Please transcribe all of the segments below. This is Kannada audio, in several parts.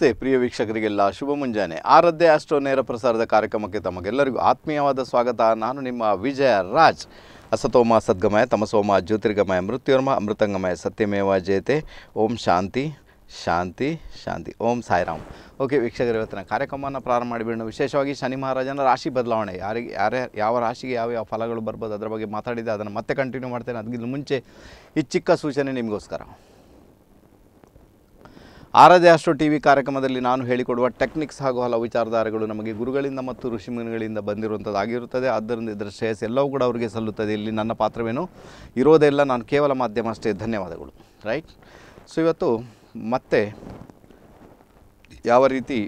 ನಮಸ್ತೆ ಪ್ರಿಯ ವೀಕ್ಷಕರಿಗೆಲ್ಲ ಶುಭ ಮುಂಜಾನೆ ಆರದ್ದೇ ಅಷ್ಟೋ ನೇರ ಪ್ರಸಾರದ ಕಾರ್ಯಕ್ರಮಕ್ಕೆ ತಮಗೆಲ್ಲರಿಗೂ ಆತ್ಮೀಯವಾದ ಸ್ವಾಗತ ನಾನು ನಿಮ್ಮ ವಿಜಯ ರಾಜ್ ಅಸತೋಮ ಸದ್ಗಮಯ ತಮಸೋಮ ಜ್ಯೋತಿರ್ಗಮಯ ಮೃತ್ಯೋರ್ಮ ಅಮೃತಂಗಮಯ ಸತ್ಯಮೇವ ಜಯತೆ ಓಂ ಶಾಂತಿ ಶಾಂತಿ ಶಾಂತಿ ಓಂ ಸಾಯಿರಾಮ್ ಓಕೆ ವೀಕ್ಷಕರ ಇವತ್ತಿನ ಕಾರ್ಯಕ್ರಮವನ್ನು ಪ್ರಾರಂಭ ಮಾಡಿಬಿಡೋಣ ವಿಶೇಷವಾಗಿ ಶನಿ ಮಹಾರಾಜನ ರಾಶಿ ಬದಲಾವಣೆ ಯಾರಿಗೆ ಯಾರೇ ಯಾವ ರಾಶಿಗೆ ಯಾವ ಯಾವ ಫಲಗಳು ಬರ್ಬೋದು ಅದರ ಬಗ್ಗೆ ಮಾತಾಡಿದೆ ಅದನ್ನು ಮತ್ತೆ ಕಂಟಿನ್ಯೂ ಮಾಡ್ತೇನೆ ಅದಕ್ಕಿಂತ ಮುಂಚೆ ಈ ಚಿಕ್ಕ ಸೂಚನೆ ನಿಮಗೋಸ್ಕರ ಆರಾಧ್ಯ ಅಷ್ಟು ಟಿ ವಿ ಕಾರ್ಯಕ್ರಮದಲ್ಲಿ ನಾನು ಹೇಳಿಕೊಡುವ ಟೆಕ್ನಿಕ್ಸ್ ಹಾಗೂ ಹಲವು ವಿಚಾರಧಾರೆಗಳು ನಮಗೆ ಗುರುಗಳಿಂದ ಮತ್ತು ಋಷಿಮುನಿಗಳಿಂದ ಬಂದಿರುವಂಥದ್ದಾಗಿರುತ್ತದೆ ಆದ್ದರಿಂದ ಇದರ ಶ್ರೇಯಸ್ ಎಲ್ಲವೂ ಕೂಡ ಅವರಿಗೆ ಸಲ್ಲುತ್ತದೆ ಇಲ್ಲಿ ನನ್ನ ಪಾತ್ರವೇನು ಇರೋದೆಲ್ಲ ನಾನು ಕೇವಲ ಮಾಧ್ಯಮ ಅಷ್ಟೇ ಧನ್ಯವಾದಗಳು ರೈಟ್ ಸೊ ಇವತ್ತು ಮತ್ತೆ ಯಾವ ರೀತಿ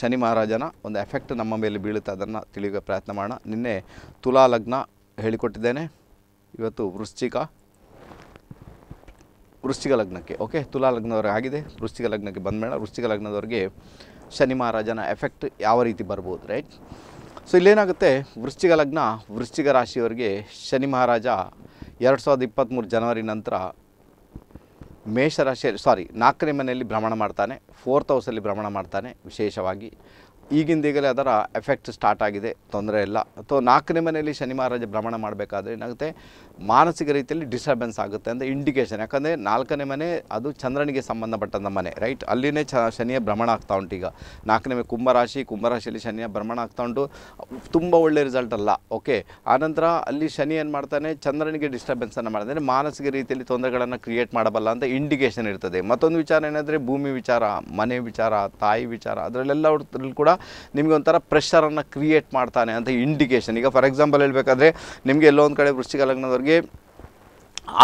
ಶನಿ ಮಹಾರಾಜನ ಒಂದು ಎಫೆಕ್ಟ್ ನಮ್ಮ ಮೇಲೆ ಬೀಳುತ್ತೆ ಅದನ್ನು ತಿಳಿಯುವ ಪ್ರಯತ್ನ ಮಾಡೋಣ ನಿನ್ನೆ ತುಲಾ ಲಗ್ನ ಹೇಳಿಕೊಟ್ಟಿದ್ದೇನೆ ಇವತ್ತು ವೃಶ್ಚಿಕ ವೃಶ್ಚಿಕ ಲಗ್ನಕ್ಕೆ ಓಕೆ ತುಲಾ ಲಗ್ನದವ್ರಿಗೆ ಆಗಿದೆ ವೃಶ್ಚಿಕ ಲಗ್ನಕ್ಕೆ ಬಂದಮೇಲೆ ವೃಷ್ಟಿಕ ಲಗ್ನದವ್ರಿಗೆ ಶನಿ ಮಹಾರಾಜನ ಎಫೆಕ್ಟ್ ಯಾವ ರೀತಿ ಬರ್ಬೋದು ರೈಟ್ ಸೊ ಇಲ್ಲೇನಾಗುತ್ತೆ ವೃಶ್ಚಿಕ ಲಗ್ನ ವೃಶ್ಚಿಕ ರಾಶಿಯವರಿಗೆ ಶನಿ ಮಹಾರಾಜ ಎರಡು ಸಾವಿರದ ಇಪ್ಪತ್ತ್ಮೂರು ಜನವರಿ ನಂತರ ಮೇಷರಾಶಿಯಲ್ಲಿ ಸಾರಿ ನಾಲ್ಕನೇ ಮನೆಯಲ್ಲಿ ಭ್ರಮಣ ಮಾಡ್ತಾನೆ ಫೋರ್ತ್ ಹೌಸಲ್ಲಿ ಭ್ರಮಣ ಮಾಡ್ತಾನೆ ವಿಶೇಷವಾಗಿ ಈಗಿಂದೀಗಲೇ ಅದರ ಎಫೆಕ್ಟ್ ಸ್ಟಾರ್ಟ್ ಆಗಿದೆ ತೊಂದರೆ ಇಲ್ಲ ಅಥವಾ ನಾಲ್ಕನೇ ಮನೆಯಲ್ಲಿ ಶನಿ ಮಹಾರಾಜ ಭ್ರಮಣ ಮಾಡಬೇಕಾದ್ರೆ ಏನಾಗುತ್ತೆ ಮಾನಸಿಕ ರೀತಿಯಲ್ಲಿ ಡಿಸ್ಟರ್ಬೆನ್ಸ್ ಆಗುತ್ತೆ ಅಂತ ಇಂಡಿಕೇಶನ್ ಯಾಕಂದರೆ ನಾಲ್ಕನೇ ಮನೆ ಅದು ಚಂದ್ರನಿಗೆ ಸಂಬಂಧಪಟ್ಟಂಥ ಮನೆ ರೈಟ್ ಅಲ್ಲಿನೇ ಚ ಶನಿಯ ಭ್ರಮಣ ಆಗ್ತಾ ಉಂಟು ಈಗ ನಾಲ್ಕನೇ ಮನೆ ಕುಂಭರಾಶಿ ಕುಂಭರಾಶಿಯಲ್ಲಿ ಶನಿಯ ಭ್ರಮಣ ಆಗ್ತಾ ಉಂಟು ತುಂಬ ಒಳ್ಳೆ ರಿಸಲ್ಟ್ ಅಲ್ಲ ಓಕೆ ಆನಂತರ ಅಲ್ಲಿ ಶನಿ ಏನು ಮಾಡ್ತಾನೆ ಚಂದ್ರನಿಗೆ ಡಿಸ್ಟರ್ಬೆನ್ಸನ್ನು ಮಾಡ್ತಾನೆ ಮಾನಸಿಕ ರೀತಿಯಲ್ಲಿ ತೊಂದರೆಗಳನ್ನು ಕ್ರಿಯೇಟ್ ಮಾಡಬಲ್ಲ ಅಂತ ಇಂಡಿಕೇಶನ್ ಇರ್ತದೆ ಮತ್ತೊಂದು ವಿಚಾರ ಏನಂದರೆ ಭೂಮಿ ವಿಚಾರ ಮನೆ ವಿಚಾರ ತಾಯಿ ವಿಚಾರ ಅದರಲ್ಲೆಲ್ಲ ಕೂಡ ನಿಮಗೆ ಒಂಥರ ಪ್ರೆಷರನ್ನು ಕ್ರಿಯೇಟ್ ಮಾಡ್ತಾನೆ ಅಂತ ಇಂಡಿಕೇಷನ್ ಈಗ ಫಾರ್ ಎಕ್ಸಾಂಪಲ್ ಹೇಳಬೇಕಾದ್ರೆ ನಿಮಗೆ ಎಲ್ಲೋ ಒಂದು ಕಡೆ ವೃಶ್ಚಿಕ ಲಗ್ನದವ್ರಿಗೆ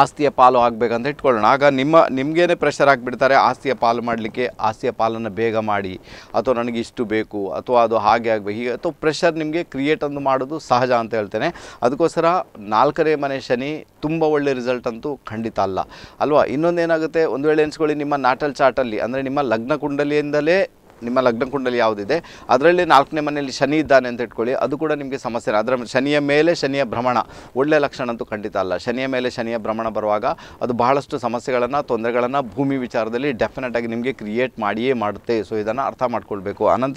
ಆಸ್ತಿಯ ಪಾಲು ಆಗಬೇಕಂತ ಇಟ್ಕೊಳ್ಳೋಣ ಆಗ ನಿಮ್ಮ ನಿಮಗೇನೆ ಪ್ರೆಷರ್ ಆಗಿಬಿಡ್ತಾರೆ ಆಸ್ತಿಯ ಪಾಲು ಮಾಡಲಿಕ್ಕೆ ಆಸ್ತಿಯ ಪಾಲನ್ನು ಬೇಗ ಮಾಡಿ ಅಥವಾ ನನಗೆ ಇಷ್ಟು ಬೇಕು ಅಥವಾ ಅದು ಹಾಗೆ ಆಗಬೇಕು ಹೀಗೆ ಅಥವಾ ಪ್ರೆಷರ್ ನಿಮಗೆ ಕ್ರಿಯೇಟ್ ಅಂದು ಮಾಡೋದು ಸಹಜ ಅಂತ ಹೇಳ್ತೇನೆ ಅದಕ್ಕೋಸ್ಕರ ನಾಲ್ಕನೇ ಮನೆ ಶನಿ ತುಂಬ ಒಳ್ಳೆ ರಿಸಲ್ಟ್ ಅಂತೂ ಖಂಡಿತ ಅಲ್ಲ ಅಲ್ವಾ ಇನ್ನೊಂದೇನಾಗುತ್ತೆ ಒಂದು ವೇಳೆ ಎನಿಸ್ಕೊಳ್ಳಿ ನಿಮ್ಮ ನಾಟಲ್ ಚಾಟಲ್ಲಿ ಅಂದರೆ ನಿಮ್ಮ ಲಗ್ನ ಕುಂಡಲಿಯಿಂದಲೇ ನಿಮ್ಮ ಲಗ್ನ ಕುಂಡಲಿ ಯಾವುದಿದೆ ಅದರಲ್ಲಿ ನಾಲ್ಕನೇ ಮನೆಯಲ್ಲಿ ಶನಿ ಇದ್ದಾನೆ ಅಂತ ಇಟ್ಕೊಳ್ಳಿ ಅದು ಕೂಡ ನಿಮಗೆ ಸಮಸ್ಯೆ ಅದರ ಶನಿಯ ಮೇಲೆ ಶನಿಯ ಭ್ರಮಣ ಒಳ್ಳೆಯ ಲಕ್ಷಣ ಅಂತೂ ಖಂಡಿತ ಅಲ್ಲ ಶನಿಯ ಮೇಲೆ ಶನಿಯ ಭ್ರಮಣ ಬರುವಾಗ ಅದು ಬಹಳಷ್ಟು ಸಮಸ್ಯೆಗಳನ್ನು ತೊಂದರೆಗಳನ್ನು ಭೂಮಿ ವಿಚಾರದಲ್ಲಿ ಡೆಫಿನೆಟಾಗಿ ನಿಮಗೆ ಕ್ರಿಯೇಟ್ ಮಾಡಿಯೇ ಮಾಡುತ್ತೆ ಸೊ ಇದನ್ನು ಅರ್ಥ ಮಾಡ್ಕೊಳ್ಬೇಕು ಆನಂತರ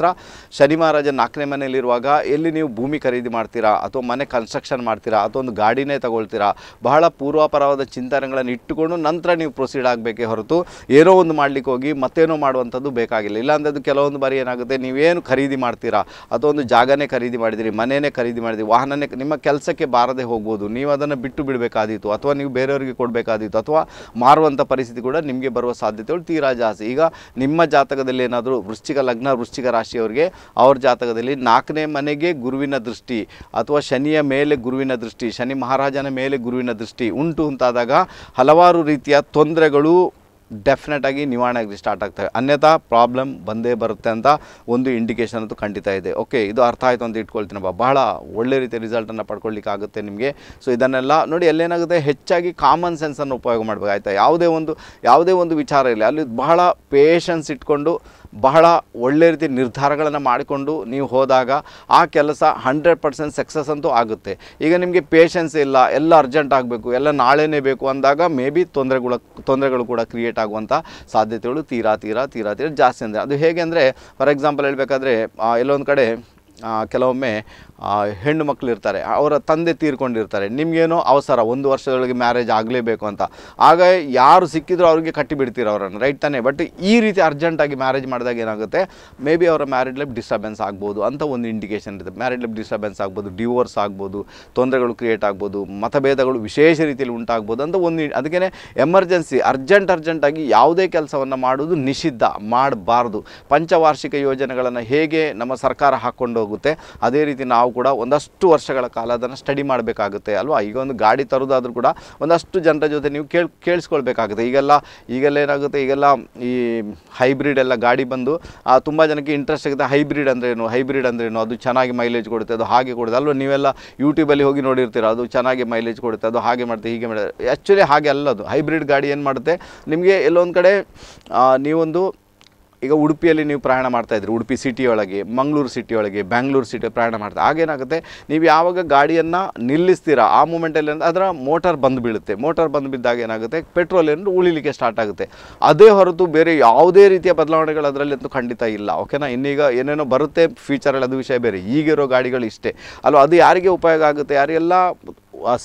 ಶನಿ ಮಹಾರಾಜ ನಾಲ್ಕನೇ ಮನೆಯಲ್ಲಿರುವಾಗ ಎಲ್ಲಿ ನೀವು ಭೂಮಿ ಖರೀದಿ ಮಾಡ್ತೀರಾ ಅಥವಾ ಮನೆ ಕನ್ಸ್ಟ್ರಕ್ಷನ್ ಮಾಡ್ತೀರಾ ಅಥವಾ ಒಂದು ಗಾಡಿನೇ ತಗೊಳ್ತೀರಾ ಬಹಳ ಪೂರ್ವಾಪರವಾದ ಚಿಂತನೆಗಳನ್ನು ಇಟ್ಟುಕೊಂಡು ನಂತರ ನೀವು ಪ್ರೊಸೀಡ್ ಆಗಬೇಕೇ ಹೊರತು ಏನೋ ಒಂದು ಮಾಡಲಿಕ್ಕೆ ಹೋಗಿ ಮತ್ತೇನೋ ಮಾಡುವಂಥದ್ದು ಬೇಕಾಗಿಲ್ಲ ಇಲ್ಲಾಂದರೆ ಅದು ಕೆಲವೊಂದು ಬಾರಿ ಏನಾಗುತ್ತೆ ನೀವೇನು ಖರೀದಿ ಮಾಡ್ತೀರಾ ಒಂದು ಜಾಗನೇ ಖರೀದಿ ಮಾಡಿದಿರಿ ಮನೆಯೇ ಖರೀದಿ ಮಾಡಿದಿರಿ ವಾಹನನೇ ನಿಮ್ಮ ಕೆಲಸಕ್ಕೆ ಬಾರದೆ ಹೋಗ್ಬೋದು ನೀವು ಅದನ್ನು ಬಿಟ್ಟು ಬಿಡಬೇಕಾದೀತು ಅಥವಾ ನೀವು ಬೇರೆಯವರಿಗೆ ಕೊಡಬೇಕಾದೀತು ಅಥವಾ ಮಾರುವಂಥ ಪರಿಸ್ಥಿತಿ ಕೂಡ ನಿಮಗೆ ಬರುವ ಸಾಧ್ಯತೆಗಳು ತೀರಾ ಜಾಸ್ತಿ ಈಗ ನಿಮ್ಮ ಜಾತಕದಲ್ಲಿ ಏನಾದರೂ ವೃಶ್ಚಿಕ ಲಗ್ನ ವೃಶ್ಚಿಕ ರಾಶಿಯವರಿಗೆ ಅವ್ರ ಜಾತಕದಲ್ಲಿ ನಾಲ್ಕನೇ ಮನೆಗೆ ಗುರುವಿನ ದೃಷ್ಟಿ ಅಥವಾ ಶನಿಯ ಮೇಲೆ ಗುರುವಿನ ದೃಷ್ಟಿ ಶನಿ ಮಹಾರಾಜನ ಮೇಲೆ ಗುರುವಿನ ದೃಷ್ಟಿ ಉಂಟು ಅಂತಾದಾಗ ಹಲವಾರು ರೀತಿಯ ತೊಂದರೆಗಳು ಡೆಫಿನೆಟ್ ಆಗಿ ನಿವಾರಣೆ ಸ್ಟಾರ್ಟ್ ಆಗ್ತವೆ ಅನ್ಯಥಾ ಪ್ರಾಬ್ಲಮ್ ಬಂದೇ ಬರುತ್ತೆ ಅಂತ ಒಂದು ಇಂಡಿಕೇಶನ್ ಅಂತೂ ಖಂಡಿತ ಇದೆ ಓಕೆ ಇದು ಅರ್ಥ ಆಯಿತು ಅಂತ ಇಟ್ಕೊಳ್ತೀನಪ್ಪ ಬಹಳ ಒಳ್ಳೆ ರೀತಿಯ ರಿಸಲ್ಟನ್ನು ಪಡ್ಕೊಳ್ಳಿಕ್ಕೆ ಆಗುತ್ತೆ ನಿಮಗೆ ಸೊ ಇದನ್ನೆಲ್ಲ ನೋಡಿ ಅಲ್ಲೇನಾಗುತ್ತೆ ಹೆಚ್ಚಾಗಿ ಕಾಮನ್ ಸೆನ್ಸನ್ನು ಉಪಯೋಗ ಮಾಡಬೇಕು ಯಾವುದೇ ಒಂದು ಯಾವುದೇ ಒಂದು ವಿಚಾರ ಇಲ್ಲ ಅಲ್ಲಿ ಬಹಳ ಪೇಷನ್ಸ್ ಇಟ್ಕೊಂಡು ಬಹಳ ಒಳ್ಳೆ ರೀತಿ ನಿರ್ಧಾರಗಳನ್ನು ಮಾಡಿಕೊಂಡು ನೀವು ಹೋದಾಗ ಆ ಕೆಲಸ ಹಂಡ್ರೆಡ್ ಪರ್ಸೆಂಟ್ ಸಕ್ಸಸ್ ಅಂತೂ ಆಗುತ್ತೆ ಈಗ ನಿಮಗೆ ಪೇಷನ್ಸ್ ಇಲ್ಲ ಎಲ್ಲ ಅರ್ಜೆಂಟ್ ಆಗಬೇಕು ಎಲ್ಲ ನಾಳೆನೇ ಬೇಕು ಅಂದಾಗ ಮೇ ಬಿ ತೊಂದರೆಗಳ ತೊಂದರೆಗಳು ಕೂಡ ಕ್ರಿಯೇಟ್ ಆಗುವಂಥ ಸಾಧ್ಯತೆಗಳು ತೀರಾ ತೀರಾ ತೀರಾ ತೀರಾ ಜಾಸ್ತಿ ಅಂದರೆ ಅದು ಹೇಗೆ ಅಂದರೆ ಫಾರ್ ಎಕ್ಸಾಂಪಲ್ ಹೇಳಬೇಕಾದ್ರೆ ಎಲ್ಲೊಂದು ಕಡೆ ಕೆಲವೊಮ್ಮೆ ಹೆಣ್ಣು ಮಕ್ಕಳು ಇರ್ತಾರೆ ಅವರ ತಂದೆ ತೀರ್ಕೊಂಡಿರ್ತಾರೆ ನಿಮಗೇನೋ ಅವಸರ ಒಂದು ವರ್ಷದೊಳಗೆ ಮ್ಯಾರೇಜ್ ಆಗಲೇಬೇಕು ಅಂತ ಆಗ ಯಾರು ಸಿಕ್ಕಿದ್ರು ಅವ್ರಿಗೆ ಕಟ್ಟಿಬಿಡ್ತೀರ ಅವರನ್ನು ರೈಟ್ ತಾನೇ ಬಟ್ ಈ ರೀತಿ ಅರ್ಜೆಂಟಾಗಿ ಮ್ಯಾರೇಜ್ ಮಾಡಿದಾಗ ಏನಾಗುತ್ತೆ ಮೇ ಬಿ ಅವರ ಮ್ಯಾರೇಜ್ ಲೈಫ್ ಡಿಸ್ಟರ್ಬೆನ್ಸ್ ಆಗ್ಬೋದು ಅಂತ ಒಂದು ಇಂಡಿಕೇಷನ್ ಇರುತ್ತೆ ಮ್ಯಾರೇಜ್ ಲೈಫ್ ಡಿಸ್ಟರ್ಬೆನ್ಸ್ ಆಗ್ಬೋದು ಡಿವೋರ್ಸ್ ಆಗ್ಬೋದು ತೊಂದರೆಗಳು ಕ್ರಿಯೇಟ್ ಆಗ್ಬೋದು ಮತಭೇದಗಳು ವಿಶೇಷ ರೀತಿಯಲ್ಲಿ ಉಂಟಾಗ್ಬೋದು ಅಂತ ಒಂದು ಅದಕ್ಕೇ ಎಮರ್ಜೆನ್ಸಿ ಅರ್ಜೆಂಟ್ ಅರ್ಜೆಂಟಾಗಿ ಯಾವುದೇ ಕೆಲಸವನ್ನು ಮಾಡುವುದು ನಿಷಿದ್ಧ ಮಾಡಬಾರ್ದು ಪಂಚವಾರ್ಷಿಕ ಯೋಜನೆಗಳನ್ನು ಹೇಗೆ ನಮ್ಮ ಸರ್ಕಾರ ಹಾಕ್ಕೊಂಡು ಹೋಗುತ್ತೆ ಅದೇ ರೀತಿ ನಾವು ಕೂಡ ಒಂದಷ್ಟು ವರ್ಷಗಳ ಕಾಲ ಅದನ್ನು ಸ್ಟಡಿ ಮಾಡಬೇಕಾಗುತ್ತೆ ಅಲ್ವಾ ಈಗ ಒಂದು ಗಾಡಿ ತರೋದಾದರೂ ಕೂಡ ಒಂದಷ್ಟು ಜನರ ಜೊತೆ ನೀವು ಕೇಳ್ ಕೇಳಿಸ್ಕೊಳ್ಬೇಕಾಗುತ್ತೆ ಈಗೆಲ್ಲ ಈಗೆಲ್ಲ ಏನಾಗುತ್ತೆ ಈಗೆಲ್ಲ ಈ ಹೈಬ್ರಿಡ್ ಎಲ್ಲ ಗಾಡಿ ಬಂದು ತುಂಬ ಜನಕ್ಕೆ ಇಂಟ್ರೆಸ್ಟ್ ಆಗುತ್ತೆ ಹೈಬ್ರಿಡ್ ಅಂದರೆ ಏನು ಹೈಬ್ರಿಡ್ ಅಂದರೆ ಏನು ಅದು ಚೆನ್ನಾಗಿ ಮೈಲೇಜ್ ಕೊಡುತ್ತೆ ಅದು ಹಾಗೆ ಕೊಡುತ್ತೆ ಅಲ್ವಾ ನೀವೆಲ್ಲ ಯೂಟ್ಯೂಬಲ್ಲಿ ಹೋಗಿ ನೋಡಿರ್ತೀರ ಅದು ಚೆನ್ನಾಗಿ ಮೈಲೇಜ್ ಕೊಡುತ್ತೆ ಅದು ಹಾಗೆ ಮಾಡುತ್ತೆ ಹೀಗೆ ಮಾಡುತ್ತೆ ಆ್ಯಕ್ಚುಲಿ ಹಾಗೆ ಅಲ್ಲ ಅದು ಹೈಬ್ರಿಡ್ ಗಾಡಿ ಏನು ಮಾಡುತ್ತೆ ನಿಮಗೆ ಎಲ್ಲೊಂದು ಕಡೆ ನೀವೊಂದು ಈಗ ಉಡುಪಿಯಲ್ಲಿ ನೀವು ಪ್ರಯಾಣ ಮಾಡ್ತಾಯಿದ್ರಿ ಉಡುಪಿ ಸಿಟಿಯೊಳಗೆ ಮಂಗಳೂರು ಸಿಟಿಯೊಳಗೆ ಬ್ಯಾಂಗ್ಳೂರು ಸಿಟಿ ಪ್ರಯಾಣ ಮಾಡ್ತಾ ಆಗೇನಾಗುತ್ತೆ ನೀವು ಯಾವಾಗ ಗಾಡಿಯನ್ನು ನಿಲ್ಲಿಸ್ತೀರಾ ಆ ಮೂಮೆಂಟಲ್ಲಿ ಅಂದರೆ ಅದರ ಮೋಟಾರ್ ಬಂದು ಬೀಳುತ್ತೆ ಮೋಟಾರ್ ಬಂದು ಬಿದ್ದಾಗ ಏನಾಗುತ್ತೆ ಪೆಟ್ರೋಲ್ ಏನು ಉಳಿಲಿಕ್ಕೆ ಸ್ಟಾರ್ಟ್ ಆಗುತ್ತೆ ಅದೇ ಹೊರತು ಬೇರೆ ಯಾವುದೇ ರೀತಿಯ ಬದಲಾವಣೆಗಳು ಅದರಲ್ಲಿ ಅಂತೂ ಖಂಡಿತ ಇಲ್ಲ ಓಕೆನಾ ಇನ್ನೀಗ ಏನೇನೋ ಬರುತ್ತೆ ಫ್ಯೂಚರಲ್ಲಿ ಅದು ವಿಷಯ ಬೇರೆ ಈಗಿರೋ ಗಾಡಿಗಳು ಇಷ್ಟೇ ಅಲ್ವಾ ಅದು ಯಾರಿಗೆ ಉಪಯೋಗ ಆಗುತ್ತೆ ಯಾರಿಗೆಲ್ಲ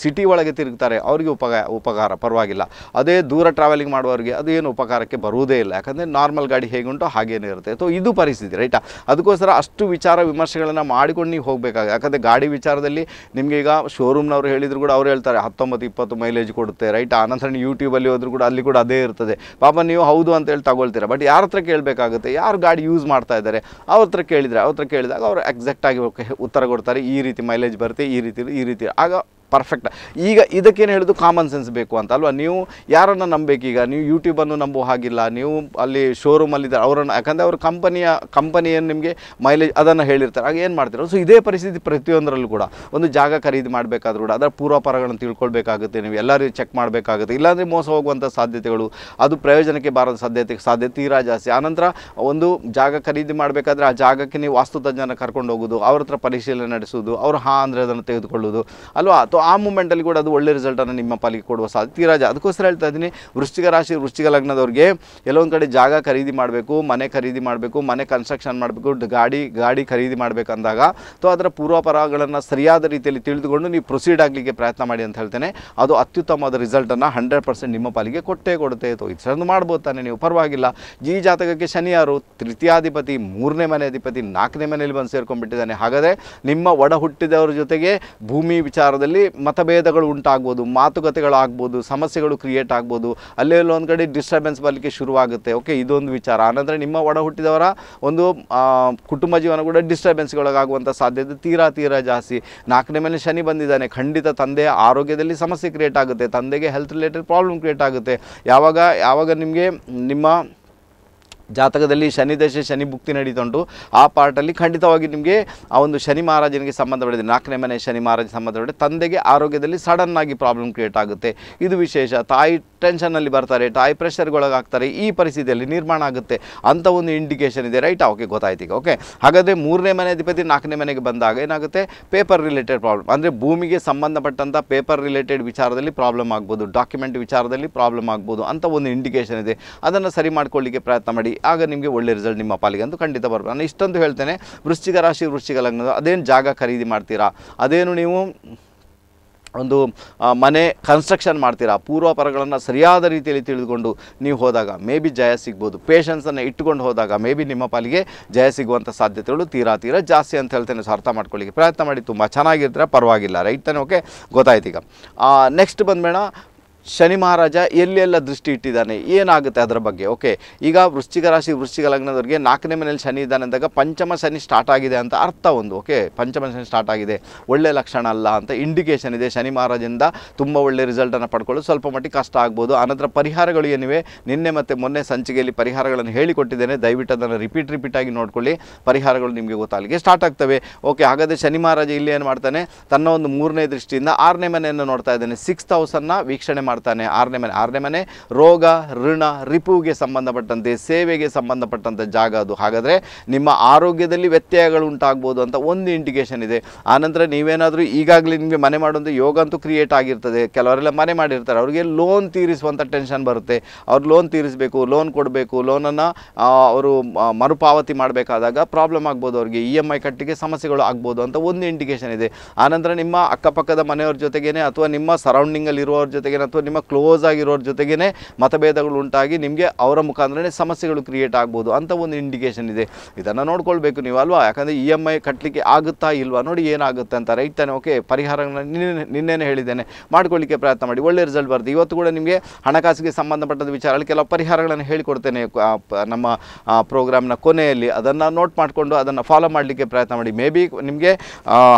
ಸಿಟಿ ಒಳಗೆ ತಿರುಗ್ತಾರೆ ಅವರಿಗೆ ಉಪಗ ಉಪಕಾರ ಪರವಾಗಿಲ್ಲ ಅದೇ ದೂರ ಟ್ರಾವೆಲಿಂಗ್ ಮಾಡುವವರಿಗೆ ಅದು ಏನು ಉಪಕಾರಕ್ಕೆ ಬರುವುದೇ ಇಲ್ಲ ಯಾಕಂದರೆ ನಾರ್ಮಲ್ ಗಾಡಿ ಹೇಗುಂಟೋ ಹಾಗೇನೇ ಇರುತ್ತೆ ಸೊ ಇದು ಪರಿಸ್ಥಿತಿ ರೈಟಾ ಅದಕ್ಕೋಸ್ಕರ ಅಷ್ಟು ವಿಚಾರ ವಿಮರ್ಶೆಗಳನ್ನು ಮಾಡಿಕೊಂಡು ನೀವು ಹೋಗಬೇಕಾಗ ಯಾಕಂದರೆ ಗಾಡಿ ವಿಚಾರದಲ್ಲಿ ನಿಮಗೆ ಈಗ ಶೋರೂಮ್ನವ್ರು ಹೇಳಿದ್ರು ಕೂಡ ಅವ್ರು ಹೇಳ್ತಾರೆ ಹತ್ತೊಂಬತ್ತು ಇಪ್ಪತ್ತು ಮೈಲೇಜ್ ಕೊಡುತ್ತೆ ರೈಟ್ ಆನಂತರ ನೀವು ಯೂಟ್ಯೂಬಲ್ಲಿ ಹೋದ್ರು ಕೂಡ ಅಲ್ಲಿ ಕೂಡ ಅದೇ ಇರ್ತದೆ ಪಾಪ ನೀವು ಹೌದು ಅಂತ ಹೇಳಿ ತಗೊಳ್ತೀರ ಬಟ್ ಯಾರ ಹತ್ರ ಕೇಳಬೇಕಾಗುತ್ತೆ ಯಾರು ಗಾಡಿ ಯೂಸ್ ಮಾಡ್ತಾ ಇದ್ದಾರೆ ಅವ್ರ ಹತ್ರ ಕೇಳಿದರೆ ಅವ್ರ ಹತ್ರ ಕೇಳಿದಾಗ ಅವರು ಎಕ್ಸಾಕ್ಟಾಗಿ ಉತ್ತರ ಕೊಡ್ತಾರೆ ಈ ರೀತಿ ಮೈಲೇಜ್ ಬರುತ್ತೆ ಈ ರೀತಿ ಈ ರೀತಿ ಆಗ ಪರ್ಫೆಕ್ಟ್ ಈಗ ಇದಕ್ಕೇನು ಹೇಳೋದು ಕಾಮನ್ ಸೆನ್ಸ್ ಬೇಕು ಅಂತ ಅಲ್ವಾ ನೀವು ಯಾರನ್ನು ನಂಬೇಕೀಗ ನೀವು ಯೂಟ್ಯೂಬನ್ನು ನಂಬುವ ಹಾಗಿಲ್ಲ ನೀವು ಅಲ್ಲಿ ಶೋರೂಮಲ್ಲಿದ್ದಾರೆ ಅವರನ್ನು ಯಾಕಂದರೆ ಅವ್ರ ಕಂಪನಿಯ ಕಂಪನಿಯನ್ನು ನಿಮಗೆ ಮೈಲೇಜ್ ಅದನ್ನು ಹೇಳಿರ್ತಾರೆ ಆಗ ಏನು ಮಾಡ್ತಾರೆ ಸೊ ಇದೇ ಪರಿಸ್ಥಿತಿ ಪ್ರತಿಯೊಂದರಲ್ಲೂ ಕೂಡ ಒಂದು ಜಾಗ ಖರೀದಿ ಮಾಡಬೇಕಾದ್ರೂ ಕೂಡ ಅದರ ಪೂರ್ವಾಪರಗಳನ್ನು ತಿಳ್ಕೊಳ್ಬೇಕಾಗುತ್ತೆ ನೀವು ಎಲ್ಲರೂ ಚೆಕ್ ಮಾಡಬೇಕಾಗುತ್ತೆ ಇಲ್ಲಾಂದರೆ ಮೋಸ ಹೋಗುವಂಥ ಸಾಧ್ಯತೆಗಳು ಅದು ಪ್ರಯೋಜನಕ್ಕೆ ಬಾರದ ಸಾಧ್ಯತೆ ಸಾಧ್ಯತೆ ತೀರಾ ಜಾಸ್ತಿ ಆನಂತರ ಒಂದು ಜಾಗ ಖರೀದಿ ಮಾಡಬೇಕಾದ್ರೆ ಆ ಜಾಗಕ್ಕೆ ನೀವು ವಾಸ್ತು ತಜ್ಞನ ಕರ್ಕೊಂಡು ಹೋಗೋದು ಅವ್ರ ಹತ್ರ ಪರಿಶೀಲನೆ ನಡೆಸೋದು ಅವ್ರು ಹಾ ಅಂದರೆ ಅದನ್ನು ತೆಗೆದುಕೊಳ್ಳೋದು ಅಲ್ವಾ ಸೊ ಆ ಮೂಮೆಂಟಲ್ಲಿ ಕೂಡ ಅದು ಒಳ್ಳೆ ರಿಸಲ್ಟನ್ನು ನಿಮ್ಮ ಪಾಲಿಗೆ ಕೊಡುವ ಸಾಧ್ಯ ರಾಜ ಅದಕ್ಕೋಸ್ಕರ ಹೇಳ್ತಾ ಇದ್ದೀನಿ ವೃಷ್ಟಿಕ ರಾಶಿ ವೃಶ್ಚಿಕ ಲಗ್ನದವ್ರಿಗೆ ಎಲ್ಲೊಂದು ಕಡೆ ಜಾಗ ಖರೀದಿ ಮಾಡಬೇಕು ಮನೆ ಖರೀದಿ ಮಾಡಬೇಕು ಮನೆ ಕನ್ಸ್ಟ್ರಕ್ಷನ್ ಮಾಡಬೇಕು ಗಾಡಿ ಗಾಡಿ ಖರೀದಿ ಮಾಡಬೇಕಂದಾಗ ಸೊ ಅದರ ಪೂರ್ವಾಪರಗಳನ್ನು ಸರಿಯಾದ ರೀತಿಯಲ್ಲಿ ತಿಳಿದುಕೊಂಡು ನೀವು ಪ್ರೊಸೀಡ್ ಆಗಲಿಕ್ಕೆ ಪ್ರಯತ್ನ ಮಾಡಿ ಅಂತ ಹೇಳ್ತೇನೆ ಅದು ಅತ್ಯುತ್ತಮವಾದ ರಿಸಲ್ಟನ್ನು ಹಂಡ್ರೆಡ್ ಪರ್ಸೆಂಟ್ ನಿಮ್ಮ ಪಾಲಿಗೆ ಕೊಟ್ಟೇ ಕೊಡುತ್ತೆ ಈ ಥರದ್ದು ಮಾಡ್ಬೋದು ತಾನೆ ನೀವು ಪರವಾಗಿಲ್ಲ ಈ ಜಾತಕಕ್ಕೆ ಶನಿಯಾರು ತೃತೀಯಾಧಿಪತಿ ಮೂರನೇ ಮನೆ ಅಧಿಪತಿ ನಾಲ್ಕನೇ ಮನೆಯಲ್ಲಿ ಬಂದು ಸೇರ್ಕೊಂಡ್ಬಿಟ್ಟಿದ್ದಾನೆ ಹಾಗಾದರೆ ನಿಮ್ಮ ಒಡ ಹುಟ್ಟಿದವರ ಜೊತೆಗೆ ಭೂಮಿ ವಿಚಾರದಲ್ಲಿ ಮತಭೇದಗಳು ಉಂಟಾಗ್ಬೋದು ಮಾತುಕತೆಗಳಾಗ್ಬೋದು ಸಮಸ್ಯೆಗಳು ಕ್ರಿಯೇಟ್ ಆಗ್ಬೋದು ಅಲ್ಲೇ ಒಂದು ಕಡೆ ಡಿಸ್ಟರ್ಬೆನ್ಸ್ ಬರಲಿಕ್ಕೆ ಶುರುವಾಗುತ್ತೆ ಓಕೆ ಇದೊಂದು ವಿಚಾರ ಆನಂತರ ನಿಮ್ಮ ಒಡ ಹುಟ್ಟಿದವರ ಒಂದು ಕುಟುಂಬ ಜೀವನ ಕೂಡ ಡಿಸ್ಟರ್ಬೆನ್ಸ್ಗಳಾಗುವಂಥ ಸಾಧ್ಯತೆ ತೀರಾ ತೀರಾ ಜಾಸ್ತಿ ನಾಲ್ಕನೇ ಮೇಲೆ ಶನಿ ಬಂದಿದ್ದಾನೆ ಖಂಡಿತ ತಂದೆಯ ಆರೋಗ್ಯದಲ್ಲಿ ಸಮಸ್ಯೆ ಕ್ರಿಯೇಟ್ ಆಗುತ್ತೆ ತಂದೆಗೆ ಹೆಲ್ತ್ ರಿಲೇಟೆಡ್ ಪ್ರಾಬ್ಲಮ್ ಕ್ರಿಯೇಟ್ ಆಗುತ್ತೆ ಯಾವಾಗ ಯಾವಾಗ ನಿಮಗೆ ನಿಮ್ಮ ಜಾತಕದಲ್ಲಿ ಶನಿ ದಶೆ ಶನಿ ಭುಕ್ತಿ ನಡೀತಾ ಆ ಪಾರ್ಟಲ್ಲಿ ಖಂಡಿತವಾಗಿ ನಿಮಗೆ ಆ ಒಂದು ಶನಿ ಮಹಾರಾಜನಿಗೆ ಸಂಬಂಧಪಟ್ಟಿದೆ ನಾಲ್ಕನೇ ಮನೆ ಶನಿ ಮಹಾರಾಜ ಸಂಬಂಧಪಟ್ಟಿದೆ ತಂದೆಗೆ ಆರೋಗ್ಯದಲ್ಲಿ ಸಡನ್ನಾಗಿ ಪ್ರಾಬ್ಲಮ್ ಕ್ರಿಯೇಟ್ ಆಗುತ್ತೆ ಇದು ವಿಶೇಷ ತಾಯಿ ಟೆನ್ಷನ್ನಲ್ಲಿ ಬರ್ತಾರೆ ತಾಯಿ ಪ್ರೆಷರ್ಗೊಳಗಾಗ್ತಾರೆ ಈ ಪರಿಸ್ಥಿತಿಯಲ್ಲಿ ನಿರ್ಮಾಣ ಆಗುತ್ತೆ ಅಂತ ಒಂದು ಇಂಡಿಕೇಷನ್ ಇದೆ ರೈಟ್ ಓಕೆ ಗೊತ್ತಾಯ್ತು ಈಗ ಓಕೆ ಹಾಗಾದರೆ ಮೂರನೇ ಮನೆ ಅಧಿಪತಿ ನಾಲ್ಕನೇ ಮನೆಗೆ ಬಂದಾಗ ಏನಾಗುತ್ತೆ ಪೇಪರ್ ರಿಲೇಟೆಡ್ ಪ್ರಾಬ್ಲಮ್ ಅಂದರೆ ಭೂಮಿಗೆ ಸಂಬಂಧಪಟ್ಟಂಥ ಪೇಪರ್ ರಿಲೇಟೆಡ್ ವಿಚಾರದಲ್ಲಿ ಪ್ರಾಬ್ಲಮ್ ಆಗ್ಬೋದು ಡಾಕ್ಯುಮೆಂಟ್ ವಿಚಾರದಲ್ಲಿ ಪ್ರಾಬ್ಲಮ್ ಆಗ್ಬೋದು ಅಂತ ಒಂದು ಇಂಡಿಕೇಷನ್ ಇದೆ ಅದನ್ನು ಸರಿ ಮಾಡ್ಕೊಳ್ಳಿಕ್ಕೆ ಪ್ರಯತ್ನ ಮಾಡಿ ಆಗ ನಿಮಗೆ ಒಳ್ಳೆ ರಿಸಲ್ಟ್ ನಿಮ್ಮ ಪಾಲಿಗೆ ಅಂತ ಖಂಡಿತ ಬರ್ಬೋದು ನಾನು ಇಷ್ಟೊಂದು ಹೇಳ್ತೇನೆ ವೃಶ್ಚಿಕ ರಾಶಿ ವೃಶ್ಚಿಕ ಲಗ್ನದ ಅದೇನು ಜಾಗ ಖರೀದಿ ಮಾಡ್ತೀರಾ ಅದೇನು ನೀವು ಒಂದು ಮನೆ ಕನ್ಸ್ಟ್ರಕ್ಷನ್ ಮಾಡ್ತೀರಾ ಪೂರ್ವಾಪರಗಳನ್ನು ಸರಿಯಾದ ರೀತಿಯಲ್ಲಿ ತಿಳಿದುಕೊಂಡು ನೀವು ಹೋದಾಗ ಮೇ ಬಿ ಜಯ ಸಿಗ್ಬೋದು ಪೇಷನ್ಸನ್ನು ಇಟ್ಟುಕೊಂಡು ಹೋದಾಗ ಮೇ ಬಿ ನಿಮ್ಮ ಪಾಲಿಗೆ ಜಯ ಸಿಗುವಂಥ ಸಾಧ್ಯತೆಗಳು ತೀರಾ ತೀರಾ ಜಾಸ್ತಿ ಅಂತ ಹೇಳ್ತೇನೆ ಸೊ ಅರ್ಥ ಪ್ರಯತ್ನ ಮಾಡಿ ತುಂಬ ಚೆನ್ನಾಗಿರ್ತೀರ ಪರವಾಗಿಲ್ಲ ರೈಟ್ ತಾನೆ ಓಕೆ ಗೊತ್ತಾಯ್ತು ಈಗ ನೆಕ್ಸ್ಟ್ ಬಂದ್ಬೇಡ ಶನಿ ಮಹಾರಾಜ ಎಲ್ಲೆಲ್ಲ ದೃಷ್ಟಿ ಇಟ್ಟಿದ್ದಾನೆ ಏನಾಗುತ್ತೆ ಅದರ ಬಗ್ಗೆ ಓಕೆ ಈಗ ವೃಶ್ಚಿಕ ರಾಶಿ ವೃಶ್ಚಿಕ ಲಗ್ನದವರಿಗೆ ನಾಲ್ಕನೇ ಮನೆಯಲ್ಲಿ ಶನಿ ಇದ್ದಾನೆ ಅಂದಾಗ ಪಂಚಮ ಶನಿ ಸ್ಟಾರ್ಟ್ ಆಗಿದೆ ಅಂತ ಅರ್ಥ ಒಂದು ಓಕೆ ಪಂಚಮ ಶನಿ ಸ್ಟಾರ್ಟ್ ಆಗಿದೆ ಒಳ್ಳೆ ಲಕ್ಷಣ ಅಲ್ಲ ಅಂತ ಇಂಡಿಕೇಷನ್ ಇದೆ ಶನಿ ಮಹಾರಾಜಿಂದ ತುಂಬ ಒಳ್ಳೆ ರಿಸಲ್ಟನ್ನು ಪಡ್ಕೊಳ್ಳೋದು ಸ್ವಲ್ಪ ಮಟ್ಟಿಗೆ ಕಷ್ಟ ಆಗ್ಬೋದು ಅನಂತರ ಪರಿಹಾರಗಳು ಏನಿವೆ ನಿನ್ನೆ ಮತ್ತು ಮೊನ್ನೆ ಸಂಚಿಕೆಯಲ್ಲಿ ಪರಿಹಾರಗಳನ್ನು ಹೇಳಿಕೊಟ್ಟಿದ್ದೇನೆ ದಯವಿಟ್ಟು ಅದನ್ನು ರಿಪೀಟ್ ರಿಪೀಟ್ ಆಗಿ ನೋಡಿಕೊಳ್ಳಿ ಪರಿಹಾರಗಳು ನಿಮಗೆ ಗೊತ್ತಾಗಲಿಕ್ಕೆ ಸ್ಟಾರ್ಟ್ ಆಗ್ತವೆ ಓಕೆ ಹಾಗಾದರೆ ಶನಿ ಮಹಾರಾಜ ಇಲ್ಲಿ ಏನು ಮಾಡ್ತಾನೆ ತನ್ನ ಒಂದು ಮೂರನೇ ದೃಷ್ಟಿಯಿಂದ ಆರನೇ ಮನೆಯನ್ನು ನೋಡ್ತಾ ಇದ್ದಾನೆ ಸಿಕ್ಸ್ತ್ ಹೌಸನ್ನು ವೀಕ್ಷಣೆ ಮಾಡ್ತಾನೆ ಆರನೇ ಮನೆ ಆರನೇ ಮನೆ ರೋಗ ಋಣ ರಿಪುಗೆ ಸಂಬಂಧಪಟ್ಟಂತೆ ಸೇವೆಗೆ ಸಂಬಂಧಪಟ್ಟಂಥ ಜಾಗ ಅದು ಹಾಗಾದರೆ ನಿಮ್ಮ ಆರೋಗ್ಯದಲ್ಲಿ ವ್ಯತ್ಯಯಗಳು ಉಂಟಾಗ್ಬೋದು ಅಂತ ಒಂದು ಇಂಡಿಕೇಶನ್ ಇದೆ ಆನಂತರ ನೀವೇನಾದರೂ ಈಗಾಗಲೇ ನಿಮಗೆ ಮನೆ ಮಾಡುವಂಥ ಯೋಗ ಅಂತೂ ಕ್ರಿಯೇಟ್ ಆಗಿರ್ತದೆ ಕೆಲವರೆಲ್ಲ ಮನೆ ಮಾಡಿರ್ತಾರೆ ಅವರಿಗೆ ಲೋನ್ ತೀರಿಸುವಂಥ ಟೆನ್ಷನ್ ಬರುತ್ತೆ ಅವ್ರು ಲೋನ್ ತೀರಿಸಬೇಕು ಲೋನ್ ಕೊಡಬೇಕು ಲೋನನ್ನು ಅವರು ಮರುಪಾವತಿ ಮಾಡಬೇಕಾದಾಗ ಪ್ರಾಬ್ಲಮ್ ಆಗ್ಬೋದು ಅವರಿಗೆ ಇ e ಎಮ್ ಐ ಕಟ್ಟಿಗೆ ಸಮಸ್ಯೆಗಳು ಆಗ್ಬೋದು ಅಂತ ಒಂದು ಇಂಡಿಕೇಶನ್ ಇದೆ ಆನಂತರ ನಿಮ್ಮ ಅಕ್ಕಪಕ್ಕದ ಮನೆಯವ್ರ ಜೊತೆಗೇನೆ ಅಥವಾ ನಿಮ್ಮ ಸರೌಂಡಿಂಗಲ್ಲಿ ಇರುವವ್ರ ಜೊತೆಗೇನೆ ಅಥವಾ ನಿಮ್ಮ ಕ್ಲೋಸ್ ಆಗಿರೋರ ಜೊತೆಗೇ ಮತಭೇದಗಳು ಉಂಟಾಗಿ ನಿಮಗೆ ಅವರ ಮುಖಾಂತರನೇ ಸಮಸ್ಯೆಗಳು ಕ್ರಿಯೇಟ್ ಆಗ್ಬೋದು ಅಂತ ಒಂದು ಇಂಡಿಕೇಶನ್ ಇದೆ ಇದನ್ನು ನೋಡ್ಕೊಳ್ಬೇಕು ನೀವು ಅಲ್ವಾ ಯಾಕಂದರೆ ಇ e ಎಮ್ ಐ ಕಟ್ಟಲಿಕ್ಕೆ ಆಗುತ್ತಾ ಇಲ್ವಾ ನೋಡಿ ಏನಾಗುತ್ತೆ ಅಂತ ರೈಟ್ ತಾನೆ ಓಕೆ ಪರಿಹಾರಗಳನ್ನ ನಿನ್ನೆ ನಿನ್ನೆನೇ ಹೇಳಿದ್ದೇನೆ ಮಾಡ್ಕೊಳ್ಳಿಕ್ಕೆ ಪ್ರಯತ್ನ ಮಾಡಿ ಒಳ್ಳೆ ರಿಸಲ್ಟ್ ಬರ್ತದೆ ಇವತ್ತು ಕೂಡ ನಿಮಗೆ ಹಣಕಾಸಿಗೆ ಸಂಬಂಧಪಟ್ಟದ ವಿಚಾರಗಳು ಕೆಲವು ಪರಿಹಾರಗಳನ್ನು ಹೇಳಿಕೊಡ್ತೇನೆ ನಮ್ಮ ಪ್ರೋಗ್ರಾಮ್ನ ಕೊನೆಯಲ್ಲಿ ಅದನ್ನು ನೋಟ್ ಮಾಡಿಕೊಂಡು ಅದನ್ನು ಫಾಲೋ ಮಾಡಲಿಕ್ಕೆ ಪ್ರಯತ್ನ ಮಾಡಿ ಮೇ ಬಿ ನಿಮಗೆ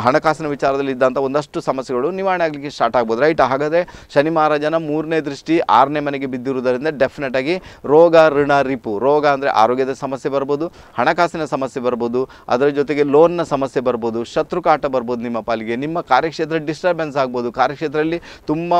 ಹಣಕಾಸಿನ ವಿಚಾರದಲ್ಲಿ ಇದ್ದಂಥ ಒಂದಷ್ಟು ಸಮಸ್ಯೆಗಳು ನಿವಾರಣೆ ಆಗಲಿಕ್ಕೆ ಸ್ಟಾರ್ಟ್ ಆಗ್ಬೋದು ರೈಟ್ ಹಾಗಾದರೆ ಶನಿ ಮಹಾರಾಜನ ಮೂರನೇ ದೃಷ್ಟಿ ಆರನೇ ಮನೆಗೆ ಬಿದ್ದಿರುವುದರಿಂದ ಡೆಫಿನೆಟ್ ಆಗಿ ರೋಗ ಋಣ ರಿಪು ರೋಗ ಅಂದರೆ ಆರೋಗ್ಯದ ಸಮಸ್ಯೆ ಬರ್ಬೋದು ಹಣಕಾಸಿನ ಸಮಸ್ಯೆ ಬರ್ಬೋದು ಅದರ ಜೊತೆಗೆ ಲೋನ್ನ ಸಮಸ್ಯೆ ಬರ್ಬೋದು ಕಾಟ ಬರ್ಬೋದು ನಿಮ್ಮ ಪಾಲಿಗೆ ನಿಮ್ಮ ಕಾರ್ಯಕ್ಷೇತ್ರ ಡಿಸ್ಟರ್ಬೆನ್ಸ್ ಆಗ್ಬೋದು ಕಾರ್ಯಕ್ಷೇತ್ರದಲ್ಲಿ ತುಂಬ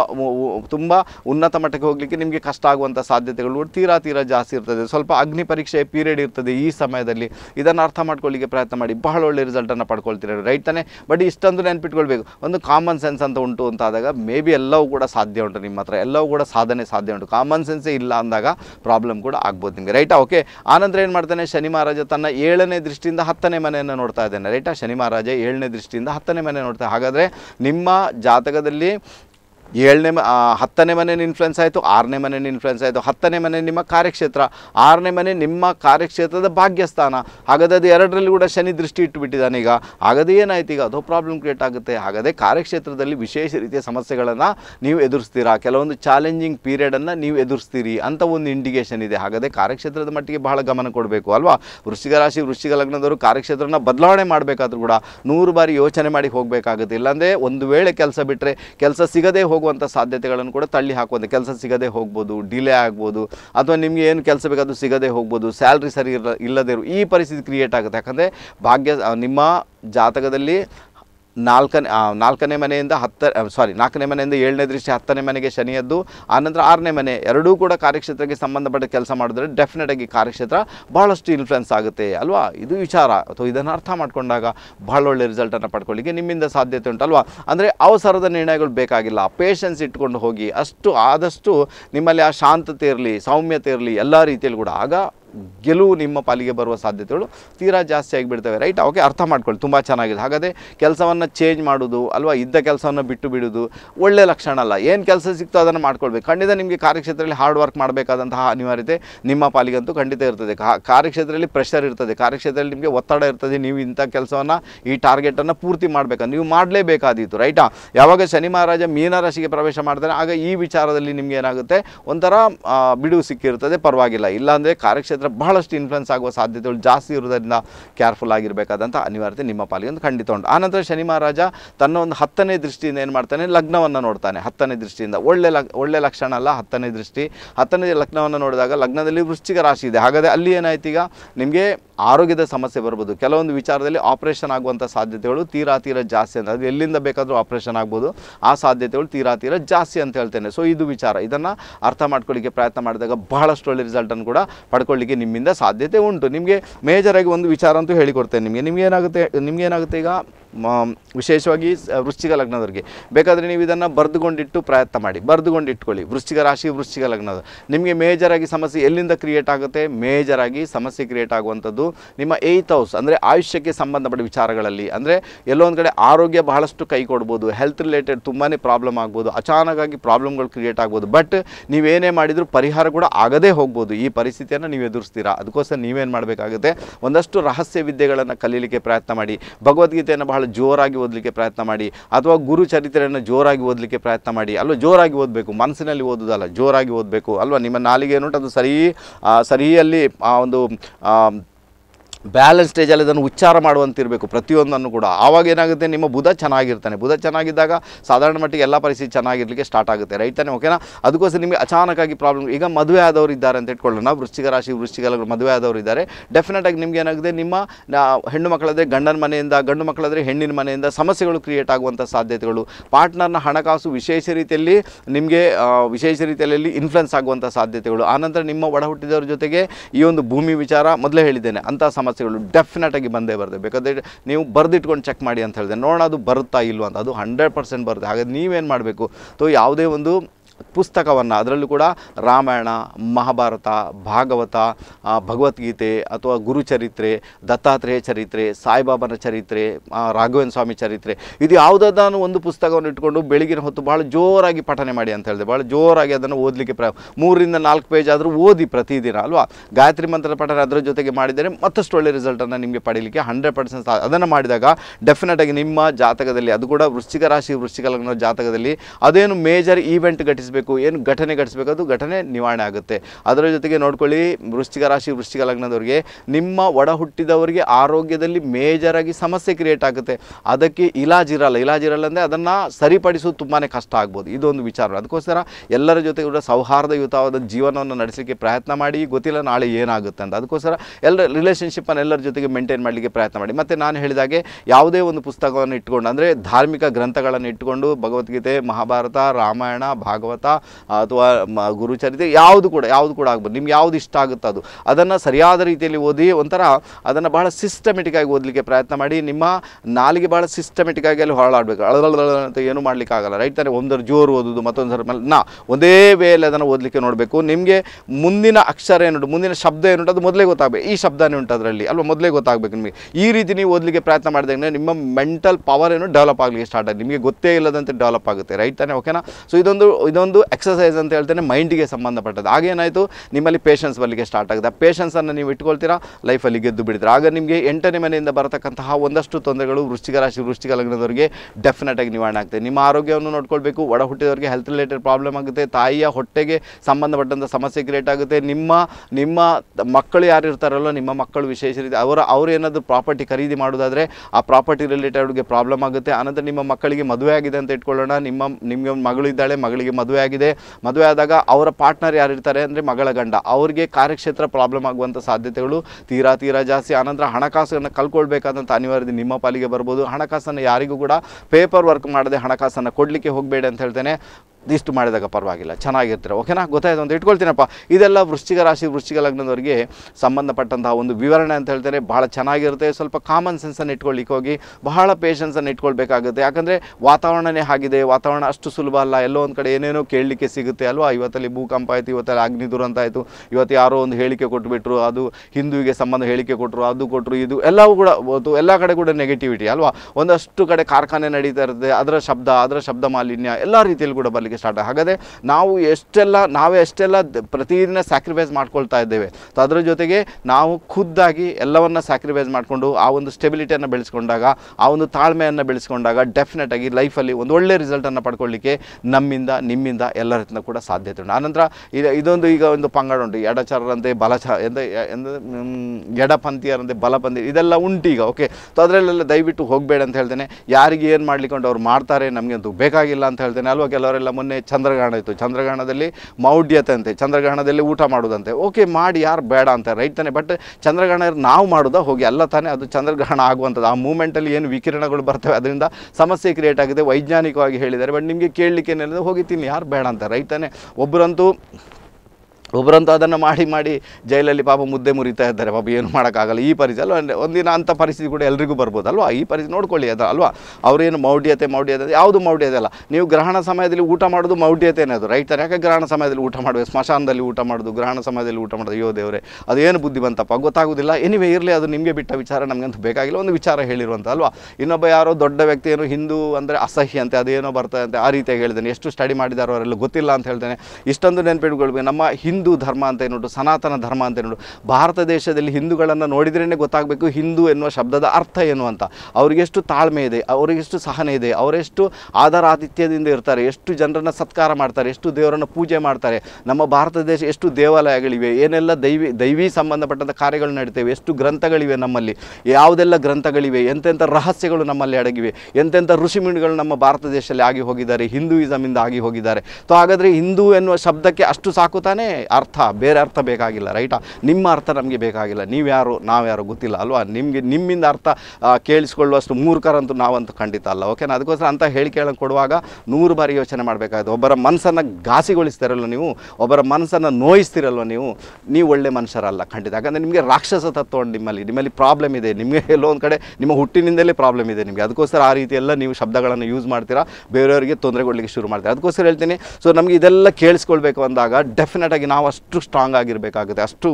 ತುಂಬ ಉನ್ನತ ಮಟ್ಟಕ್ಕೆ ಹೋಗಲಿಕ್ಕೆ ನಿಮಗೆ ಕಷ್ಟ ಆಗುವಂಥ ಸಾಧ್ಯತೆಗಳು ತೀರಾ ತೀರಾ ಜಾಸ್ತಿ ಇರ್ತದೆ ಸ್ವಲ್ಪ ಅಗ್ನಿ ಪರೀಕ್ಷೆ ಪೀರಿಯಡ್ ಇರ್ತದೆ ಈ ಸಮಯದಲ್ಲಿ ಇದನ್ನು ಅರ್ಥ ಮಾಡ್ಕೊಳ್ಳಿಕ್ಕೆ ಪ್ರಯತ್ನ ಮಾಡಿ ಬಹಳ ಒಳ್ಳೆ ರಿಸಲ್ಟನ್ನು ಪಡ್ಕೊಳ್ತೀರ ರೈಟ್ ತಾನೆ ಬಟ್ ಇಷ್ಟೊಂದು ನೆನಪಿಟ್ಕೊಳ್ಬೇಕು ಒಂದು ಕಾಮನ್ ಸೆನ್ಸ್ ಅಂತ ಉಂಟು ಅಂತಾದಾಗ ಮೇ ಬಿ ಎಲ್ಲವೂ ಕೂಡ ಸಾಧ್ಯ ಉಂಟು ನಿಮ್ಮ ಮಾತ್ರ ಎಲ್ಲವೂ ಕೂಡ ಸಾಧನೆ ಸಾಧ್ಯ ಉಂಟು ಕಾಮನ್ ಸೆನ್ಸೇ ಇಲ್ಲ ಅಂದಾಗ ಪ್ರಾಬ್ಲಮ್ ಕೂಡ ಆಗ್ಬೋದು ನಿಮಗೆ ರೈಟಾ ಓಕೆ ಆನಂತರ ಏನು ಮಾಡ್ತಾನೆ ಶನಿ ಮಹಾರಾಜ ತನ್ನ ಏಳನೇ ದೃಷ್ಟಿಯಿಂದ ಹತ್ತನೇ ಮನೆಯನ್ನು ನೋಡ್ತಾ ಇದ್ದಾನೆ ರೈಟಾ ಶನಿ ಮಹಾರಾಜ ಏಳನೇ ದೃಷ್ಟಿಯಿಂದ ಹತ್ತನೇ ಮನೆ ನೋಡ್ತಾ ಹಾಗಾದರೆ ನಿಮ್ಮ ಜಾತಕದಲ್ಲಿ ಏಳನೇ ಹತ್ತನೇ ಮನೇನ ಇನ್ಫ್ಲುಯೆನ್ಸ್ ಆಯಿತು ಆರನೇ ಮನೇನ ಇನ್ಫ್ಲುಯೆನ್ಸ್ ಆಯಿತು ಹತ್ತನೇ ಮನೆ ನಿಮ್ಮ ಕಾರ್ಯಕ್ಷೇತ್ರ ಆರನೇ ಮನೆ ನಿಮ್ಮ ಕಾರ್ಯಕ್ಷೇತ್ರದ ಭಾಗ್ಯಸ್ಥಾನ ಹಾಗಾದ್ರೆ ಎರಡರಲ್ಲಿ ಕೂಡ ಶನಿ ದೃಷ್ಟಿ ಇಟ್ಟುಬಿಟ್ಟಿದ್ದಾನೆ ಈಗ ಆಗದೇ ಏನಾಯ್ತು ಈಗ ಅದು ಪ್ರಾಬ್ಲಮ್ ಕ್ರಿಯೇಟ್ ಆಗುತ್ತೆ ಹಾಗಾದರೆ ಕಾರ್ಯಕ್ಷೇತ್ರದಲ್ಲಿ ವಿಶೇಷ ರೀತಿಯ ಸಮಸ್ಯೆಗಳನ್ನು ನೀವು ಎದುರಿಸ್ತೀರಾ ಕೆಲವೊಂದು ಚಾಲೆಂಜಿಂಗ್ ಪೀರಿಯಡನ್ನು ನೀವು ಎದುರಿಸ್ತೀರಿ ಅಂತ ಒಂದು ಇಂಡಿಕೇಷನ್ ಇದೆ ಹಾಗಾದರೆ ಕಾರ್ಯಕ್ಷೇತ್ರದ ಮಟ್ಟಿಗೆ ಬಹಳ ಗಮನ ಕೊಡಬೇಕು ಅಲ್ವಾ ವೃಶ್ಚಿಕ ರಾಶಿ ವೃಶ್ಚಿಕ ಲಗ್ನದವರು ಕಾರ್ಯಕ್ಷೇತ್ರನ ಬದಲಾವಣೆ ಮಾಡಬೇಕಾದ್ರೂ ಕೂಡ ನೂರು ಬಾರಿ ಯೋಚನೆ ಮಾಡಿ ಹೋಗಬೇಕಾಗುತ್ತೆ ಇಲ್ಲಾಂದರೆ ಒಂದು ವೇಳೆ ಕೆಲಸ ಬಿಟ್ಟರೆ ಕೆಲಸ ಸಿಗದೇ ಹೋಗಿ ಹೋಗುವಂಥ ಸಾಧ್ಯತೆಗಳನ್ನು ಕೂಡ ತಳ್ಳಿ ಹಾಕುವಂಥ ಕೆಲಸ ಸಿಗದೆ ಹೋಗ್ಬೋದು ಡಿಲೇ ಆಗ್ಬೋದು ಅಥವಾ ನಿಮಗೆ ಏನು ಕೆಲಸ ಬೇಕಾದರೂ ಸಿಗದೆ ಹೋಗ್ಬೋದು ಸ್ಯಾಲ್ರಿ ಸರಿ ಇರ ಇಲ್ಲದೇ ಈ ಪರಿಸ್ಥಿತಿ ಕ್ರಿಯೇಟ್ ಆಗುತ್ತೆ ಯಾಕಂದರೆ ಭಾಗ್ಯ ನಿಮ್ಮ ಜಾತಕದಲ್ಲಿ ನಾಲ್ಕನೇ ನಾಲ್ಕನೇ ಮನೆಯಿಂದ ಹತ್ತ ಸಾರಿ ನಾಲ್ಕನೇ ಮನೆಯಿಂದ ಏಳನೇ ದೃಷ್ಟಿ ಹತ್ತನೇ ಮನೆಗೆ ಶನಿಯದ್ದು ಆನಂತರ ಆರನೇ ಮನೆ ಎರಡೂ ಕೂಡ ಕಾರ್ಯಕ್ಷೇತ್ರಕ್ಕೆ ಸಂಬಂಧಪಟ್ಟ ಕೆಲಸ ಮಾಡಿದ್ರೆ ಡೆಫಿನೆಟ್ ಆಗಿ ಕಾರ್ಯಕ್ಷೇತ್ರ ಬಹಳಷ್ಟು ಇನ್ಫ್ಲುಯೆನ್ಸ್ ಆಗುತ್ತೆ ಅಲ್ವಾ ಇದು ವಿಚಾರ ಅಥವಾ ಇದನ್ನು ಅರ್ಥ ಮಾಡಿಕೊಂಡಾಗ ಭಾಳ ಒಳ್ಳೆ ರಿಸಲ್ಟನ್ನು ಪಡ್ಕೊಳ್ಳಿಕ್ಕೆ ನಿಮ್ಮಿಂದ ಸಾಧ್ಯತೆ ಉಂಟಲ್ವಾ ಅಂದರೆ ಅವಸರದ ನಿರ್ಣಯಗಳು ಬೇಕಾಗಿಲ್ಲ ಪೇಷನ್ಸ್ ಇಟ್ಕೊಂಡು ಹೋಗಿ ಅಷ್ಟು ಆದಷ್ಟು ನಿಮ್ಮಲ್ಲಿ ಆ ಶಾಂತತೆ ಇರಲಿ ಸೌಮ್ಯತೆ ಇರಲಿ ಎಲ್ಲ ರೀತಿಯಲ್ಲಿ ಕೂಡ ಆಗ ಗೆಲುವು ನಿಮ್ಮ ಪಾಲಿಗೆ ಬರುವ ಸಾಧ್ಯತೆಗಳು ತೀರಾ ಜಾಸ್ತಿ ಆಗಿಬಿಡ್ತವೆ ರೈಟ್ ಓಕೆ ಅರ್ಥ ಮಾಡ್ಕೊಳ್ಳಿ ತುಂಬ ಚೆನ್ನಾಗಿದೆ ಹಾಗಾದರೆ ಕೆಲಸವನ್ನು ಚೇಂಜ್ ಮಾಡೋದು ಅಲ್ವಾ ಇದ್ದ ಕೆಲಸವನ್ನು ಬಿಟ್ಟು ಬಿಡೋದು ಒಳ್ಳೆಯ ಲಕ್ಷಣ ಅಲ್ಲ ಏನು ಕೆಲಸ ಸಿಕ್ತೋ ಅದನ್ನು ಮಾಡ್ಕೊಳ್ಬೇಕು ಖಂಡಿತ ನಿಮಗೆ ಕಾರ್ಯಕ್ಷೇತ್ರದಲ್ಲಿ ಹಾರ್ಡ್ ವರ್ಕ್ ಮಾಡಬೇಕಾದಂತಹ ಅನಿವಾರ್ಯತೆ ನಿಮ್ಮ ಪಾಲಿಗಂತೂ ಖಂಡಿತ ಇರ್ತದೆ ಕಾರ್ಯಕ್ಷೇತ್ರದಲ್ಲಿ ಪ್ರೆಷರ್ ಇರ್ತದೆ ಕಾರ್ಯಕ್ಷೇತ್ರದಲ್ಲಿ ನಿಮಗೆ ಒತ್ತಡ ಇರ್ತದೆ ನೀವು ಇಂಥ ಕೆಲಸವನ್ನು ಈ ಟಾರ್ಗೆಟನ್ನು ಪೂರ್ತಿ ಮಾಡಬೇಕು ನೀವು ಮಾಡಲೇಬೇಕಾದೀತು ರೈಟಾ ಯಾವಾಗ ಶನಿ ಮಹಾರಾಜ ಮೀನರಾಶಿಗೆ ಪ್ರವೇಶ ಮಾಡ್ತಾರೆ ಆಗ ಈ ವಿಚಾರದಲ್ಲಿ ನಿಮಗೇನಾಗುತ್ತೆ ಒಂಥರ ಬಿಡುವು ಸಿಕ್ಕಿರ್ತದೆ ಪರವಾಗಿಲ್ಲ ಇಲ್ಲಾಂದರೆ ಕಾರ್ಯಕ್ಷೇತ್ರ ಬಹಳಷ್ಟು ಇನ್ಫ್ಲುಯೆನ್ಸ್ ಆಗುವ ಸಾಧ್ಯತೆಗಳು ಜಾಸ್ತಿ ಇರುವುದರಿಂದ ಕೇರ್ಫುಲ್ ಆಗಿರಬೇಕಾದಂಥ ಅನಿವಾರ್ಯತೆ ನಿಮ್ಮ ಪಾಲಿಗೆ ಒಂದು ಖಂಡಿತ ಉಂಟು ಆನಂತರ ಶನಿ ಮಹಾರಾಜ ತನ್ನ ಒಂದು ಹತ್ತನೇ ದೃಷ್ಟಿಯಿಂದ ಏನು ಮಾಡ್ತಾನೆ ಲಗ್ನವನ್ನು ನೋಡ್ತಾನೆ ಹತ್ತನೇ ದೃಷ್ಟಿಯಿಂದ ಒಳ್ಳೆ ಒಳ್ಳೆ ಲಕ್ಷಣ ಅಲ್ಲ ಹತ್ತನೇ ದೃಷ್ಟಿ ಹತ್ತನೇ ಲಗ್ನವನ್ನು ನೋಡಿದಾಗ ಲಗ್ನದಲ್ಲಿ ವೃಶ್ಚಿಕ ರಾಶಿ ಇದೆ ಹಾಗಾದರೆ ಅಲ್ಲಿ ಏನಾಯ್ತು ಈಗ ನಿಮಗೆ ಆರೋಗ್ಯದ ಸಮಸ್ಯೆ ಬರ್ಬೋದು ಕೆಲವೊಂದು ವಿಚಾರದಲ್ಲಿ ಆಪರೇಷನ್ ಆಗುವಂಥ ಸಾಧ್ಯತೆಗಳು ತೀರಾ ತೀರ ಜಾಸ್ತಿ ಅಂತ ಅದು ಎಲ್ಲಿಂದ ಬೇಕಾದರೂ ಆಪರೇಷನ್ ಆಗ್ಬೋದು ಆ ಸಾಧ್ಯತೆಗಳು ತೀರಾ ತೀರ ಜಾಸ್ತಿ ಅಂತ ಹೇಳ್ತೇನೆ ಸೊ ಇದು ವಿಚಾರ ಇದನ್ನು ಅರ್ಥ ಮಾಡ್ಕೊಳ್ಳಿಕ್ಕೆ ಪ್ರಯತ್ನ ಮಾಡಿದಾಗ ಬಹಳಷ್ಟು ಒಳ್ಳೆ ರಿಸಲ್ಟನ್ನು ಕೂಡ ಪಡ್ಕೊಳ್ಳಿಕ್ಕೆ ನಿಮ್ಮಿಂದ ಸಾಧ್ಯತೆ ಉಂಟು ನಿಮಗೆ ಮೇಜರಾಗಿ ಒಂದು ವಿಚಾರ ಅಂತೂ ಹೇಳಿಕೊಡ್ತೇನೆ ನಿಮಗೆ ನಿಮಗೇನಾಗುತ್ತೆ ನಿಮಗೇನಾಗುತ್ತೆ ಈಗ ವಿಶೇಷವಾಗಿ ವೃಶ್ಚಿಕ ಲಗ್ನದವ್ರಿಗೆ ಬೇಕಾದರೆ ನೀವು ಇದನ್ನು ಬರೆದುಕೊಂಡಿಟ್ಟು ಪ್ರಯತ್ನ ಮಾಡಿ ಬರೆದುಕೊಂಡಿಟ್ಕೊಳ್ಳಿ ವೃಶ್ಚಿಕ ರಾಶಿ ವೃಶ್ಚಿಕ ಲಗ್ನದ ನಿಮಗೆ ಮೇಜರಾಗಿ ಸಮಸ್ಯೆ ಎಲ್ಲಿಂದ ಕ್ರಿಯೇಟ್ ಆಗುತ್ತೆ ಮೇಜರಾಗಿ ಸಮಸ್ಯೆ ಕ್ರಿಯೇಟ್ ಆಗುವಂಥದ್ದು ನಿಮ್ಮ ಏಯ್ತ್ ಹೌಸ್ ಅಂದರೆ ಆಯುಷ್ಯಕ್ಕೆ ಸಂಬಂಧಪಟ್ಟ ವಿಚಾರಗಳಲ್ಲಿ ಅಂದರೆ ಎಲ್ಲೊಂದು ಕಡೆ ಆರೋಗ್ಯ ಬಹಳಷ್ಟು ಕೈ ಕೊಡ್ಬೋದು ಹೆಲ್ತ್ ರಿಲೇಟೆಡ್ ತುಂಬಾ ಪ್ರಾಬ್ಲಮ್ ಆಗ್ಬೋದು ಅಚಾನಕಾಗಿ ಪ್ರಾಬ್ಲಮ್ಗಳು ಕ್ರಿಯೇಟ್ ಆಗ್ಬೋದು ಬಟ್ ನೀವೇನೇ ಮಾಡಿದರೂ ಪರಿಹಾರ ಕೂಡ ಆಗದೇ ಹೋಗ್ಬೋದು ಈ ಪರಿಸ್ಥಿತಿಯನ್ನು ನೀವು ಎದುರಿಸ್ತೀರಾ ಅದಕ್ಕೋಸ್ಕರ ನೀವೇನು ಮಾಡಬೇಕಾಗುತ್ತೆ ಒಂದಷ್ಟು ರಹಸ್ಯ ವಿದ್ಯೆಗಳನ್ನು ಕಲೀಲಿಕ್ಕೆ ಪ್ರಯತ್ನ ಮಾಡಿ ಭಗವದ್ಗೀತೆಯನ್ನು ಬಹಳ ಬಹಳ ಜೋರಾಗಿ ಓದಲಿಕ್ಕೆ ಪ್ರಯತ್ನ ಮಾಡಿ ಅಥವಾ ಗುರು ಚರಿತ್ರೆಯನ್ನು ಜೋರಾಗಿ ಓದಲಿಕ್ಕೆ ಪ್ರಯತ್ನ ಮಾಡಿ ಅಲ್ವಾ ಜೋರಾಗಿ ಓದಬೇಕು ಮನಸ್ಸಿನಲ್ಲಿ ಓದೋದಲ್ಲ ಜೋರಾಗಿ ಓದಬೇಕು ಅಲ್ವಾ ನಿಮ್ಮ ನಾಲಿಗೆ ಏನುಂಟು ಅದು ಸರಿ ಸರಿಯಲ್ಲಿ ಆ ಒಂದು ಬ್ಯಾಲೆನ್ಸ್ ಸ್ಟೇಜಲ್ಲಿ ಅದನ್ನು ಉಚ್ಚಾರ ಮಾಡುವಂತಿರಬೇಕು ಪ್ರತಿಯೊಂದನ್ನು ಕೂಡ ಆವಾಗ ಏನಾಗುತ್ತೆ ನಿಮ್ಮ ಬುಧ ಚೆನ್ನಾಗಿರ್ತಾನೆ ಬುಧ ಚೆನ್ನಾಗಿದ್ದಾಗ ಸಾಧಾರಣ ಮಟ್ಟಿಗೆ ಎಲ್ಲ ಪರಿಸ್ಥಿತಿ ಚೆನ್ನಾಗಿರಲಿಕ್ಕೆ ಸ್ಟಾರ್ಟ್ ಆಗುತ್ತೆ ರೈಟ್ ತಾನೆ ಓಕೆನಾ ಅದಕ್ಕೋಸ್ಕರ ನಿಮಗೆ ಅಚಾನಕ್ಕಾಗಿ ಪ್ರಾಬ್ಲಮ್ ಈಗ ಮದುವೆ ಆದವರು ಇದ್ದಾರೆ ಅಂತ ಇಟ್ಕೊಳ್ಳೋಣ ವೃಶ್ಚಿಕ ರಾಶಿ ವೃಶ್ಚಿಕ ಮದುವೆ ಆದವರು ಇದ್ದಾರೆ ಡೆಫಿನೆಟಾಗಿ ನಿಮ್ಗೆ ಏನಾಗುತ್ತೆ ನಿಮ್ಮ ಹೆಣ್ಣು ಮಕ್ಕಳಾದರೆ ಗಂಡನ ಮನೆಯಿಂದ ಗಂಡು ಮಕ್ಕಳಾದರೆ ಹೆಣ್ಣಿನ ಮನೆಯಿಂದ ಸಮಸ್ಯೆಗಳು ಕ್ರಿಯೇಟ್ ಆಗುವಂಥ ಸಾಧ್ಯತೆಗಳು ಪಾರ್ಟ್ನರ್ನ ಹಣಕಾಸು ವಿಶೇಷ ರೀತಿಯಲ್ಲಿ ನಿಮಗೆ ವಿಶೇಷ ರೀತಿಯಲ್ಲಿ ಇನ್ಫ್ಲುಯೆನ್ಸ್ ಆಗುವಂಥ ಸಾಧ್ಯತೆಗಳು ಆನಂತರ ನಿಮ್ಮ ಒಡಹುಟ್ಟಿದವರ ಜೊತೆಗೆ ಈ ಒಂದು ಭೂಮಿ ವಿಚಾರ ಮೊದಲೇ ಹೇಳಿದ್ದೇನೆ ಅಂಥ ಸಮ ಸಮಸ್ಯೆಗಳು ಡೆಫಿನೆಟಾಗಿ ಬಂದೇ ಬರುತ್ತೆ ಬೇಕಾದರೆ ನೀವು ಬರೆದಿಟ್ಕೊಂಡು ಚೆಕ್ ಮಾಡಿ ಅಂತ ಹೇಳಿದೆ ನೋಡೋಣ ಅದು ಬರುತ್ತಾ ಇಲ್ವಂತ ಅಂತ ಅದು ಹಂಡ್ರೆಡ್ ಪರ್ಸೆಂಟ್ ಬರುತ್ತೆ ಹಾಗಾದ್ರೆ ನೀವೇನು ಮಾಡಬೇಕು ಸೊ ಯಾವುದೇ ಒಂದು ಪುಸ್ತಕವನ್ನು ಅದರಲ್ಲೂ ಕೂಡ ರಾಮಾಯಣ ಮಹಾಭಾರತ ಭಾಗವತ ಭಗವದ್ಗೀತೆ ಅಥವಾ ಗುರುಚರಿತ್ರೆ ದತ್ತಾತ್ರೇಯ ಚರಿತ್ರೆ ಸಾಯಿಬಾಬನ ಚರಿತ್ರೆ ರಾಘವೇಂದ್ರ ಸ್ವಾಮಿ ಚರಿತ್ರೆ ಇದು ಯಾವುದಾದ್ರೂ ಒಂದು ಪುಸ್ತಕವನ್ನು ಇಟ್ಕೊಂಡು ಬೆಳಗಿನ ಹೊತ್ತು ಭಾಳ ಜೋರಾಗಿ ಪಠನೆ ಮಾಡಿ ಅಂತ ಹೇಳಿದೆ ಭಾಳ ಜೋರಾಗಿ ಅದನ್ನು ಓದಲಿಕ್ಕೆ ಪ್ರ ಮೂರರಿಂದ ನಾಲ್ಕು ಪೇಜ್ ಆದರೂ ಓದಿ ಪ್ರತಿದಿನ ಅಲ್ವಾ ಗಾಯತ್ರಿ ಮಂತ್ರ ಪಠನೆ ಅದರ ಜೊತೆಗೆ ಮಾಡಿದರೆ ಮತ್ತಷ್ಟು ಒಳ್ಳೆಯ ರಿಸಲ್ಟನ್ನು ನಿಮಗೆ ಪಡೀಲಿಕ್ಕೆ ಹಂಡ್ರೆಡ್ ಪರ್ಸೆಂಟ್ ಅದನ್ನು ಮಾಡಿದಾಗ ಡೆಫಿನೆಟಾಗಿ ನಿಮ್ಮ ಜಾತಕದಲ್ಲಿ ಅದು ಕೂಡ ವೃಶ್ಚಿಕ ರಾಶಿ ವೃಶ್ಚಿಕ ಲಗ್ನ ಜಾತಕದಲ್ಲಿ ಅದೇನು ಮೇಜರ್ ಈವೆಂಟ್ ಘಟಿಸಿ ಏನು ಘಟನೆ ಘಟಿಸಬೇಕು ಅದು ಘಟನೆ ನಿವಾರಣೆ ಆಗುತ್ತೆ ಅದರ ಜೊತೆಗೆ ನೋಡ್ಕೊಳ್ಳಿ ವೃಷ್ಟಿಕ ರಾಶಿ ವೃಷ್ಟಿಕ ಲಗ್ನದವರಿಗೆ ನಿಮ್ಮ ಒಡ ಹುಟ್ಟಿದವರಿಗೆ ಆರೋಗ್ಯದಲ್ಲಿ ಮೇಜರಾಗಿ ಸಮಸ್ಯೆ ಕ್ರಿಯೇಟ್ ಆಗುತ್ತೆ ಅದಕ್ಕೆ ಇರಲ್ಲ ಇಲಾಜಿರಲ್ಲ ಇರಲ್ಲ ಅಂದರೆ ಅದನ್ನು ಸರಿಪಡಿಸೋದು ತುಂಬಾ ಕಷ್ಟ ಆಗ್ಬೋದು ಇದೊಂದು ವಿಚಾರ ಅದಕ್ಕೋಸ್ಕರ ಎಲ್ಲರ ಜೊತೆ ಕೂಡ ಸೌಹಾರ್ದಯುತವಾದ ಜೀವನವನ್ನು ನಡೆಸಲಿಕ್ಕೆ ಪ್ರಯತ್ನ ಮಾಡಿ ಗೊತ್ತಿಲ್ಲ ನಾಳೆ ಏನಾಗುತ್ತೆ ಅಂತ ಅದಕ್ಕೋಸ್ಕರ ಎಲ್ಲರ ರಿಲೇಷನ್ಶಿಪ್ಪನ್ನು ಎಲ್ಲರ ಜೊತೆಗೆ ಮೇಂಟೈನ್ ಮಾಡಲಿಕ್ಕೆ ಪ್ರಯತ್ನ ಮಾಡಿ ಮತ್ತು ನಾನು ಹೇಳಿದಾಗೆ ಯಾವುದೇ ಒಂದು ಪುಸ್ತಕವನ್ನು ಇಟ್ಕೊಂಡು ಅಂದರೆ ಧಾರ್ಮಿಕ ಗ್ರಂಥಗಳನ್ನು ಇಟ್ಕೊಂಡು ಭಗವದ್ಗೀತೆ ಮಹಾಭಾರತ ರಾಮಾಯಣ ಭಾಗವತ ಭಾರತ ಅಥವಾ ಗುರುಚರಿತೆ ಯಾವುದು ಕೂಡ ಯಾವುದು ಕೂಡ ಆಗ್ಬೋದು ನಿಮ್ಗೆ ಯಾವುದು ಇಷ್ಟ ಆಗುತ್ತೆ ಅದು ಅದನ್ನು ಸರಿಯಾದ ರೀತಿಯಲ್ಲಿ ಓದಿ ಒಂಥರ ಅದನ್ನು ಬಹಳ ಸಿಸ್ಟಮೆಟಿಕ್ಕಾಗಿ ಓದಲಿಕ್ಕೆ ಪ್ರಯತ್ನ ಮಾಡಿ ನಿಮ್ಮ ನಾಲಿಗೆ ಭಾಳ ಸಿಸ್ಟಮೆಟಿಕ್ಕಾಗಿ ಅಲ್ಲಿ ಹೊರಳಾಡಬೇಕು ಅಂತ ಏನೂ ಮಾಡಲಿಕ್ಕಾಗಲ್ಲ ರೈಟ್ ತಾನೇ ಒಂದರ ಜೋರು ಓದೋದು ಮತ್ತೊಂದು ಸರ್ ಮೇಲೆ ನಾ ಒಂದೇ ವೇಲೆ ಅದನ್ನು ಓದಲಿಕ್ಕೆ ನೋಡಬೇಕು ನಿಮಗೆ ಮುಂದಿನ ಅಕ್ಷರ ಏನುಂಟು ಮುಂದಿನ ಶಬ್ದ ಏನುಂಟು ಅದು ಮೊದಲೇ ಗೊತ್ತಾಗಬೇಕು ಈ ಶಬ್ದನೇ ಉಂಟು ಅದರಲ್ಲಿ ಅಲ್ವಾ ಮೊದಲೇ ಗೊತ್ತಾಗಬೇಕು ನಿಮಗೆ ಈ ರೀತಿ ನೀವು ಓದಲಿಕ್ಕೆ ಪ್ರಯತ್ನ ಮಾಡಿದಾಗ ನಿಮ್ಮ ಮೆಂಟಲ್ ಪವರ್ ಏನು ಡೆವಲಪ್ ಆಗಲಿಕ್ಕೆ ಸ್ಟಾರ್ಟ್ ಆಗಿ ನಿಮಗೆ ಗೊತ್ತೇ ಇಲ್ಲದಂತೆ ಡೆವಲಪ್ ಆಗುತ್ತೆ ರೈಟ್ ತಾನೆ ಓಕೆನಾ ಸೊ ಇದೊಂದು ಇದೊಂದು ಒಂದು ಎಕ್ಸಸೈಸ್ ಅಂತ ಹೇಳ್ತೇನೆ ಮೈಂಡಿಗೆ ಸಂಬಂಧಪಟ್ಟದ್ದು ಆಗೇನಾಯಿತು ನಿಮ್ಮಲ್ಲಿ ಪೇಷನ್ಸ್ ಬರಲಿಕ್ಕೆ ಸ್ಟಾರ್ಟ್ ಆಗಿದೆ ಆ ಪೇಷನ್ಸನ್ನು ನೀವು ಇಟ್ಕೊಳ್ತೀರಾ ಲೈಫಲ್ಲಿ ಗೆದ್ದು ಬಿಡ್ತೀರಾ ಆಗ ನಿಮಗೆ ಎಂಟನೇ ಮನೆಯಿಂದ ಬರತಕ್ಕಂತಹ ಒಂದಷ್ಟು ತೊಂದರೆಗಳು ವೃಷ್ಟಿಕ ರಾಶಿ ವೃಷ್ಟಿಕ ಲಗ್ನದವರಿಗೆ ಡೆಫಿನೆಟಾಗಿ ನಿವಾರಣೆ ಆಗ್ತದೆ ನಿಮ್ಮ ಆರೋಗ್ಯವನ್ನು ನೋಡ್ಕೊಳ್ಬೇಕು ಒಡ ಹುಟ್ಟಿದವರಿಗೆ ಹೆಲ್ತ್ ರಿಲೇಟೆಡ್ ಪ್ರಾಬ್ಲಮ್ ಆಗುತ್ತೆ ತಾಯಿಯ ಹೊಟ್ಟೆಗೆ ಸಂಬಂಧಪಟ್ಟಂಥ ಸಮಸ್ಯೆ ಕ್ರಿಯೇಟ್ ಆಗುತ್ತೆ ನಿಮ್ಮ ನಿಮ್ಮ ಮಕ್ಕಳು ಯಾರು ಇರ್ತಾರಲ್ಲೋ ನಿಮ್ಮ ಮಕ್ಕಳು ವಿಶೇಷ ರೀತಿ ಅವರ ಅವ್ರು ಏನಾದರೂ ಪ್ರಾಪರ್ಟಿ ಖರೀದಿ ಮಾಡೋದಾದರೆ ಆ ಪ್ರಾಪರ್ಟಿ ರಿಲೇಟೆಡ್ಗೆ ಪ್ರಾಬ್ಲಮ್ ಆಗುತ್ತೆ ಆನಂತರ ನಿಮ್ಮ ಮಕ್ಕಳಿಗೆ ಮದುವೆ ಆಗಿದೆ ಅಂತ ಇಟ್ಕೊಳ್ಳೋಣ ನಿಮ್ಮ ನಿಮಗೆ ಮಗಳು ಇದ್ದಾಳೆ ಮಗಳಿಗೆ ಮದುವೆ ಮದುವೆ ಆಗಿದೆ ಮದುವೆ ಆದಾಗ ಅವರ ಪಾರ್ಟ್ನರ್ ಯಾರು ಇರ್ತಾರೆ ಅಂದರೆ ಮಗಳ ಗಂಡ ಅವರಿಗೆ ಕಾರ್ಯಕ್ಷೇತ್ರ ಪ್ರಾಬ್ಲಮ್ ಆಗುವಂಥ ಸಾಧ್ಯತೆಗಳು ತೀರಾ ತೀರಾ ಜಾಸ್ತಿ ಆನಂತರ ಹಣಕಾಸನ್ನು ಕಲ್ಕೊಳ್ಬೇಕಾದಂಥ ಅನಿವಾರ್ಯತೆ ನಿಮ್ಮ ಪಾಲಿಗೆ ಬರ್ಬೋದು ಹಣಕಾಸನ್ನು ಯಾರಿಗೂ ಕೂಡ ಪೇಪರ್ ವರ್ಕ್ ಮಾಡದೆ ಹಣಕಾಸನ್ನು ಕೊಡಲಿಕ್ಕೆ ಹೋಗಬೇಡಿ ಅಂತ ಹೇಳ್ತೇನೆ ಇಷ್ಟು ಮಾಡಿದಾಗ ಪರವಾಗಿಲ್ಲ ಚೆನ್ನಾಗಿರ್ತೀರ ಓಕೆನಾ ಗೊತ್ತಾಯ್ತು ಅಂತ ಇಟ್ಕೊಳ್ತೀನಪ್ಪ ಇದೆಲ್ಲ ವೃಶ್ಚಿಕ ರಾಶಿ ವೃಶ್ಚಿಕ ಲಗ್ನದವರಿಗೆ ಸಂಬಂಧಪಟ್ಟಂತಹ ಒಂದು ವಿವರಣೆ ಅಂತ ಹೇಳ್ತಾರೆ ಭಾಳ ಚೆನ್ನಾಗಿರುತ್ತೆ ಸ್ವಲ್ಪ ಕಾಮನ್ ಸೆನ್ಸನ್ನು ಇಟ್ಕೊಳ್ಳಿಕ್ಕೆ ಹೋಗಿ ಬಹಳ ಪೇಷನ್ಸನ್ನು ಇಟ್ಕೊಳ್ಬೇಕಾಗುತ್ತೆ ಯಾಕಂದರೆ ವಾತಾವರಣನೇ ಆಗಿದೆ ವಾತಾವರಣ ಅಷ್ಟು ಸುಲಭ ಅಲ್ಲ ಎಲ್ಲೋ ಒಂದು ಕಡೆ ಏನೇನೋ ಕೇಳಲಿಕ್ಕೆ ಸಿಗುತ್ತೆ ಅಲ್ವಾ ಇವತ್ತಲ್ಲಿ ಭೂಕಂಪ ಆಯಿತು ಇವತ್ತಲ್ಲಿ ಅಗ್ನಿ ದುರಂತ ಆಯಿತು ಇವತ್ತು ಯಾರೋ ಒಂದು ಹೇಳಿಕೆ ಕೊಟ್ಟುಬಿಟ್ರು ಅದು ಹಿಂದುವಿಗೆ ಸಂಬಂಧ ಹೇಳಿಕೆ ಕೊಟ್ಟರು ಅದು ಕೊಟ್ಟರು ಇದು ಎಲ್ಲವೂ ಕೂಡ ಎಲ್ಲ ಕಡೆ ಕೂಡ ನೆಗೆಟಿವಿಟಿ ಅಲ್ವಾ ಒಂದಷ್ಟು ಕಡೆ ಕಾರ್ಖಾನೆ ನಡೀತಾ ಇರುತ್ತೆ ಅದರ ಶಬ್ದ ಅದರ ಶಬ್ದ ಮಾಲಿನ್ಯ ಎಲ್ಲ ರೀತಿಯಲ್ಲಿ ಕೂಡ ಬರಲಿಕ್ಕೆ ಸ್ಟಾರ್ಟ್ ಹಾಗಾದರೆ ನಾವು ಎಷ್ಟೆಲ್ಲ ನಾವೇ ಎಷ್ಟೆಲ್ಲ ಪ್ರತಿದಿನ ಸ್ಯಾಕ್ರಿಫೈಸ್ ಮಾಡ್ಕೊಳ್ತಾ ಇದ್ದೇವೆ ಅದರ ಜೊತೆಗೆ ನಾವು ಖುದ್ದಾಗಿ ಎಲ್ಲವನ್ನು ಸ್ಯಾಕ್ರಿಫೈಸ್ ಮಾಡಿಕೊಂಡು ಆ ಒಂದು ಸ್ಟೆಬಿಲಿಟಿಯನ್ನು ಬೆಳೆಸ್ಕೊಂಡಾಗ ಆ ಒಂದು ತಾಳ್ಮೆಯನ್ನು ಬೆಳೆಸ್ಕೊಂಡಾಗ ಡೆಫಿನೆಟಾಗಿ ಲೈಫಲ್ಲಿ ಒಂದು ಒಳ್ಳೆ ರಿಸಲ್ಟನ್ನು ಪಡ್ಕೊಳ್ಳಿಕ್ಕೆ ನಮ್ಮಿಂದ ನಿಮ್ಮಿಂದ ಎಲ್ಲರಿಂದ ಕೂಡ ಸಾಧ್ಯತೆ ಉಂಟು ಆನಂತರ ಇದು ಇದೊಂದು ಈಗ ಒಂದು ಪಂಗಡ ಉಂಟು ಎಡಚಾರರಂತೆ ಬಲಚ ಎಂದ ಎಡಪಂಥೀಯರಂತೆ ಬಲಪಂಥಿ ಇದೆಲ್ಲ ಉಂಟು ಈಗ ಓಕೆ ಸೊ ಅದರಲ್ಲೆಲ್ಲ ದಯವಿಟ್ಟು ಹೋಗಬೇಡ ಅಂತ ಹೇಳ್ತೇನೆ ಯಾರಿಗೆ ಏನು ಮಾಡ್ಲಿಕ್ಕೆ ಅವ್ರು ಮಾಡ್ತಾರೆ ನಮಗೆ ಅಂತೂ ಬೇಕಾಗಿಲ್ಲ ಅಂತ ಹೇಳ್ತೇನೆ ಅಲ್ವಾ ಕೆಲವರೆಲ್ಲ ಮೊನ್ನೆ ಚಂದ್ರಗ್ರಹಣ ಇತ್ತು ಚಂದ್ರಗ್ರಹಣದಲ್ಲಿ ಮೌಢ್ಯತೆ ಅಂತೆ ಚಂದ್ರಗ್ರಹಣದಲ್ಲಿ ಊಟ ಮಾಡೋದಂತೆ ಓಕೆ ಮಾಡಿ ಯಾರು ಬೇಡ ಅಂತ ರೈಟ್ ತಾನೆ ಬಟ್ ಚಂದ್ರಗ್ರಹಣ ನಾವು ಮಾಡೋದ ಹೋಗಿ ಅಲ್ಲ ತಾನೇ ಅದು ಚಂದ್ರಗ್ರಹಣ ಆಗುವಂಥದ್ದು ಆ ಮೂಮೆಂಟಲ್ಲಿ ಏನು ವಿಕಿರಣಗಳು ಬರ್ತವೆ ಅದರಿಂದ ಸಮಸ್ಯೆ ಕ್ರಿಯೇಟ್ ಆಗಿದೆ ವೈಜ್ಞಾನಿಕವಾಗಿ ಹೇಳಿದ್ದಾರೆ ಬಟ್ ನಿಮಗೆ ಕೇಳಲಿಕ್ಕೆ ಏನಿಲ್ಲ ಹೋಗಿ ತಿನ್ನಿ ಯಾರು ಬೇಡ ಅಂತ ರೈಟ್ ತಾನೆ ಒಬ್ಬರಂತೂ ಒಬ್ಬರಂತೂ ಅದನ್ನು ಮಾಡಿ ಮಾಡಿ ಜೈಲಲ್ಲಿ ಪಾಪ ಮುದ್ದೆ ಮುರಿತಾ ಇದ್ದಾರೆ ಪಾಪ ಏನು ಮಾಡೋಕ್ಕಾಗಲ್ಲ ಈ ಪರಿಸ್ಥಿತಿ ಅಲ್ವಾ ಒಂದಿನ ಅಂಥ ಪರಿಸ್ಥಿತಿ ಕೂಡ ಎಲ್ರಿಗೂ ಬರ್ಬೋದು ಅಲ್ವಾ ಈ ಪರಿಸ್ಥಿತಿ ನೋಡ್ಕೊಳ್ಳಿ ಅದು ಅಲ್ವಾ ಅವರೇನು ಮೌಢ್ಯತೆ ಮೌಢ್ಯತೆ ಯಾವುದು ಮೌಢ್ಯತೆ ಅಲ್ಲ ನೀವು ಗ್ರಹಣ ಸಮಯದಲ್ಲಿ ಊಟ ಮಾಡೋದು ಮೌಢ್ಯತೆ ಅದು ರೈತರು ಯಾಕೆ ಗ್ರಹಣ ಸಮಯದಲ್ಲಿ ಊಟ ಮಾಡಬೇಕು ಸ್ಮಶಾನದಲ್ಲಿ ಊಟ ಮಾಡೋದು ಗ್ರಹಣ ಸಮಯದಲ್ಲಿ ಊಟ ಮಾಡೋದು ಅಯ್ಯೋ ದೇವರೇ ಅದು ಏನು ಬುದ್ಧಿ ಬಂತಪ್ಪ ಗೊತ್ತಾಗೋದಿಲ್ಲ ಎನಿವೆ ಇರಲಿ ಅದು ನಿಮಗೆ ಬಿಟ್ಟ ವಿಚಾರ ನಮಗಂತೂ ಬೇಕಾಗಿಲ್ಲ ಒಂದು ವಿಚಾರ ಹೇಳಿರುವಂಥ ಅಲ್ವಾ ಇನ್ನೊಬ್ಬ ಯಾರೋ ದೊಡ್ಡ ವ್ಯಕ್ತಿ ಏನು ಹಿಂದೂ ಅಂದರೆ ಅಸಹ್ಯ ಅಂತೆ ಅದೇನೋ ಬರ್ತದೆ ಅಂತೆ ಆ ರೀತಿಯಾಗಿ ಹೇಳ್ತೇನೆ ಎಷ್ಟು ಸ್ಟಡಿ ಮಾಡಿದಾರೋ ಅವರೆಲ್ಲ ಗೊತ್ತಿಲ್ಲ ಅಂತ ಹೇಳ್ತೇನೆ ಇಷ್ಟೊಂದು ನೆನಪಿಟ್ಕೊಳ್ಬೇಕು ನಮ್ಮ ಹಿಂದೂ ಹಿಂದೂ ಧರ್ಮ ಅಂತ ಏನುಂಟು ಸನಾತನ ಧರ್ಮ ಅಂತ ಏನುಂಟು ಭಾರತ ದೇಶದಲ್ಲಿ ಹಿಂದೂಗಳನ್ನು ನೋಡಿದ್ರೇ ಗೊತ್ತಾಗಬೇಕು ಹಿಂದೂ ಎನ್ನುವ ಶಬ್ದದ ಅರ್ಥ ಏನು ಅಂತ ಅವರಿಗೆಷ್ಟು ತಾಳ್ಮೆ ಇದೆ ಅವರಿಗೆಷ್ಟು ಸಹನೆ ಇದೆ ಅವರೆಷ್ಟು ಆಧಾರ ಆತಿಥ್ಯದಿಂದ ಇರ್ತಾರೆ ಎಷ್ಟು ಜನರನ್ನು ಸತ್ಕಾರ ಮಾಡ್ತಾರೆ ಎಷ್ಟು ದೇವರನ್ನು ಪೂಜೆ ಮಾಡ್ತಾರೆ ನಮ್ಮ ಭಾರತ ದೇಶ ಎಷ್ಟು ದೇವಾಲಯಗಳಿವೆ ಏನೆಲ್ಲ ದೈವಿ ದೈವಿ ಸಂಬಂಧಪಟ್ಟಂಥ ಕಾರ್ಯಗಳು ನಡೀತೇವೆ ಎಷ್ಟು ಗ್ರಂಥಗಳಿವೆ ನಮ್ಮಲ್ಲಿ ಯಾವುದೆಲ್ಲ ಗ್ರಂಥಗಳಿವೆ ಎಂತೆಂಥ ರಹಸ್ಯಗಳು ನಮ್ಮಲ್ಲಿ ಅಡಗಿವೆ ಎಂತೆಂಥ ಋಷಿಮುನಿಗಳು ನಮ್ಮ ಭಾರತ ದೇಶದಲ್ಲಿ ಆಗಿ ಹೋಗಿದ್ದಾರೆ ಹಿಂದೂಯಿಸಮಿಂದ ಆಗಿ ಹೋಗಿದ್ದಾರೆ ಸೊ ಹಾಗಾದರೆ ಹಿಂದೂ ಎನ್ನುವ ಶಬ್ದಕ್ಕೆ ಅಷ್ಟು ಸಾಕು ತಾನೇ ಅರ್ಥ ಬೇರೆ ಅರ್ಥ ಬೇಕಾಗಿಲ್ಲ ರೈಟಾ ನಿಮ್ಮ ಅರ್ಥ ನಮಗೆ ಬೇಕಾಗಿಲ್ಲ ನೀವ್ಯಾರು ಯಾರು ಗೊತ್ತಿಲ್ಲ ಅಲ್ವಾ ನಿಮಗೆ ನಿಮ್ಮಿಂದ ಅರ್ಥ ಕೇಳಿಸ್ಕೊಳ್ಳುವಷ್ಟು ಮೂರ್ಖರಂತೂ ನಾವಂತೂ ಖಂಡಿತ ಅಲ್ಲ ಓಕೆನಾ ಅದಕ್ಕೋಸ್ಕರ ಅಂತ ಹೇಳಿ ಕೇಳಿ ಕೊಡುವಾಗ ನೂರು ಬಾರಿ ಯೋಚನೆ ಮಾಡಬೇಕಾಯ್ತು ಒಬ್ಬರ ಮನಸ್ಸನ್ನು ಘಾಸಿಗೊಳಿಸ್ತಿರಲ್ವ ನೀವು ಒಬ್ಬರ ಮನಸ್ಸನ್ನು ನೋಯಿಸ್ತಿರಲ್ವ ನೀವು ನೀವು ಒಳ್ಳೆ ಮನುಷ್ಯರಲ್ಲ ಖಂಡಿತ ಯಾಕಂದರೆ ನಿಮಗೆ ರಾಕ್ಷಸ ತತ್ವ ನಿಮ್ಮಲ್ಲಿ ನಿಮ್ಮಲ್ಲಿ ಪ್ರಾಬ್ಲಮ್ ಇದೆ ನಿಮಗೆ ಎಲ್ಲೋ ಒಂದು ಕಡೆ ನಿಮ್ಮ ಹುಟ್ಟಿನಿಂದಲೇ ಪ್ರಾಬ್ಲಮ್ ಇದೆ ನಿಮಗೆ ಅದಕ್ಕೋಸ್ಕರ ಆ ರೀತಿಯೆಲ್ಲ ನೀವು ಶಬ್ದಗಳನ್ನು ಯೂಸ್ ಮಾಡ್ತೀರಾ ಬೇರೆಯವರಿಗೆ ತೊಂದರೆ ಶುರು ಮಾಡ್ತೀರಾ ಅದಕ್ಕೋಸ್ಕರ ಹೇಳ್ತೀನಿ ಸೊ ನಮಗೆ ಇದೆಲ್ಲ ಕೇಳಿಸ್ಕೊಳ್ಬೇಕು ಅಂದಾಗ ಡೆಫಿನೆಟಾಗಿ ನಾವು ನಾವು ಅಷ್ಟು ಸ್ಟ್ರಾಂಗ್ ಆಗಿರಬೇಕಾಗುತ್ತೆ ಅಷ್ಟು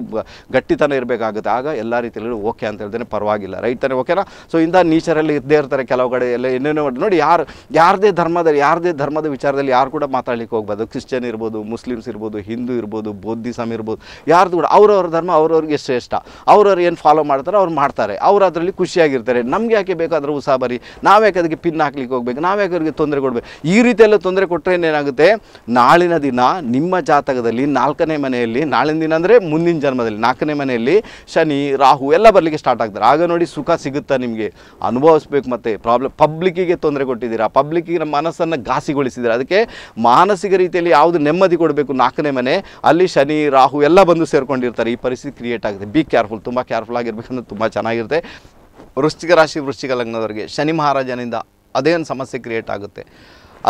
ಗಟ್ಟಿತನ ಇರಬೇಕಾಗುತ್ತೆ ಆಗ ಎಲ್ಲ ರೀತಿಯಲ್ಲಿ ಓಕೆ ಅಂತ ಹೇಳಿದ್ರೆ ಪರವಾಗಿಲ್ಲ ರೈಟ್ ತಾನೇ ಓಕೆನಾ ಸೊ ಇಂಥ ನೀಚರಲ್ಲಿ ಇದ್ದೇ ಇರ್ತಾರೆ ಕೆಲವು ಕಡೆ ಎಲ್ಲ ಏನೇನೋ ನೋಡಿ ಯಾರು ಯಾರದೇ ಧರ್ಮದಲ್ಲಿ ಯಾರದೇ ಧರ್ಮದ ವಿಚಾರದಲ್ಲಿ ಯಾರು ಕೂಡ ಮಾತಾಡ್ಲಿಕ್ಕೆ ಹೋಗ್ಬೋದು ಕ್ರಿಶ್ಚಿಯನ್ ಇರ್ಬೋದು ಮುಸ್ಲಿಮ್ಸ್ ಇರ್ಬೋದು ಹಿಂದೂ ಇರ್ಬೋದು ಬೌದ್ಧಿಸಮ್ ಇರ್ಬೋದು ಯಾರ್ದು ಕೂಡ ಅವ್ರವ್ರ ಧರ್ಮ ಅವ್ರವ್ರಿಗೆ ಶ್ರೇಷ್ಠ ಅವ್ರವ್ರು ಏನು ಫಾಲೋ ಮಾಡ್ತಾರೆ ಅವ್ರು ಮಾಡ್ತಾರೆ ಅವ್ರು ಅದರಲ್ಲಿ ಖುಷಿಯಾಗಿರ್ತಾರೆ ನಮ್ಗೆ ಯಾಕೆ ಬೇಕಾದ್ರೆ ಉಸಾಬರಿ ಯಾಕೆ ಅದಕ್ಕೆ ಪಿನ್ ಹಾಕ್ಲಿಕ್ಕೆ ಹೋಗ್ಬೇಕು ಯಾಕೆ ಅವ್ರಿಗೆ ತೊಂದರೆ ಕೊಡಬೇಕು ಈ ರೀತಿಯೆಲ್ಲ ತೊಂದರೆ ಕೊಟ್ಟರೆ ಏನಾಗುತ್ತೆ ನಾಳಿನ ದಿನ ನಿಮ್ಮ ಜಾತಕದಲ್ಲಿ ನಾಲ್ಕನೇ ನಾಲ್ಕನೇ ಮನೆಯಲ್ಲಿ ನಾಳಿನ ದಿನ ಅಂದರೆ ಮುಂದಿನ ಜನ್ಮದಲ್ಲಿ ನಾಲ್ಕನೇ ಮನೆಯಲ್ಲಿ ಶನಿ ರಾಹು ಎಲ್ಲ ಬರಲಿಕ್ಕೆ ಸ್ಟಾರ್ಟ್ ಆಗ್ತಾರೆ ಆಗ ನೋಡಿ ಸುಖ ಸಿಗುತ್ತಾ ನಿಮಗೆ ಅನುಭವಿಸ್ಬೇಕು ಮತ್ತು ಪ್ರಾಬ್ಲಮ್ ಪಬ್ಲಿಕ್ಕಿಗೆ ತೊಂದರೆ ಕೊಟ್ಟಿದ್ದೀರಾ ಪಬ್ಲಿಕ್ಕಿಗೆ ಮನಸ್ಸನ್ನು ಘಾಸಿಗೊಳಿಸಿದ್ದೀರಾ ಅದಕ್ಕೆ ಮಾನಸಿಕ ರೀತಿಯಲ್ಲಿ ಯಾವುದು ನೆಮ್ಮದಿ ಕೊಡಬೇಕು ನಾಲ್ಕನೇ ಮನೆ ಅಲ್ಲಿ ಶನಿ ರಾಹು ಎಲ್ಲ ಬಂದು ಸೇರ್ಕೊಂಡಿರ್ತಾರೆ ಈ ಪರಿಸ್ಥಿತಿ ಕ್ರಿಯೇಟ್ ಆಗುತ್ತೆ ಬಿ ಕೇರ್ಫುಲ್ ತುಂಬ ಕೇರ್ಫುಲ್ ಆಗಿರ್ಬೇಕಂದ್ರೆ ತುಂಬ ಚೆನ್ನಾಗಿರುತ್ತೆ ವೃಶ್ಚಿಕ ರಾಶಿ ವೃಶ್ಚಿಕ ಲಗ್ನದವರಿಗೆ ಶನಿ ಮಹಾರಾಜನಿಂದ ಅದೇನು ಸಮಸ್ಯೆ ಕ್ರಿಯೇಟ್ ಆಗುತ್ತೆ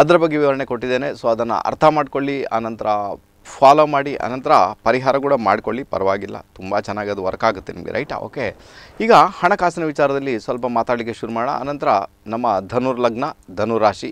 ಅದರ ಬಗ್ಗೆ ವಿವರಣೆ ಕೊಟ್ಟಿದ್ದೇನೆ ಸೊ ಅದನ್ನು ಅರ್ಥ ಮಾಡ್ಕೊಳ್ಳಿ ಆನಂತರ ಫಾಲೋ ಮಾಡಿ ಅನಂತರ ಪರಿಹಾರ ಕೂಡ ಮಾಡಿಕೊಳ್ಳಿ ಪರವಾಗಿಲ್ಲ ತುಂಬ ಚೆನ್ನಾಗಿ ಅದು ವರ್ಕ್ ಆಗುತ್ತೆ ನಿಮಗೆ ರೈಟಾ ಓಕೆ ಈಗ ಹಣಕಾಸಿನ ವಿಚಾರದಲ್ಲಿ ಸ್ವಲ್ಪ ಮಾತಾಡಲಿಕ್ಕೆ ಶುರು ಮಾಡೋಣ ಅನಂತರ ನಮ್ಮ ಧನುರ್ಲಗ್ನ ಲಗ್ನ ಧನುರಾಶಿ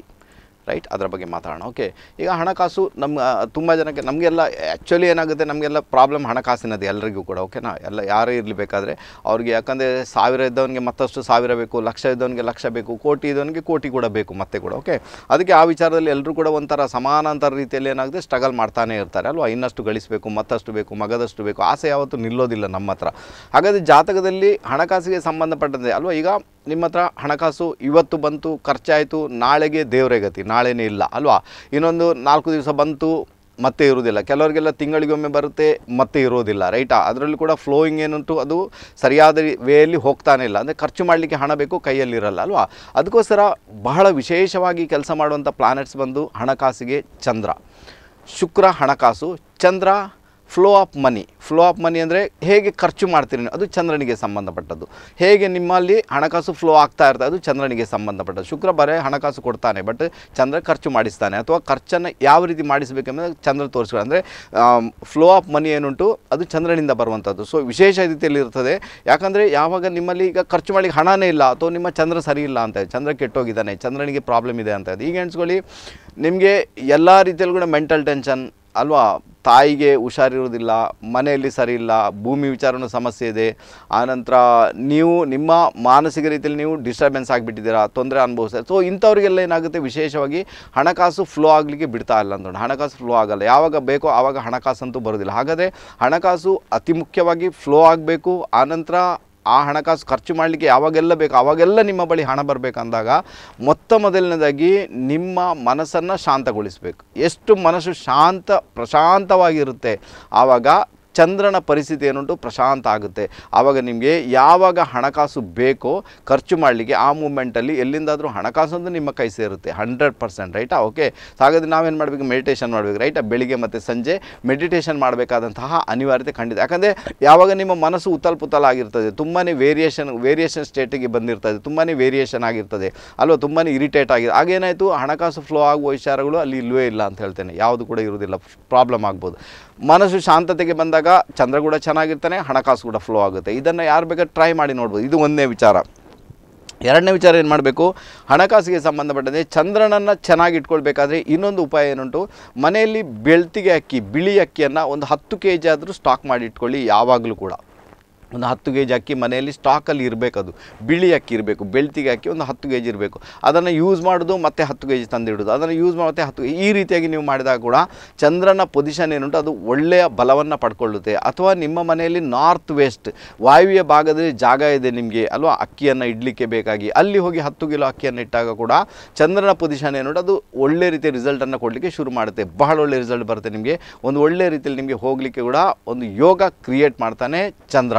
ರೈಟ್ ಅದರ ಬಗ್ಗೆ ಮಾತಾಡೋಣ ಓಕೆ ಈಗ ಹಣಕಾಸು ನಮ್ಮ ತುಂಬ ಜನಕ್ಕೆ ನಮಗೆಲ್ಲ ಆ್ಯಕ್ಚುಲಿ ಏನಾಗುತ್ತೆ ನಮಗೆಲ್ಲ ಪ್ರಾಬ್ಲಮ್ ಹಣಕಾಸಿನದು ಎಲ್ಲರಿಗೂ ಕೂಡ ಓಕೆನಾ ಎಲ್ಲ ಯಾರೇ ಬೇಕಾದ್ರೆ ಅವ್ರಿಗೆ ಯಾಕಂದರೆ ಸಾವಿರ ಇದ್ದವನಿಗೆ ಮತ್ತಷ್ಟು ಸಾವಿರ ಬೇಕು ಲಕ್ಷ ಇದ್ದವನಿಗೆ ಲಕ್ಷ ಬೇಕು ಕೋಟಿ ಇದ್ದವನಿಗೆ ಕೋಟಿ ಕೂಡ ಬೇಕು ಮತ್ತೆ ಕೂಡ ಓಕೆ ಅದಕ್ಕೆ ಆ ವಿಚಾರದಲ್ಲಿ ಎಲ್ಲರೂ ಕೂಡ ಒಂಥರ ಸಮಾನಾಂತರ ರೀತಿಯಲ್ಲಿ ಏನಾಗುತ್ತೆ ಸ್ಟ್ರಗಲ್ ಮಾಡ್ತಾನೆ ಇರ್ತಾರೆ ಅಲ್ವಾ ಇನ್ನಷ್ಟು ಗಳಿಸಬೇಕು ಮತ್ತಷ್ಟು ಬೇಕು ಮಗದಷ್ಟು ಬೇಕು ಆಸೆ ಯಾವತ್ತೂ ನಿಲ್ಲೋದಿಲ್ಲ ನಮ್ಮ ಹತ್ರ ಹಾಗಾದರೆ ಜಾತಕದಲ್ಲಿ ಹಣಕಾಸಿಗೆ ಸಂಬಂಧಪಟ್ಟಂತೆ ಅಲ್ವಾ ಈಗ ನಿಮ್ಮ ಹತ್ರ ಹಣಕಾಸು ಇವತ್ತು ಬಂತು ಖರ್ಚಾಯಿತು ನಾಳೆಗೆ ದೇವರೇ ಗತಿ ನಾಳೆನೇ ಇಲ್ಲ ಅಲ್ವಾ ಇನ್ನೊಂದು ನಾಲ್ಕು ದಿವಸ ಬಂತು ಮತ್ತೆ ಇರೋದಿಲ್ಲ ಕೆಲವರಿಗೆಲ್ಲ ತಿಂಗಳಿಗೊಮ್ಮೆ ಬರುತ್ತೆ ಮತ್ತೆ ಇರೋದಿಲ್ಲ ರೈಟಾ ಅದರಲ್ಲೂ ಕೂಡ ಫ್ಲೋಯಿಂಗ್ ಏನುಂಟು ಅದು ಸರಿಯಾದ ವೇಯಲ್ಲಿ ಹೋಗ್ತಾನೆ ಇಲ್ಲ ಅಂದರೆ ಖರ್ಚು ಮಾಡಲಿಕ್ಕೆ ಹಣ ಬೇಕು ಕೈಯಲ್ಲಿರಲ್ಲ ಅಲ್ವಾ ಅದಕ್ಕೋಸ್ಕರ ಬಹಳ ವಿಶೇಷವಾಗಿ ಕೆಲಸ ಮಾಡುವಂಥ ಪ್ಲಾನೆಟ್ಸ್ ಬಂದು ಹಣಕಾಸಿಗೆ ಚಂದ್ರ ಶುಕ್ರ ಹಣಕಾಸು Chandra flow of money flow of money ಅಂದರೆ ಹೇಗೆ ಖರ್ಚು ಮಾಡ್ತೀರಿ ಅದು ಚಂದ್ರನಿಗೆ ಸಂಬಂಧಪಟ್ಟದ್ದು ಹೇಗೆ ನಿಮ್ಮಲ್ಲಿ ಹಣಕಾಸು ಫ್ಲೋ ಆಗ್ತಾ ಇರ್ತದೆ ಅದು ಚಂದ್ರನಿಗೆ ಸಂಬಂಧಪಟ್ಟದ್ದು ಶುಕ್ರ ಬರೇ ಹಣಕಾಸು ಕೊಡ್ತಾನೆ ಬಟ್ ಚಂದ್ರ ಖರ್ಚು ಮಾಡಿಸ್ತಾನೆ ಅಥವಾ ಖರ್ಚನ್ನು ಯಾವ ರೀತಿ ಮಾಡಿಸಬೇಕೆಂಬುದು ಚಂದ್ರ ತೋರಿಸ್ಕೊಳ್ಳಿ ಅಂದರೆ ಫ್ಲೋ ಆಫ್ ಮನಿ ಏನುಂಟು ಅದು ಚಂದ್ರನಿಂದ ಬರುವಂಥದ್ದು ಸೊ ವಿಶೇಷ ರೀತಿಯಲ್ಲಿ ಇರ್ತದೆ ಯಾಕಂದರೆ ಯಾವಾಗ ನಿಮ್ಮಲ್ಲಿ ಈಗ ಖರ್ಚು ಮಾಡಲಿಕ್ಕೆ ಹಣನೇ ಇಲ್ಲ ಅಥವಾ ನಿಮ್ಮ ಚಂದ್ರ ಸರಿ ಇಲ್ಲ ಅಂತ ಚಂದ್ರ ಕೆಟ್ಟೋಗಿದ್ದಾನೆ ಚಂದ್ರನಿಗೆ ಪ್ರಾಬ್ಲಮ್ ಇದೆ ಅಂತ ಈಗ ಎಣಿಸ್ಕೊಳ್ಳಿ ನಿಮಗೆ ಎಲ್ಲ ರೀತಿಯಲ್ಲೂ ಕೂಡ ಮೆಂಟಲ್ ಟೆನ್ಷನ್ ಅಲ್ವಾ ತಾಯಿಗೆ ಹುಷಾರಿರೋದಿಲ್ಲ ಮನೆಯಲ್ಲಿ ಸರಿ ಇಲ್ಲ ಭೂಮಿ ವಿಚಾರನ ಸಮಸ್ಯೆ ಇದೆ ಆನಂತರ ನೀವು ನಿಮ್ಮ ಮಾನಸಿಕ ರೀತಿಯಲ್ಲಿ ನೀವು ಡಿಸ್ಟರ್ಬೆನ್ಸ್ ಆಗಿಬಿಟ್ಟಿದ್ದೀರಾ ತೊಂದರೆ ಅನುಭವಿಸ್ತಾರೆ ಸೊ ಇಂಥವ್ರಿಗೆಲ್ಲ ಏನಾಗುತ್ತೆ ವಿಶೇಷವಾಗಿ ಹಣಕಾಸು ಫ್ಲೋ ಆಗಲಿಕ್ಕೆ ಬಿಡ್ತಾ ಇಲ್ಲ ಅಂತ ಹಣಕಾಸು ಫ್ಲೋ ಆಗಲ್ಲ ಯಾವಾಗ ಬೇಕೋ ಆವಾಗ ಹಣಕಾಸಂತೂ ಬರೋದಿಲ್ಲ ಹಾಗಾದರೆ ಹಣಕಾಸು ಅತಿ ಮುಖ್ಯವಾಗಿ ಫ್ಲೋ ಆಗಬೇಕು ಆನಂತರ ಆ ಹಣಕಾಸು ಖರ್ಚು ಮಾಡಲಿಕ್ಕೆ ಯಾವಾಗೆಲ್ಲ ಬೇಕು ಆವಾಗೆಲ್ಲ ನಿಮ್ಮ ಬಳಿ ಹಣ ಬರಬೇಕಂದಾಗ ಮೊತ್ತ ಮೊದಲನೇದಾಗಿ ನಿಮ್ಮ ಮನಸ್ಸನ್ನು ಶಾಂತಗೊಳಿಸಬೇಕು ಎಷ್ಟು ಮನಸ್ಸು ಶಾಂತ ಪ್ರಶಾಂತವಾಗಿರುತ್ತೆ ಆವಾಗ ಚಂದ್ರನ ಪರಿಸ್ಥಿತಿ ಏನುಂಟು ಪ್ರಶಾಂತ ಆಗುತ್ತೆ ಆವಾಗ ನಿಮಗೆ ಯಾವಾಗ ಹಣಕಾಸು ಬೇಕೋ ಖರ್ಚು ಮಾಡಲಿಕ್ಕೆ ಆ ಮೂಮೆಂಟಲ್ಲಿ ಎಲ್ಲಿಂದಾದರೂ ಹಣಕಾಸು ಅಂದರೆ ನಿಮ್ಮ ಕೈ ಸೇರುತ್ತೆ ಹಂಡ್ರೆಡ್ ಪರ್ಸೆಂಟ್ ರೈಟಾ ಓಕೆ ಹಾಗಾದರೆ ನಾವೇನು ಮಾಡಬೇಕು ಮೆಡಿಟೇಷನ್ ಮಾಡಬೇಕು ರೈಟಾ ಬೆಳಿಗ್ಗೆ ಮತ್ತು ಸಂಜೆ ಮೆಡಿಟೇಷನ್ ಮಾಡಬೇಕಾದಂತಹ ಅನಿವಾರ್ಯತೆ ಖಂಡಿತ ಯಾಕಂದರೆ ಯಾವಾಗ ನಿಮ್ಮ ಮನಸ್ಸು ಉತ್ತಲ್ ಪುತ್ತಲ್ ಆಗಿರ್ತದೆ ತುಂಬಾ ವೇರಿಯೇಷನ್ ವೇರಿಯೇಷನ್ ಸ್ಟೇಟಿಗೆ ಬಂದಿರ್ತದೆ ತುಂಬಾ ವೇರಿಯೇಷನ್ ಆಗಿರ್ತದೆ ಅಲ್ವಾ ತುಂಬಾ ಇರಿಟೇಟ್ ಆಗಿದೆ ಆಗೇನಾಯಿತು ಹಣಕಾಸು ಫ್ಲೋ ಆಗುವ ವಿಚಾರಗಳು ಅಲ್ಲಿ ಇಲ್ಲವೇ ಇಲ್ಲ ಅಂತ ಹೇಳ್ತೇನೆ ಯಾವುದು ಕೂಡ ಇರುವುದಿಲ್ಲ ಪ್ರಾಬ್ಲಮ್ ಆಗ್ಬೋದು ಮನಸ್ಸು ಶಾಂತತೆಗೆ ಬಂದಾಗ ಚಂದ್ರ ಕೂಡ ಚೆನ್ನಾಗಿರ್ತಾನೆ ಹಣಕಾಸು ಕೂಡ ಫ್ಲೋ ಆಗುತ್ತೆ ಇದನ್ನು ಯಾರು ಬೇಕಾದ್ರೆ ಟ್ರೈ ಮಾಡಿ ನೋಡ್ಬೋದು ಇದು ಒಂದೇ ವಿಚಾರ ಎರಡನೇ ವಿಚಾರ ಏನು ಮಾಡಬೇಕು ಹಣಕಾಸಿಗೆ ಸಂಬಂಧಪಟ್ಟಂತೆ ಚಂದ್ರನನ್ನು ಚೆನ್ನಾಗಿ ಇಟ್ಕೊಳ್ಬೇಕಾದ್ರೆ ಇನ್ನೊಂದು ಉಪಾಯ ಏನುಂಟು ಮನೆಯಲ್ಲಿ ಬೆಳ್ತಿಗೆ ಅಕ್ಕಿ ಬಿಳಿ ಅಕ್ಕಿಯನ್ನು ಒಂದು ಹತ್ತು ಕೆ ಜಿ ಆದರೂ ಸ್ಟಾಕ್ ಮಾಡಿ ಇಟ್ಕೊಳ್ಳಿ ಯಾವಾಗಲೂ ಕೂಡ ಒಂದು ಹತ್ತು ಕೆ ಜಿ ಅಕ್ಕಿ ಮನೆಯಲ್ಲಿ ಸ್ಟಾಕಲ್ಲಿ ಇರಬೇಕು ಅದು ಬಿಳಿ ಅಕ್ಕಿ ಇರಬೇಕು ಬೆಳ್ತಿಗೆ ಅಕ್ಕಿ ಒಂದು ಹತ್ತು ಕೆ ಜಿ ಇರಬೇಕು ಅದನ್ನು ಯೂಸ್ ಮಾಡೋದು ಮತ್ತು ಹತ್ತು ಕೆ ಜಿ ತಂದಿಡೋದು ಅದನ್ನು ಯೂಸ್ ಮತ್ತೆ ಹತ್ತು ಈ ರೀತಿಯಾಗಿ ನೀವು ಮಾಡಿದಾಗ ಕೂಡ ಚಂದ್ರನ ಪೊಸಿಷನ್ ಏನುಂಟು ಅದು ಒಳ್ಳೆಯ ಬಲವನ್ನು ಪಡ್ಕೊಳ್ಳುತ್ತೆ ಅಥವಾ ನಿಮ್ಮ ಮನೆಯಲ್ಲಿ ನಾರ್ತ್ ವೆಸ್ಟ್ ವಾಯುವ್ಯ ಭಾಗದಲ್ಲಿ ಜಾಗ ಇದೆ ನಿಮಗೆ ಅಲ್ವಾ ಅಕ್ಕಿಯನ್ನು ಇಡಲಿಕ್ಕೆ ಬೇಕಾಗಿ ಅಲ್ಲಿ ಹೋಗಿ ಹತ್ತು ಕಿಲೋ ಅಕ್ಕಿಯನ್ನು ಇಟ್ಟಾಗ ಕೂಡ ಚಂದ್ರನ ಪೊಸಿಷನ್ ಏನುಂಟು ಅದು ಒಳ್ಳೆ ರೀತಿಯ ರಿಸಲ್ಟನ್ನು ಕೊಡಲಿಕ್ಕೆ ಶುರು ಮಾಡುತ್ತೆ ಬಹಳ ಒಳ್ಳೆ ರಿಸಲ್ಟ್ ಬರುತ್ತೆ ನಿಮಗೆ ಒಂದು ಒಳ್ಳೆ ರೀತಿಯಲ್ಲಿ ನಿಮಗೆ ಹೋಗಲಿಕ್ಕೆ ಕೂಡ ಒಂದು ಯೋಗ ಕ್ರಿಯೇಟ್ ಮಾಡ್ತಾನೆ ಚಂದ್ರಮ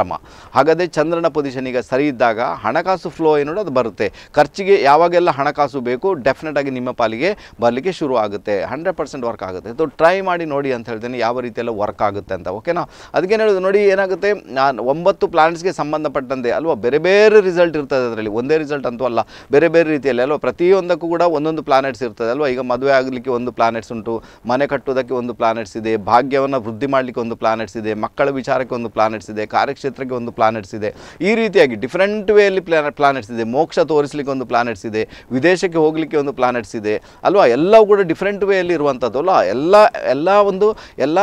ಹಾಗಾದರೆ ಚಂದ್ರನ ಪೊಸಿಷನ್ ಈಗ ಸರಿ ಇದ್ದಾಗ ಹಣಕಾಸು ಫ್ಲೋ ಏನೋ ಅದು ಬರುತ್ತೆ ಖರ್ಚಿಗೆ ಯಾವಾಗೆಲ್ಲ ಹಣಕಾಸು ಬೇಕು ಡೆಫಿನೆಟ್ ಆಗಿ ನಿಮ್ಮ ಪಾಲಿಗೆ ಬರಲಿಕ್ಕೆ ಶುರು ಆಗುತ್ತೆ ಹಂಡ್ರೆಡ್ ಪರ್ಸೆಂಟ್ ವರ್ಕ್ ಆಗುತ್ತೆ ಸೊ ಟ್ರೈ ಮಾಡಿ ನೋಡಿ ಅಂತ ಹೇಳ್ತೇನೆ ಯಾವ ರೀತಿಯೆಲ್ಲ ವರ್ಕ್ ಆಗುತ್ತೆ ಅಂತ ಓಕೆನಾ ಅದಕ್ಕೆ ಹೇಳೋದು ನೋಡಿ ಏನಾಗುತ್ತೆ ನಾನು ಒಂಬತ್ತು ಪ್ಲಾನೆಟ್ಸ್ಗೆ ಸಂಬಂಧಪಟ್ಟಂತೆ ಅಲ್ವಾ ಬೇರೆ ಬೇರೆ ರಿಸಲ್ಟ್ ಇರ್ತದೆ ಅದರಲ್ಲಿ ಒಂದೇ ರಿಸಲ್ಟ್ ಅಂತೂ ಅಲ್ಲ ಬೇರೆ ಬೇರೆ ರೀತಿಯಲ್ಲಿ ಅಲ್ವಾ ಪ್ರತಿಯೊಂದಕ್ಕೂ ಕೂಡ ಒಂದೊಂದು ಪ್ಲಾನೆಟ್ಸ್ ಇರ್ತದೆ ಅಲ್ವಾ ಈಗ ಮದುವೆ ಆಗಲಿಕ್ಕೆ ಒಂದು ಪ್ಲಾನೆಟ್ಸ್ ಉಂಟು ಮನೆ ಕಟ್ಟೋದಕ್ಕೆ ಒಂದು ಪ್ಲಾನೆಟ್ಸ್ ಇದೆ ಭಾಗ್ಯವನ್ನು ವೃದ್ಧಿ ಮಾಡಲಿಕ್ಕೆ ಒಂದು ಪ್ಲಾನೆಟ್ಸ್ ಇದೆ ಮಕ್ಕಳ ವಿಚಾರಕ್ಕೆ ಒಂದು ಪ್ಲಾನೆಟ್ಸ್ ಇದೆ ಕಾರ್ಯಕ್ಷೇತ್ರಕ್ಕೆ ಒಂದು ಪ್ಲಾನೆಟ್ಸ್ ಇದೆ ಈ ರೀತಿಯಾಗಿ ಡಿಫ್ರೆಂಟ್ ವೇಯಲ್ಲಿ ಪ್ಲಾನ ಪ್ಲಾನೆಟ್ಸ್ ಇದೆ ಮೋಕ್ಷ ತೋರಿಸ್ಲಿಕ್ಕೆ ಒಂದು ಪ್ಲಾನೆಟ್ಸ್ ಇದೆ ವಿದೇಶಕ್ಕೆ ಹೋಗಲಿಕ್ಕೆ ಒಂದು ಪ್ಲಾನೆಟ್ಸ್ ಇದೆ ಅಲ್ವಾ ಎಲ್ಲವೂ ಕೂಡ ಡಿಫ್ರೆಂಟ್ ವೇಯಲ್ಲಿ ಇರುವಂಥದ್ದು ಅಲ್ಲ ಎಲ್ಲ ಎಲ್ಲ ಒಂದು ಎಲ್ಲ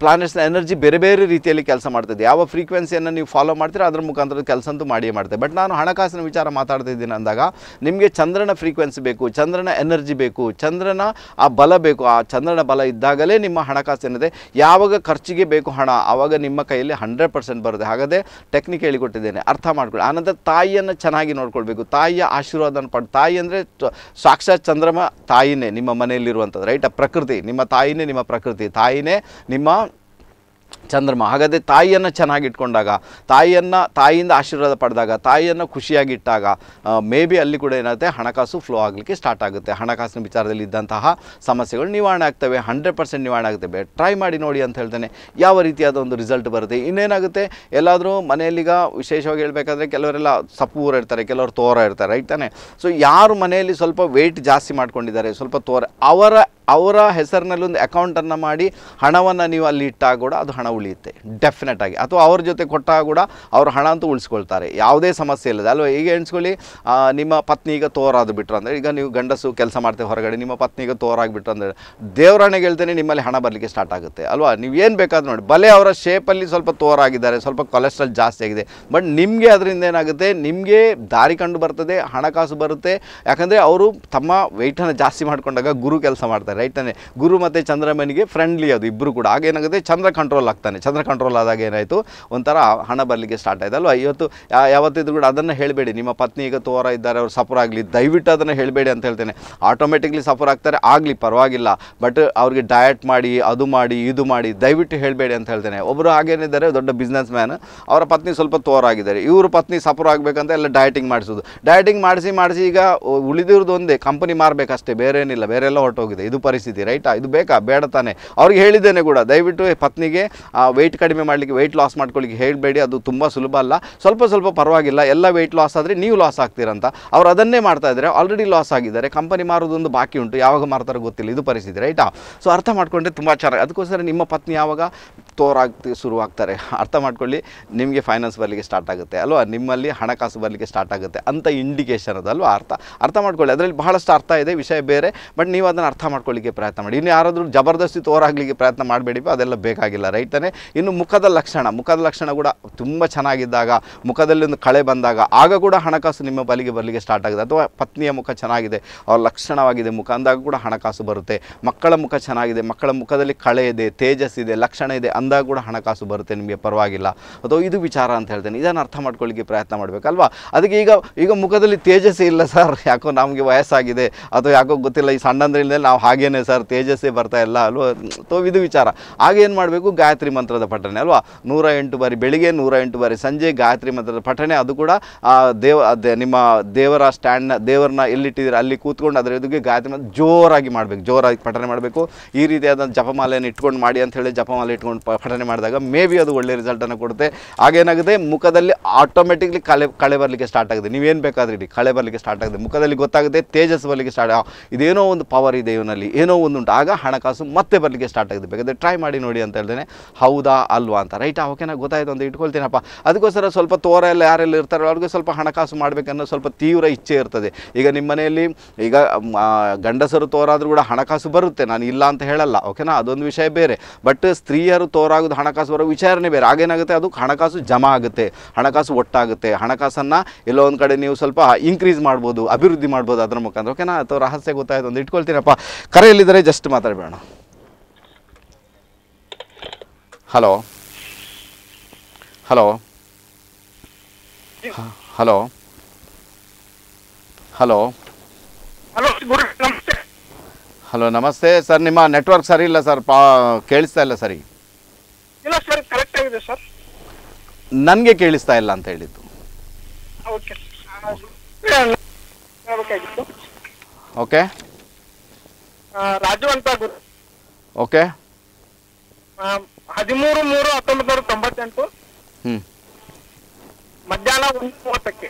ಪ್ಲಾನೆಟ್ಸ್ನ ಎನರ್ಜಿ ಬೇರೆ ಬೇರೆ ರೀತಿಯಲ್ಲಿ ಕೆಲಸ ಮಾಡ್ತದೆ ಯಾವ ಫ್ರೀಕ್ವೆನ್ಸಿಯನ್ನು ನೀವು ಫಾಲೋ ಮಾಡ್ತೀರ ಅದರ ಮುಖಾಂತರ ಕೆಲಸ ಅಂತೂ ಮಾಡಿಯೇ ಮಾಡ್ತೆ ಬಟ್ ನಾನು ಹಣಕಾಸಿನ ವಿಚಾರ ಮಾತಾಡ್ತಾ ಇದ್ದೀನಿ ಅಂದಾಗ ನಿಮಗೆ ಚಂದ್ರನ ಫ್ರೀಕ್ವೆನ್ಸಿ ಬೇಕು ಚಂದ್ರನ ಎನರ್ಜಿ ಬೇಕು ಚಂದ್ರನ ಆ ಬಲ ಬೇಕು ಆ ಚಂದ್ರನ ಬಲ ಇದ್ದಾಗಲೇ ನಿಮ್ಮ ಹಣಕಾಸು ಏನಿದೆ ಯಾವಾಗ ಖರ್ಚಿಗೆ ಬೇಕು ಹಣ ಆವಾಗ ನಿಮ್ಮ ಕೈಯಲ್ಲಿ ಹಂಡ್ರೆಡ್ ಪರ್ಸೆಂಟ್ ಬರುತ್ತೆ ಹಾಗಾದರೆ ಟೆಕ್ನಿಕ್ ಹೇಳಿಕೊಟ್ಟಿದ್ದೇನೆ ಅರ್ಥ ಮಾಡ್ಕೊಳ್ಳಿ ಆನಂತರ ತಾಯಿಯನ್ನು ಚೆನ್ನಾಗಿ ನೋಡ್ಕೊಳ್ಬೇಕು ತಾಯಿಯ ಆಶೀರ್ವಾದನ ಪಡೆದು ತಾಯಿ ಅಂದರೆ ಸಾಕ್ಷಾತ್ ಚಂದ್ರಮ ತಾಯಿನೇ ನಿಮ್ಮ ಮನೆಯಲ್ಲಿರುವಂಥದ್ದು ರೈಟ್ ಆ ಪ್ರಕೃತಿ ನಿಮ್ಮ ತಾಯಿನೇ ನಿಮ್ಮ ಪ್ರಕೃತಿ ತಾಯಿನೇ ನಿಮ್ಮ Fremont ಚಂದ್ರಮ ಹಾಗಾದರೆ ತಾಯಿಯನ್ನು ಚೆನ್ನಾಗಿ ಇಟ್ಕೊಂಡಾಗ ತಾಯಿಯನ್ನು ತಾಯಿಯಿಂದ ಆಶೀರ್ವಾದ ಪಡೆದಾಗ ತಾಯಿಯನ್ನು ಖುಷಿಯಾಗಿಟ್ಟಾಗ ಮೇ ಬಿ ಅಲ್ಲಿ ಕೂಡ ಏನಾಗುತ್ತೆ ಹಣಕಾಸು ಫ್ಲೋ ಆಗಲಿಕ್ಕೆ ಸ್ಟಾರ್ಟ್ ಆಗುತ್ತೆ ಹಣಕಾಸಿನ ವಿಚಾರದಲ್ಲಿ ಇದ್ದಂತಹ ಸಮಸ್ಯೆಗಳು ನಿವಾರಣೆ ಆಗ್ತವೆ ಹಂಡ್ರೆಡ್ ಪರ್ಸೆಂಟ್ ನಿವಾರಣೆ ಆಗ್ತವೆ ಟ್ರೈ ಮಾಡಿ ನೋಡಿ ಅಂತ ಹೇಳ್ತೇನೆ ಯಾವ ರೀತಿಯಾದ ಒಂದು ರಿಸಲ್ಟ್ ಬರುತ್ತೆ ಇನ್ನೇನಾಗುತ್ತೆ ಎಲ್ಲಾದರೂ ಮನೆಯಲ್ಲಿಗ ವಿಶೇಷವಾಗಿ ಹೇಳಬೇಕಾದ್ರೆ ಕೆಲವರೆಲ್ಲ ಊರ ಇರ್ತಾರೆ ಕೆಲವರು ತೋರ ಇರ್ತಾರೆ ರೈಟ್ ತಾನೆ ಸೊ ಯಾರು ಮನೆಯಲ್ಲಿ ಸ್ವಲ್ಪ ವೆಯ್ಟ್ ಜಾಸ್ತಿ ಮಾಡ್ಕೊಂಡಿದ್ದಾರೆ ಸ್ವಲ್ಪ ತೋರ ಅವರ ಅವರ ಹೆಸರಿನಲ್ಲಿ ಒಂದು ಅಕೌಂಟನ್ನು ಮಾಡಿ ಹಣವನ್ನು ನೀವು ಅಲ್ಲಿ ಇಟ್ಟಾಗ ಕೂಡ ಅದು ಹಣ ಉಳಿಯುತ್ತೆ ಡೆಫಿನೆಟ್ ಆಗಿ ಅಥವಾ ಅವ್ರ ಜೊತೆ ಕೊಟ್ಟಾಗ ಕೂಡ ಅವ್ರ ಹಣ ಅಂತೂ ಉಳಿಸ್ಕೊಳ್ತಾರೆ ಯಾವುದೇ ಸಮಸ್ಯೆ ಇಲ್ಲದೆ ಅಲ್ವಾ ಈಗ ಎಣಿಸ್ಕೊಳ್ಳಿ ನಿಮ್ಮ ಪತ್ನಿ ಈಗ ತೋರಾದು ಬಿಟ್ರು ಅಂದರೆ ಈಗ ನೀವು ಗಂಡಸು ಕೆಲಸ ಮಾಡ್ತೇವೆ ಹೊರಗಡೆ ನಿಮ್ಮ ಪತ್ನಿಗೆ ತೋರಾಗಿಬಿಟ್ರು ಅಂದರೆ ದೇವರಣೆಗೆ ಹೇಳ್ತೇನೆ ನಿಮ್ಮಲ್ಲಿ ಹಣ ಬರಲಿಕ್ಕೆ ಸ್ಟಾರ್ಟ್ ಆಗುತ್ತೆ ಅಲ್ವಾ ನೀವು ಏನು ಬೇಕಾದ್ರೂ ನೋಡಿ ಬಲೆ ಅವರ ಶೇಪಲ್ಲಿ ಸ್ವಲ್ಪ ತೋರಾಗಿದ್ದಾರೆ ಸ್ವಲ್ಪ ಕೊಲೆಸ್ಟ್ರಾಲ್ ಜಾಸ್ತಿ ಆಗಿದೆ ಬಟ್ ನಿಮಗೆ ಅದರಿಂದ ಏನಾಗುತ್ತೆ ನಿಮಗೆ ದಾರಿ ಕಂಡು ಬರ್ತದೆ ಹಣಕಾಸು ಬರುತ್ತೆ ಯಾಕಂದರೆ ಅವರು ತಮ್ಮ ವೆಯ್ಟನ್ನು ಜಾಸ್ತಿ ಮಾಡಿಕೊಂಡಾಗ ಗುರು ಕೆಲಸ ಮಾಡ್ತಾರೆ ರೈಟ್ ತಾನೆ ಗುರು ಮತ್ತು ಚಂದ್ರಮನಿಗೆ ಫ್ರೆಂಡ್ಲಿ ಅದು ಇಬ್ಬರು ಕೂಡ ಆಗೇನಾಗುತ್ತೆ ಚಂದ್ರ ಕಂಟ್ರೋಲ್ ಆಗ್ತಾನೆ ಚಂದ್ರ ಕಂಟ್ರೋಲ್ ಆದಾಗ ಏನಾಯಿತು ಒಂಥರ ಹಣ ಬರಲಿಕ್ಕೆ ಸ್ಟಾರ್ಟ್ ಆಯಿತು ಅಲ್ವಾ ಇವತ್ತು ಯಾವತ್ತಿದ್ರು ಕೂಡ ಅದನ್ನು ಹೇಳಬೇಡಿ ನಿಮ್ಮ ಪತ್ನಿ ಈಗ ತೋರ ಇದ್ದಾರೆ ಅವ್ರು ಸಫರ್ ಆಗಲಿ ದಯವಿಟ್ಟು ಅದನ್ನು ಹೇಳಬೇಡಿ ಅಂತ ಹೇಳ್ತೇನೆ ಆಟೋಮೆಟಿಕ್ಲಿ ಸಫರ್ ಆಗ್ತಾರೆ ಆಗಲಿ ಪರವಾಗಿಲ್ಲ ಬಟ್ ಅವ್ರಿಗೆ ಡಯಟ್ ಮಾಡಿ ಅದು ಮಾಡಿ ಇದು ಮಾಡಿ ದಯವಿಟ್ಟು ಹೇಳಬೇಡಿ ಅಂತ ಹೇಳ್ತೇನೆ ಒಬ್ಬರು ಹಾಗೇನಿದ್ದಾರೆ ದೊಡ್ಡ ಬಿಸ್ನೆಸ್ ಮ್ಯಾನ್ ಅವರ ಪತ್ನಿ ಸ್ವಲ್ಪ ತೋರ ಆಗಿದ್ದಾರೆ ಇವರು ಪತ್ನಿ ಸಫರ್ ಆಗಬೇಕಂತ ಎಲ್ಲ ಡಯಟಿಂಗ್ ಮಾಡಿಸೋದು ಡಯಟಿಂಗ್ ಮಾಡಿಸಿ ಮಾಡಿಸಿ ಈಗ ಉಳಿದಿರೋದು ಒಂದೇ ಕಂಪನಿ ಮಾರಬೇಕಷ್ಟೇ ಬೇರೆ ಏನಿಲ್ಲ ಬೇರೆಲ್ಲ ಹೊರಟೋಗಿದೆ ಇದು ಪರಿಸ್ಥಿತಿ ರೈಟಾ ಇದು ಬೇಕಾ ಬೇಡ ತಾನೆ ಅವ್ರಿಗೆ ಹೇಳಿದ್ದೇನೆ ಕೂಡ ದಯವಿಟ್ಟು ಪತ್ನಿಗೆ ವೆಯ್ಟ್ ಕಡಿಮೆ ಮಾಡಲಿಕ್ಕೆ ವೆಯ್ಟ್ ಲಾಸ್ ಮಾಡ್ಕೊಳ್ಳಿಕ್ಕೆ ಹೇಳಬೇಡಿ ಅದು ತುಂಬ ಸುಲಭ ಅಲ್ಲ ಸ್ವಲ್ಪ ಸ್ವಲ್ಪ ಪರವಾಗಿಲ್ಲ ಎಲ್ಲ ವೆಯ್ಟ್ ಲಾಸ್ ಆದರೆ ನೀವು ಲಾಸ್ ಆಗ್ತೀರಂತ ಅವ್ರು ಅದನ್ನೇ ಮಾಡ್ತಾ ಇದ್ದಾರೆ ಆಲ್ರೆಡಿ ಲಾಸ್ ಆಗಿದ್ದಾರೆ ಕಂಪನಿ ಮಾರೋದೊಂದು ಬಾಕಿ ಉಂಟು ಯಾವಾಗ ಮಾರ್ತಾರೋ ಗೊತ್ತಿಲ್ಲ ಇದು ಪರಿಸ್ಥಿತಿ ರೈಟಾ ಸೊ ಅರ್ಥ ಮಾಡಿಕೊಂಡ್ರೆ ತುಂಬ ಚೆನ್ನಾಗಿ ಅದಕ್ಕೋಸ್ಕರ ನಿಮ್ಮ ಪತ್ನಿ ಯಾವಾಗ ತೋರಾಗ್ತಿ ಶುರುವಾಗ್ತಾರೆ ಅರ್ಥ ಮಾಡ್ಕೊಳ್ಳಿ ನಿಮಗೆ ಫೈನಾನ್ಸ್ ಬರಲಿಕ್ಕೆ ಸ್ಟಾರ್ಟ್ ಆಗುತ್ತೆ ಅಲ್ವಾ ನಿಮ್ಮಲ್ಲಿ ಹಣಕಾಸು ಬರಲಿಕ್ಕೆ ಸ್ಟಾರ್ಟ್ ಆಗುತ್ತೆ ಅಂತ ಇಂಡಿಕೇಶನ್ ಅಲ್ವಾ ಅರ್ಥ ಅರ್ಥ ಮಾಡ್ಕೊಳ್ಳಿ ಅದರಲ್ಲಿ ಬಹಳಷ್ಟು ಅರ್ಥ ಇದೆ ವಿಷಯ ಬೇರೆ ಬಟ್ ನೀವು ಅದನ್ನು ಅರ್ಥ ಮಾಡ್ಕೊಳ್ಳಿಕ್ಕೆ ಪ್ರಯತ್ನ ಮಾಡಿ ಇನ್ನು ಯಾರಾದರೂ ಜಬರ್ದಸ್ತಿ ತೋರಾಗಲಿಕ್ಕೆ ಪ್ರಯತ್ನ ಮಾಡಬೇಡಿ ಅದೆಲ್ಲ ಬೇಕಾಗಿಲ್ಲ ರೈತನೇ ಇನ್ನು ಮುಖದ ಲಕ್ಷಣ ಮುಖದ ಲಕ್ಷಣ ಕೂಡ ತುಂಬ ಚೆನ್ನಾಗಿದ್ದಾಗ ಮುಖದಲ್ಲಿ ಒಂದು ಕಳೆ ಬಂದಾಗ ಆಗ ಕೂಡ ಹಣಕಾಸು ನಿಮ್ಮ ಬಲಿಗೆ ಬರಲಿಕ್ಕೆ ಸ್ಟಾರ್ಟ್ ಆಗುತ್ತೆ ಅಥವಾ ಪತ್ನಿಯ ಮುಖ ಚೆನ್ನಾಗಿದೆ ಅವ್ರ ಲಕ್ಷಣವಾಗಿದೆ ಮುಖ ಅಂದಾಗ ಕೂಡ ಹಣಕಾಸು ಬರುತ್ತೆ ಮಕ್ಕಳ ಮುಖ ಚೆನ್ನಾಗಿದೆ ಮಕ್ಕಳ ಮುಖದಲ್ಲಿ ಕಳೆ ಇದೆ ತೇಜಸ್ಸಿದೆ ಲಕ್ಷಣ ಇದೆ ಅಂದ ಬಂದಾಗ ಕೂಡ ಹಣಕಾಸು ಬರುತ್ತೆ ನಿಮಗೆ ಪರವಾಗಿಲ್ಲ ಅಥವಾ ಇದು ವಿಚಾರ ಅಂತ ಹೇಳ್ತೇನೆ ಇದನ್ನು ಅರ್ಥ ಮಾಡ್ಕೊಳ್ಳಿಕ್ಕೆ ಪ್ರಯತ್ನ ಮಾಡಬೇಕಲ್ವಾ ಅದಕ್ಕೆ ಈಗ ಈಗ ಮುಖದಲ್ಲಿ ತೇಜಸ್ಸಿ ಇಲ್ಲ ಸರ್ ಯಾಕೋ ನಮಗೆ ವಯಸ್ಸಾಗಿದೆ ಅಥವಾ ಯಾಕೋ ಗೊತ್ತಿಲ್ಲ ಈ ಸಣ್ಣಂದ್ರಿಂದ ನಾವು ಹಾಗೇನೆ ಸರ್ ತೇಜಸ್ಸೇ ಬರ್ತಾ ಇಲ್ಲ ಅಲ್ವಾ ಅಥವಾ ಇದು ವಿಚಾರ ಆಗ ಏನು ಮಾಡಬೇಕು ಗಾಯತ್ರಿ ಮಂತ್ರದ ಪಠನೆ ಅಲ್ವಾ ನೂರ ಎಂಟು ಬಾರಿ ಬೆಳಿಗ್ಗೆ ನೂರ ಎಂಟು ಬಾರಿ ಸಂಜೆ ಗಾಯತ್ರಿ ಮಂತ್ರದ ಪಠನೆ ಅದು ಕೂಡ ದೇವ ನಿಮ್ಮ ದೇವರ ಸ್ಟ್ಯಾಂಡ್ನ ದೇವರನ್ನ ಎಲ್ಲಿಟ್ಟಿದ್ದೀರ ಅಲ್ಲಿ ಕೂತ್ಕೊಂಡು ಅದರ ಇದಕ್ಕೆ ಗಾಯತ್ರಿ ಮಂತ್ರ ಜೋರಾಗಿ ಮಾಡಬೇಕು ಜೋರಾಗಿ ಪಠನೆ ಮಾಡಬೇಕು ಈ ರೀತಿಯಾದ ಜಪಮಾಲೆಯನ್ನು ಇಟ್ಕೊಂಡು ಮಾಡಿ ಅಂತ ಹೇಳಿ ಜಪಮಾಲೆ ಇಟ್ಕೊಂಡು ಪಠನೆ ಮಾಡಿದಾಗ ಮೇ ಬಿ ಅದು ಒಳ್ಳೆ ರಿಸಲ್ಟನ್ನು ಕೊಡುತ್ತೆ ಆಗೇನಾಗುತ್ತೆ ಮುಖದಲ್ಲಿ ಆಟೋಮೆಟಿಕ್ಲಿ ಕಳೆ ಕಳೆ ಬರಲಿಕ್ಕೆ ಸ್ಟಾರ್ಟ್ ಆಗಿದೆ ನೀವೇನು ಬೇಕಾದ್ರೆ ಇಲ್ಲಿ ಕಳೆ ಬರಲಿಕ್ಕೆ ಸ್ಟಾರ್ಟ್ ಆಗಿದೆ ಮುಖದಲ್ಲಿ ಗೊತ್ತಾಗುತ್ತೆ ತೇಜಸ್ ಬರಲಿಕ್ಕೆ ಸ್ಟಾರ್ಟ್ ಇದೇನೋ ಒಂದು ಪವರ್ ಇದೆ ಇವನಲ್ಲಿ ಏನೋ ಒಂದು ಉಂಟು ಆಗ ಹಣಕಾಸು ಮತ್ತೆ ಬರಲಿಕ್ಕೆ ಸ್ಟಾರ್ಟ್ ಆಗಿದೆ ಬೇಕಾದರೆ ಟ್ರೈ ಮಾಡಿ ನೋಡಿ ಅಂತ ಹೇಳ್ತೇನೆ ಹೌದಾ ಅಲ್ವಾ ಅಂತ ರೈಟ್ ಓಕೆನಾ ಗೊತ್ತಾಯಿತು ಅಂತ ಇಟ್ಕೊಳ್ತೀನಪ್ಪ ಅದಕ್ಕೋಸ್ಕರ ಸ್ವಲ್ಪ ತೋರ ಎಲ್ಲ ಯಾರೆಲ್ಲ ಇರ್ತಾರೋ ಅವ್ರಿಗೆ ಸ್ವಲ್ಪ ಹಣಕಾಸು ಮಾಡಬೇಕನ್ನೋ ಸ್ವಲ್ಪ ತೀವ್ರ ಇಚ್ಛೆ ಇರ್ತದೆ ಈಗ ನಿಮ್ಮ ಮನೆಯಲ್ಲಿ ಈಗ ಗಂಡಸರು ತೋರಾದರೂ ಕೂಡ ಹಣಕಾಸು ಬರುತ್ತೆ ನಾನು ಇಲ್ಲ ಅಂತ ಹೇಳಲ್ಲ ಓಕೆನಾ ಅದೊಂದು ವಿಷಯ ಬೇರೆ ಬಟ್ ಸ್ತ್ರೀಯರು ಆಗೋದು ಹಣಕಾಸು ಬರೋ ವಿಚಾರಣೆ ಬೇರೆ ಆಗೇನಾಗುತ್ತೆ ಅದು ಹಣಕಾಸು ಜಮಾ ಆಗುತ್ತೆ ಹಣಕಾಸು ಒಟ್ಟಾಗುತ್ತೆ ಹಣಕಾಸನ್ನು ಎಲ್ಲೋ ಒಂದು ಕಡೆ ನೀವು ಸ್ವಲ್ಪ ಇನ್ಕ್ರೀಸ್ ಮಾಡ್ಬೋದು ಅಭಿವೃದ್ಧಿ ಮಾಡ್ಬೋದು ಅದರ ಮುಖಾಂತರ ಓಕೆನಾ ಅಥವಾ ರಹಸ್ಯ ಗೊತ್ತಾಯ್ತು ಒಂದು ಇಟ್ಕೊಳ್ತೀರಪ್ಪ ಕರೆಯಲ್ಲಿದ್ದರೆ ಜಸ್ಟ್ ಮಾತಾಡಬೇಡ hello hello hello hello hello ನಮಸ್ತೆ ಸರ್ ನಿಮ್ಮ ನೆಟ್ವರ್ಕ್ ಸರಿ ಇಲ್ಲ ಸರ್ ಪಾ ಕೇಳಿಸ್ತಾ ಇಲ್ಲ ಸರಿ ಇಲ್ಲ ಸರ್ ಕರೆಕ್ಟ್ ಆಗಿದೆ ಸರ್ ನನಗೆ ಕೇಳಿಸ್ತಾ ಇಲ್ಲ ಅಂತ ಹೇಳಿದ್ದು ಓಕೆ ಓಕೆ ರಾಜು ಅಂತ ಓಕೆ ಹದಿಮೂರು ಮೂರು ಹತ್ತೊಂಬತ್ತು ನೂರ ತೊಂಬತ್ತೆಂಟು ಮಧ್ಯಾಹ್ನ ಒಂದು ಮೂವತ್ತಕ್ಕೆ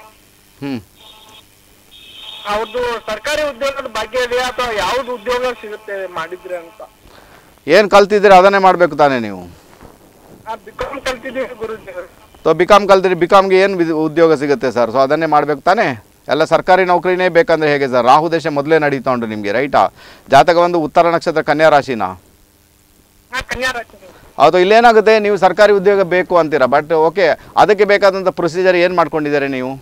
ಅವ್ರದ್ದು ಸರ್ಕಾರಿ ಉದ್ಯೋಗದ ಭಾಗ್ಯ ಇದೆಯಾ ಅಥವಾ ಯಾವ್ದು ಉದ್ಯೋಗ ಸಿಗುತ್ತೆ ಮಾಡಿದ್ರೆ ಅಂತ ಏನ್ ಕಲ್ತಿದ್ರೆ ಅದನ್ನೇ ಮಾಡ್ಬೇಕು ತಾನೇ ನೀವು ಸೊ ಬಿ ಕಾಮ್ ಕಲ್ತಿರಿ ಬಿ ಏನು ಉದ್ಯೋಗ ಸಿಗುತ್ತೆ ಸರ್ ಸೊ ಅದನ್ನೇ ಮಾಡಬೇಕು ತಾನೇ ಎಲ್ಲ ಸರ್ಕಾರಿ ನೌಕರಿನೇ ಬೇಕಂದ್ರೆ ಹೇಗೆ ಸರ್ ರಾಹು ದೇಶ ಮೊದಲೇ ನಡೀತಾ ಉಂಟು ನಿಮಗೆ ರೈಟಾ ಜಾತಕ ಒಂದು ಉತ್ತರ ನಕ್ಷತ್ರ ಕನ್ಯಾ ರಾಶಿನಾ ಹೌದು ಇಲ್ಲೇನಾಗುತ್ತೆ ನೀವು ಸರ್ಕಾರಿ ಉದ್ಯೋಗ ಬೇಕು ಅಂತೀರಾ ಬಟ್ ಓಕೆ ಅದಕ್ಕೆ ಬೇಕಾದಂಥ ಪ್ರೊಸೀಜರ್ ಏನು ಮಾಡ್ಕೊಂಡಿದ್ದಾರೆ ನೀವು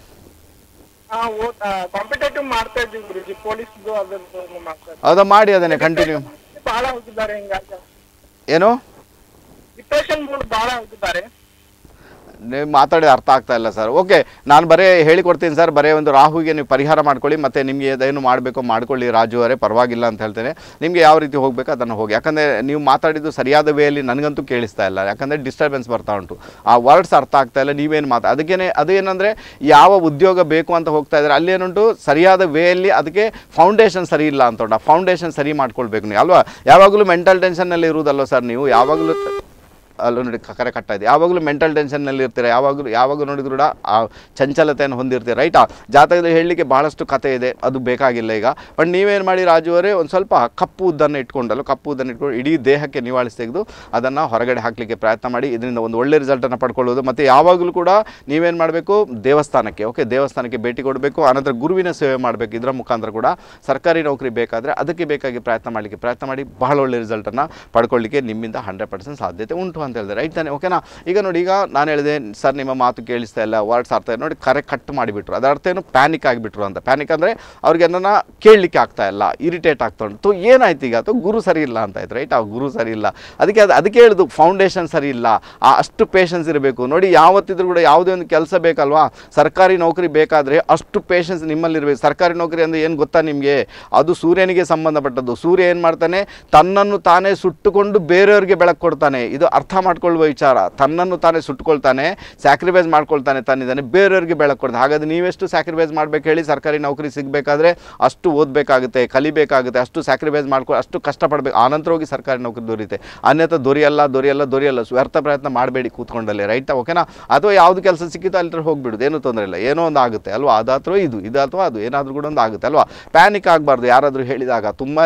ಅದು ಮಾಡಿ ಅದನ್ನೇ ಕಂಟಿನ್ಯೂ ಏನು ಡಿಪ್ರೆಷನ್ ನೀವು ಮಾತಾಡಿದ ಅರ್ಥ ಆಗ್ತಾ ಇಲ್ಲ ಸರ್ ಓಕೆ ನಾನು ಬರೇ ಹೇಳಿಕೊಡ್ತೀನಿ ಸರ್ ಬರೇ ಒಂದು ರಾಹುಗೆ ನೀವು ಪರಿಹಾರ ಮಾಡ್ಕೊಳ್ಳಿ ಮತ್ತು ನಿಮಗೆ ಅದೇನು ಮಾಡಬೇಕು ಮಾಡ್ಕೊಳ್ಳಿ ರಾಜು ಅವರೇ ಪರವಾಗಿಲ್ಲ ಅಂತ ಹೇಳ್ತೇನೆ ನಿಮಗೆ ಯಾವ ರೀತಿ ಹೋಗಬೇಕು ಅದನ್ನು ಹೋಗಿ ಯಾಕಂದರೆ ನೀವು ಮಾತಾಡಿದ್ದು ಸರಿಯಾದ ವೇಯಲ್ಲಿ ನನಗಂತೂ ಕೇಳಿಸ್ತಾ ಇಲ್ಲ ಯಾಕಂದರೆ ಡಿಸ್ಟರ್ಬೆನ್ಸ್ ಬರ್ತಾ ಉಂಟು ಆ ವರ್ಡ್ಸ್ ಅರ್ಥ ಆಗ್ತಾ ಇಲ್ಲ ನೀವೇನು ಮಾತಾ ಅದಕ್ಕೇನೆ ಏನಂದರೆ ಯಾವ ಉದ್ಯೋಗ ಬೇಕು ಅಂತ ಹೋಗ್ತಾ ಇದ್ದಾರೆ ಅಲ್ಲೇನುಂಟು ಸರಿಯಾದ ವೇಯಲ್ಲಿ ಅದಕ್ಕೆ ಫೌಂಡೇಶನ್ ಸರಿ ಇಲ್ಲ ಅಂತ ಉಂಟು ಆ ಫೌಂಡೇಶನ್ ಸರಿ ಮಾಡ್ಕೊಳ್ಬೇಕು ನೀವು ಅಲ್ವಾ ಯಾವಾಗಲೂ ಮೆಂಟಲ್ ಟೆನ್ಷನ್ನಲ್ಲಿ ಇರುವುದಲ್ವ ಸರ್ ನೀವು ಯಾವಾಗಲೂ ಅಲ್ಲೂ ನೋಡಿ ಕರೆ ಕಟ್ತಾ ಯಾವಾಗಲೂ ಮೆಂಟಲ್ ಟೆನ್ಷನ್ನಲ್ಲಿ ಇರ್ತೀರಾ ಯಾವಾಗಲೂ ಯಾವಾಗ ನೋಡಿದ್ರು ಕೂಡ ಆ ಚಂಚಲತೆಯನ್ನು ಹೊಂದಿರ್ತೀರ ರೈಟಾ ಜಾತಕದಲ್ಲಿ ಹೇಳಲಿಕ್ಕೆ ಭಾಳಷ್ಟು ಕತೆ ಇದೆ ಅದು ಬೇಕಾಗಿಲ್ಲ ಈಗ ಬಟ್ ನೀವೇನು ಮಾಡಿ ರಾಜುವರೇ ಒಂದು ಸ್ವಲ್ಪ ಕಪ್ಪು ಉದ್ದನ್ನು ಇಟ್ಕೊಂಡಲ್ಲ ಕಪ್ಪು ಉದ್ದನ್ನು ಇಟ್ಕೊಂಡು ಇಡೀ ದೇಹಕ್ಕೆ ನಿವಾಳಿಸಿ ತೆಗೆದು ಅದನ್ನು ಹೊರಗಡೆ ಹಾಕಲಿಕ್ಕೆ ಪ್ರಯತ್ನ ಮಾಡಿ ಇದರಿಂದ ಒಂದು ಒಳ್ಳೆ ರಿಸಲ್ಟನ್ನು ಪಡ್ಕೊಳ್ಳೋದು ಮತ್ತು ಯಾವಾಗಲೂ ಕೂಡ ನೀವೇನು ಮಾಡಬೇಕು ದೇವಸ್ಥಾನಕ್ಕೆ ಓಕೆ ದೇವಸ್ಥಾನಕ್ಕೆ ಭೇಟಿ ಕೊಡಬೇಕು ಆನಂತರ ಗುರುವಿನ ಸೇವೆ ಮಾಡಬೇಕು ಇದರ ಮುಖಾಂತರ ಕೂಡ ಸರ್ಕಾರಿ ನೌಕರಿ ಬೇಕಾದರೆ ಅದಕ್ಕೆ ಬೇಕಾಗಿ ಪ್ರಯತ್ನ ಮಾಡಲಿಕ್ಕೆ ಪ್ರಯತ್ನ ಮಾಡಿ ಬಹಳ ಒಳ್ಳೆ ರಿಸಲ್ಟನ್ನು ಪಡ್ಕೊಳ್ಳಿಕ್ಕೆ ನಿಮ್ಮಿಂದ ಹಂಡ್ರೆಡ್ ಪರ್ಸೆಂಟ್ ಸಾಧ್ಯತೆ ಉಂಟು ಅಂತ ಹೇಳಿದೆ ರೈಟ್ ತಾನೆ ಓಕೆನಾ ಈಗ ನೋಡಿ ಈಗ ನಾನು ಹೇಳಿದೆ ಸರ್ ನಿಮ್ಮ ಮಾತು ಕೇಳಿಸ್ತಾ ಇಲ್ಲ ವರ್ಡ್ಸ್ ಇದೆ ನೋಡಿ ಕರೆ ಕಟ್ ಮಾಡಿಬಿಟ್ರು ಅದರ ಅರ್ಥ ಏನು ಪ್ಯಾನಿಕ್ ಆಗಿಬಿಟ್ರು ಅಂತ ಪ್ಯಾನಿಕ್ ಅಂದರೆ ಅವ್ರಿಗೆ ಏನನ್ನ ಕೇಳಲಿಕ್ಕೆ ಆಗ್ತಾ ಇಲ್ಲ ಇರಿಟೇಟ್ ಆಗ್ತಾ ಉಂಟು ಏನಾಯ್ತು ಈಗ ಅಥವಾ ಗುರು ಸರಿ ಇಲ್ಲ ಅಂತ ಆಯ್ತು ರೈಟ್ ಆ ಗುರು ಸರಿ ಇಲ್ಲ ಅದಕ್ಕೆ ಅದು ಅದಕ್ಕೆ ಹೇಳಿದ್ದು ಫೌಂಡೇಶನ್ ಸರಿ ಇಲ್ಲ ಅಷ್ಟು ಪೇಷನ್ಸ್ ಇರಬೇಕು ನೋಡಿ ಯಾವತ್ತಿದ್ರೂ ಕೂಡ ಯಾವುದೇ ಒಂದು ಕೆಲಸ ಬೇಕಲ್ವಾ ಸರ್ಕಾರಿ ನೌಕರಿ ಬೇಕಾದರೆ ಅಷ್ಟು ಪೇಷನ್ಸ್ ನಿಮ್ಮಲ್ಲಿರಬೇಕು ಸರ್ಕಾರಿ ನೌಕರಿ ಅಂದರೆ ಏನು ಗೊತ್ತಾ ನಿಮಗೆ ಅದು ಸೂರ್ಯನಿಗೆ ಸಂಬಂಧಪಟ್ಟದ್ದು ಸೂರ್ಯ ಏನು ಮಾಡ್ತಾನೆ ತನ್ನನ್ನು ತಾನೇ ಸುಟ್ಟುಕೊಂಡು ಬೇರೆಯವ್ರಿಗೆ ಬೆಳಕು ಕೊಡ್ತಾನೆ ಇದು ಅರ್ಥ ಮಾಡ್ಕೊಳ್ಳುವ ವಿಚಾರ ತನ್ನನ್ನು ತಾನೇ ಸುಟ್ಕೊಳ್ತಾನೆ ಸ್ಯಾಕ್ರಿಫೈಸ್ ಮಾಡ್ಕೊಳ್ತಾನೆ ತಾನಿದ್ದಾನೆ ಬೇರೆಯವ್ರಿಗೆ ಬೆಳಕು ಕೊಡ್ತಾನೆ ಹಾಗಾದ್ರೆ ನೀವೆಷ್ಟು ಸ್ಯಾಕ್ರಿಫೈಸ್ ಮಾಡಬೇಕು ಹೇಳಿ ಸರ್ಕಾರಿ ನೌಕರಿ ಸಿಗಬೇಕಾದ್ರೆ ಅಷ್ಟು ಓದಬೇಕಾಗುತ್ತೆ ಕಲಿಬೇಕಾಗುತ್ತೆ ಅಷ್ಟು ಸ್ಯಾಕ್ರಿಫೈಸ್ ಮಾಡ್ಕೊ ಅಷ್ಟು ಕಷ್ಟಪಡಬೇಕು ಆನಂತರ ಹೋಗಿ ಸರ್ಕಾರಿ ನೌಕರಿ ದೊರೆಯುತ್ತೆ ಅನ್ಯಥ ದೊರೆಯಲ್ಲ ದೊರೆಯಲ್ಲ ದೊರೆಯಲ್ಲ ವ್ಯರ್ಥ ಪ್ರಯತ್ನ ಮಾಡಬೇಡಿ ಕೂತ್ಕೊಂಡಲ್ಲಿ ರೈಟ್ ಓಕೆನಾ ಅಥವಾ ಯಾವುದು ಕೆಲಸ ಸಿಕ್ಕಿತೋ ಅಲ್ಲಿ ಹೋಗ್ಬಿಡುದು ಏನು ತೊಂದರೆ ಇಲ್ಲ ಏನೋ ಒಂದು ಆಗುತ್ತೆ ಅಲ್ವಾ ಅದಾದ್ರೂ ಇದು ಇದು ಅಥವಾ ಅದು ಏನಾದರೂ ಕೂಡ ಒಂದು ಆಗುತ್ತೆ ಅಲ್ವಾ ಪ್ಯಾನಿಕ್ ಆಗಬಾರ್ದು ಯಾರಾದರೂ ಹೇಳಿದಾಗ ತುಂಬಾ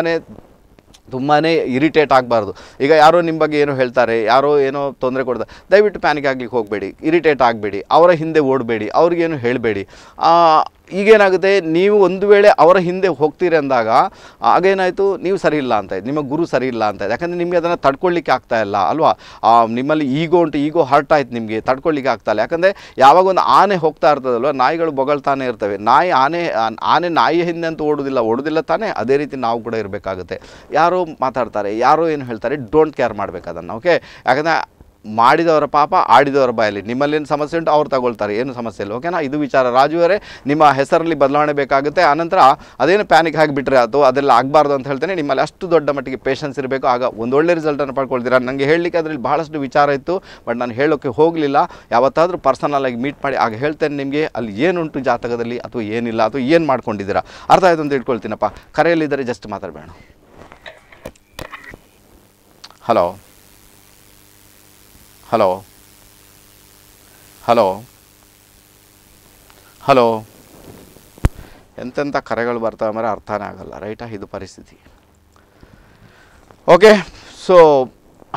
ತುಂಬಾ ಇರಿಟೇಟ್ ಆಗಬಾರ್ದು ಈಗ ಯಾರೋ ನಿಮ್ಮ ಬಗ್ಗೆ ಏನೋ ಹೇಳ್ತಾರೆ ಯಾರೋ ಏನೋ ತೊಂದರೆ ಕೊಡ್ತಾರೆ ದಯವಿಟ್ಟು ಪ್ಯಾನಿಕ್ ಆಗಲಿಕ್ಕೆ ಹೋಗಬೇಡಿ ಇರಿಟೇಟ್ ಆಗಬೇಡಿ ಅವರ ಹಿಂದೆ ಓಡಬೇಡಿ ಅವ್ರಿಗೇನು ಹೇಳಬೇಡಿ ಈಗೇನಾಗುತ್ತೆ ನೀವು ಒಂದು ವೇಳೆ ಅವರ ಹಿಂದೆ ಹೋಗ್ತೀರಿ ಅಂದಾಗ ಆಗೇನಾಯಿತು ನೀವು ಸರಿ ಇಲ್ಲ ಅಂತ ನಿಮ್ಮ ಗುರು ಸರಿ ಇಲ್ಲ ಅಂತ ಯಾಕಂದರೆ ನಿಮಗೆ ಅದನ್ನು ತಡ್ಕೊಳ್ಳಿಕ್ಕೆ ಆಗ್ತಾ ಇಲ್ಲ ಅಲ್ವಾ ನಿಮ್ಮಲ್ಲಿ ಈಗೋ ಉಂಟು ಈಗೋ ಹರ್ಟ್ ಆಯ್ತು ನಿಮಗೆ ತಡ್ಕೊಳ್ಳಿಕ್ಕೆ ಇಲ್ಲ ಯಾಕಂದರೆ ಯಾವಾಗ ಒಂದು ಆನೆ ಹೋಗ್ತಾ ಇರ್ತದಲ್ವ ನಾಯಿಗಳು ಬೊಗಳ್ತಾನೆ ಇರ್ತವೆ ನಾಯಿ ಆನೆ ಆನೆ ನಾಯಿ ಹಿಂದೆ ಅಂತ ಓಡೋದಿಲ್ಲ ಓಡೋದಿಲ್ಲ ತಾನೇ ಅದೇ ರೀತಿ ನಾವು ಕೂಡ ಇರಬೇಕಾಗುತ್ತೆ ಯಾರೋ ಮಾತಾಡ್ತಾರೆ ಯಾರೋ ಏನು ಹೇಳ್ತಾರೆ ಡೋಂಟ್ ಕೇರ್ ಮಾಡಬೇಕು ಅದನ್ನು ಓಕೆ ಯಾಕಂದರೆ ಮಾಡಿದವರ ಪಾಪ ಆಡಿದವರ ಬಾಯಲ್ಲಿ ಏನು ಸಮಸ್ಯೆ ಉಂಟು ಅವ್ರು ತಗೊಳ್ತಾರೆ ಏನು ಸಮಸ್ಯೆ ಇಲ್ಲ ಓಕೆನಾ ಇದು ವಿಚಾರ ರಾಜುವರೇ ನಿಮ್ಮ ಹೆಸರಲ್ಲಿ ಬದಲಾವಣೆ ಬೇಕಾಗುತ್ತೆ ಆನಂತರ ಅದೇನು ಪ್ಯಾನಿಕ್ ಆಗಿಬಿಟ್ರೆ ಅದು ಅದೆಲ್ಲ ಆಗಬಾರ್ದು ಅಂತ ಹೇಳ್ತೇನೆ ನಿಮ್ಮಲ್ಲಿ ಅಷ್ಟು ದೊಡ್ಡ ಮಟ್ಟಿಗೆ ಪೇಷನ್ಸ್ ಇರಬೇಕು ಆಗ ಒಂದೊಳ್ಳೆ ರಿಸಲ್ಟನ್ನು ಪಡ್ಕೊಳ್ತೀರಾ ನನಗೆ ಹೇಳಲಿಕ್ಕೆ ಅದರಲ್ಲಿ ಬಹಳಷ್ಟು ವಿಚಾರ ಇತ್ತು ಬಟ್ ನಾನು ಹೇಳೋಕ್ಕೆ ಹೋಗಲಿಲ್ಲ ಯಾವತ್ತಾದರೂ ಪರ್ಸನಲ್ ಆಗಿ ಮೀಟ್ ಮಾಡಿ ಆಗ ಹೇಳ್ತೇನೆ ನಿಮಗೆ ಅಲ್ಲಿ ಏನುಂಟು ಜಾತಕದಲ್ಲಿ ಅಥವಾ ಏನಿಲ್ಲ ಅಥವಾ ಏನು ಮಾಡ್ಕೊಂಡಿದ್ದೀರಾ ಅರ್ಥ ಆಯ್ತು ಅಂತ ಇಟ್ಕೊಳ್ತೀನಪ್ಪ ಕರೆಯಲ್ಲಿದ್ದರೆ ಜಸ್ಟ್ ಮಾತಾಡಬೇಡ ಹಲೋ ಹಲೋ ಹಲೋ ಹಲೋ ಎಂತೆಂಥ ಕರೆಗಳು ಬರ್ತಾವೆ ಅಂದರೆ ಅರ್ಥನೇ ಆಗಲ್ಲ ರೈಟಾ ಇದು ಪರಿಸ್ಥಿತಿ ಓಕೆ ಸೊ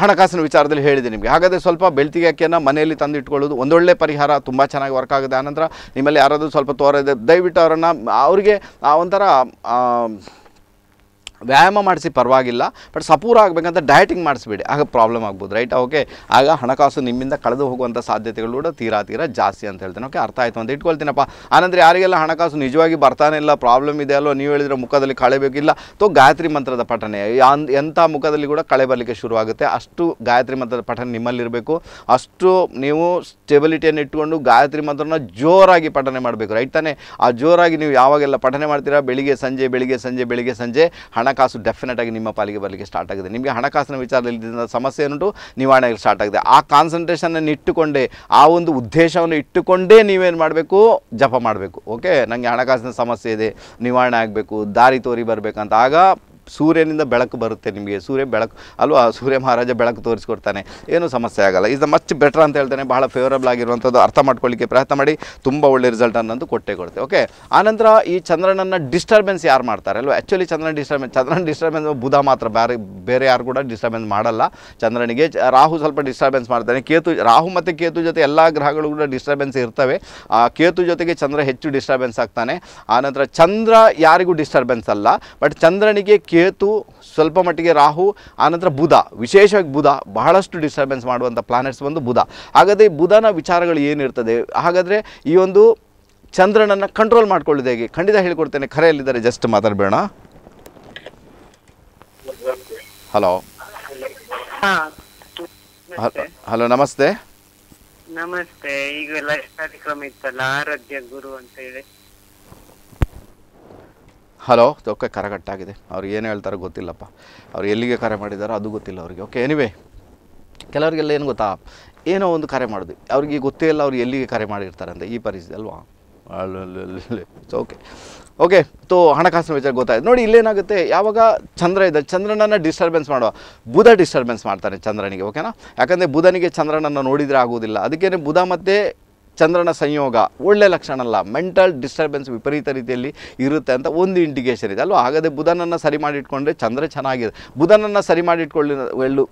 ಹಣಕಾಸಿನ ವಿಚಾರದಲ್ಲಿ ಹೇಳಿದೆ ನಿಮಗೆ ಹಾಗಾದರೆ ಸ್ವಲ್ಪ ಬೆಳ್ತಿಗೆ ಅಕ್ಕಿಯನ್ನು ಮನೆಯಲ್ಲಿ ತಂದು ಇಟ್ಕೊಳ್ಳೋದು ಒಂದೊಳ್ಳೆ ಪರಿಹಾರ ತುಂಬ ಚೆನ್ನಾಗಿ ವರ್ಕ್ ಆಗುತ್ತೆ ಆನಂತರ ನಿಮ್ಮಲ್ಲಿ ಯಾರಾದರೂ ಸ್ವಲ್ಪ ತೋರದೆ ದಯವಿಟ್ಟು ಅವರನ್ನು ಅವರಿಗೆ ಆ ಒಂಥರ ವ್ಯಾಯಾಮ ಮಾಡಿಸಿ ಪರವಾಗಿಲ್ಲ ಬಟ್ ಸಪೂರ ಆಗಬೇಕಂತ ಡಯಟಿಂಗ್ ಮಾಡಿಸ್ಬೇಡಿ ಆಗ ಪ್ರಾಬ್ಲಮ್ ಆಗ್ಬೋದು ರೈಟ್ ಓಕೆ ಆಗ ಹಣಕಾಸು ನಿಮ್ಮಿಂದ ಕಳೆದು ಹೋಗುವಂಥ ಸಾಧ್ಯತೆಗಳು ಕೂಡ ತೀರಾ ತೀರಾ ಜಾಸ್ತಿ ಅಂತ ಹೇಳ್ತೇನೆ ಓಕೆ ಅರ್ಥ ಆಯಿತು ಅಂತ ಇಟ್ಕೊಳ್ತೀನಪ್ಪ ಆನಂದರೆ ಯಾರಿಗೆಲ್ಲ ಹಣಕಾಸು ನಿಜವಾಗಿ ಬರ್ತಾನೆ ಇಲ್ಲ ಪ್ರಾಬ್ಲಮ್ ಇದೆ ಅಲ್ವ ನೀವು ಹೇಳಿದ್ರೆ ಮುಖದಲ್ಲಿ ಕಳೆ ತೋ ಗಾಯತ್ರಿ ಮಂತ್ರದ ಪಠನೆ ಎಂಥ ಮುಖದಲ್ಲಿ ಕೂಡ ಕಳೆ ಬರಲಿಕ್ಕೆ ಶುರುವಾಗುತ್ತೆ ಅಷ್ಟು ಗಾಯತ್ರಿ ಮಂತ್ರದ ಪಠನೆ ನಿಮ್ಮಲ್ಲಿರಬೇಕು ಅಷ್ಟು ನೀವು ಸ್ಟೆಬಿಲಿಟಿಯನ್ನು ಇಟ್ಕೊಂಡು ಗಾಯತ್ರಿ ಮಂತ್ರನ ಜೋರಾಗಿ ಪಠನೆ ಮಾಡಬೇಕು ರೈಟ್ ತಾನೆ ಆ ಜೋರಾಗಿ ನೀವು ಯಾವಾಗೆಲ್ಲ ಪಠನೆ ಮಾಡ್ತೀರಾ ಬೆಳಿಗ್ಗೆ ಸಂಜೆ ಬೆಳಿಗ್ಗೆ ಸಂಜೆ ಬೆಳಿಗ್ಗೆ ಸಂಜೆ ಹಣ ಹಣಕಾಸು ಡೆಫಿನೆಟ್ ಆಗಿ ನಿಮ್ಮ ಪಾಲಿಗೆ ಬರಲಿಕ್ಕೆ ಸ್ಟಾರ್ಟ್ ಆಗಿದೆ ನಿಮಗೆ ಹಣಕಾಸಿನ ವಿಚಾರದಲ್ಲಿ ಸಮಸ್ಯೆ ಏನುಂಟು ನಿವಾರಣೆ ಸ್ಟಾರ್ಟ್ ಆಗಿದೆ ಆ ಕಾನ್ಸಂಟ್ರೇಷನನ್ನು ಇಟ್ಟುಕೊಂಡೇ ಆ ಒಂದು ಉದ್ದೇಶವನ್ನು ಇಟ್ಟುಕೊಂಡೇ ನೀವೇನು ಮಾಡಬೇಕು ಜಪ ಮಾಡಬೇಕು ಓಕೆ ನನಗೆ ಹಣಕಾಸಿನ ಸಮಸ್ಯೆ ಇದೆ ನಿವಾರಣೆ ಆಗಬೇಕು ದಾರಿ ತೋರಿ ಬರಬೇಕಂತ ಆಗ ಸೂರ್ಯನಿಂದ ಬೆಳಕು ಬರುತ್ತೆ ನಿಮಗೆ ಸೂರ್ಯ ಬೆಳಕು ಅಲ್ವಾ ಸೂರ್ಯ ಮಹಾರಾಜ ಬೆಳಕು ತೋರಿಸ್ಕೊಡ್ತಾನೆ ಏನೂ ಸಮಸ್ಯೆ ಆಗಲ್ಲ ಇದು ಮಚ್ ಬೆಟರ್ ಅಂತ ಹೇಳ್ತಾನೆ ಬಹಳ ಫೇವರಬಲ್ ಆಗಿರುವಂಥದ್ದು ಅರ್ಥ ಮಾಡ್ಕೊಳ್ಳಿಕ್ಕೆ ಪ್ರಯತ್ನ ಮಾಡಿ ತುಂಬ ಒಳ್ಳೆ ರಿಸಲ್ಟ್ ಅನ್ನೋದು ಕೊಟ್ಟೆ ಕೊಡುತ್ತೆ ಓಕೆ ಆನಂತರ ಈ ಚಂದ್ರನನ್ನು ಡಿಸ್ಟರ್ಬೆನ್ಸ್ ಯಾರು ಮಾಡ್ತಾರೆ ಅಲ್ವಾ ಆ್ಯಕ್ಚುಲಿ ಚಂದ್ರನ ಡಿಸ್ಟರ್ಬೆನ್ಸ್ ಚಂದ್ರನ ಡಿಸ್ಟರ್ಬೆನ್ಸ್ ಬುಧ ಮಾತ್ರ ಬೇರೆ ಬೇರೆ ಯಾರು ಕೂಡ ಡಿಸ್ಟರ್ಬೆನ್ಸ್ ಮಾಡಲ್ಲ ಚಂದ್ರನಿಗೆ ರಾಹು ಸ್ವಲ್ಪ ಡಿಸ್ಟರ್ಬೆನ್ಸ್ ಮಾಡ್ತಾನೆ ಕೇತು ರಾಹು ಮತ್ತು ಕೇತು ಜೊತೆ ಎಲ್ಲ ಗ್ರಹಗಳು ಕೂಡ ಡಿಸ್ಟರ್ಬೆನ್ಸ್ ಇರ್ತವೆ ಆ ಕೇತು ಜೊತೆಗೆ ಚಂದ್ರ ಹೆಚ್ಚು ಡಿಸ್ಟರ್ಬೆನ್ಸ್ ಆಗ್ತಾನೆ ಆನಂತರ ಚಂದ್ರ ಯಾರಿಗೂ ಡಿಸ್ಟರ್ಬೆನ್ಸ್ ಅಲ್ಲ ಬಟ್ ಚಂದ್ರನಿಗೆ ಕೇತು ಸ್ವಲ್ಪ ಮಟ್ಟಿಗೆ ರಾಹು ಆನಂತರ ಬುಧ ವಿಶೇಷವಾಗಿ ಬುಧ ಬಹಳಷ್ಟು ಡಿಸ್ಟರ್ಬೆನ್ಸ್ ಮಾಡುವಂಥ ಪ್ಲಾನೆಟ್ಸ್ ಬಂದು ಬುಧ ಹಾಗಾದರೆ ಬುಧನ ವಿಚಾರಗಳು ಏನಿರ್ತದೆ ಹಾಗಾದರೆ ಈ ಒಂದು ಚಂದ್ರನನ್ನು ಕಂಟ್ರೋಲ್ ಮಾಡ್ಕೊಳ್ಳಿದೆ ಹೇಗೆ ಖಂಡಿತ ಹೇಳ್ಕೊಡ್ತೇನೆ ಕರೆಯಲ್ಲಿದ್ದಾರೆ ಜಸ್ಟ್ ಮಾತಾಡಬೇಡ ಹಲೋ ಹಲೋ ನಮಸ್ತೆ ನಮಸ್ತೆ ಈಗ ಕಾರ್ಯಕ್ರಮ ಇತ್ತಲ್ಲ ಆರೋಗ್ಯ ಗುರು ಅಂತ ಹೇಳಿ ಹಲೋ ಓಕೆ ಕರೆಗಟ್ಟಾಗಿದೆ ಅವ್ರು ಏನು ಹೇಳ್ತಾರೋ ಗೊತ್ತಿಲ್ಲಪ್ಪ ಅವ್ರು ಎಲ್ಲಿಗೆ ಕರೆ ಮಾಡಿದಾರೋ ಅದು ಗೊತ್ತಿಲ್ಲ ಅವ್ರಿಗೆ ಓಕೆ ಎನಿವೆ ಕೆಲವರಿಗೆಲ್ಲ ಏನು ಗೊತ್ತಾ ಏನೋ ಒಂದು ಕರೆ ಮಾಡೋದು ಅವ್ರಿಗೆ ಗೊತ್ತೇ ಇಲ್ಲ ಅವ್ರು ಎಲ್ಲಿಗೆ ಕರೆ ಮಾಡಿರ್ತಾರೆ ಅಂತ ಈ ಪರಿಸ್ಥಿತಿ ಅಲ್ವಾ ಸೊ ಓಕೆ ಓಕೆ ತೋ ಹಣಕಾಸಿನ ವಿಚಾರ ಗೊತ್ತಾಯ್ತು ನೋಡಿ ಇಲ್ಲೇನಾಗುತ್ತೆ ಯಾವಾಗ ಚಂದ್ರ ಇದೆ ಚಂದ್ರನನ್ನು ಡಿಸ್ಟರ್ಬೆನ್ಸ್ ಮಾಡುವ ಬುಧ ಡಿಸ್ಟರ್ಬೆನ್ಸ್ ಮಾಡ್ತಾನೆ ಚಂದ್ರನಿಗೆ ಓಕೆನಾ ಯಾಕಂದರೆ ಬುಧನಿಗೆ ಚಂದ್ರನನ್ನು ನೋಡಿದರೆ ಆಗುವುದಿಲ್ಲ ಅದಕ್ಕೇ ಬುಧ ಮತ್ತೆ ಚಂದ್ರನ ಸಂಯೋಗ ಒಳ್ಳೆ ಲಕ್ಷಣ ಅಲ್ಲ ಮೆಂಟಲ್ ಡಿಸ್ಟರ್ಬೆನ್ಸ್ ವಿಪರೀತ ರೀತಿಯಲ್ಲಿ ಇರುತ್ತೆ ಅಂತ ಒಂದು ಇಂಡಿಕೇಷನ್ ಇದೆ ಅಲ್ವಾ ಹಾಗಾದರೆ ಬುಧನನ್ನು ಸರಿ ಮಾಡಿಟ್ಕೊಂಡ್ರೆ ಚಂದ್ರ ಚೆನ್ನಾಗಿದೆ ಬುಧನನ್ನು ಸರಿ ಮಾಡಿಟ್ಕೊಳ್ಳಿ ಎಳ್ಳು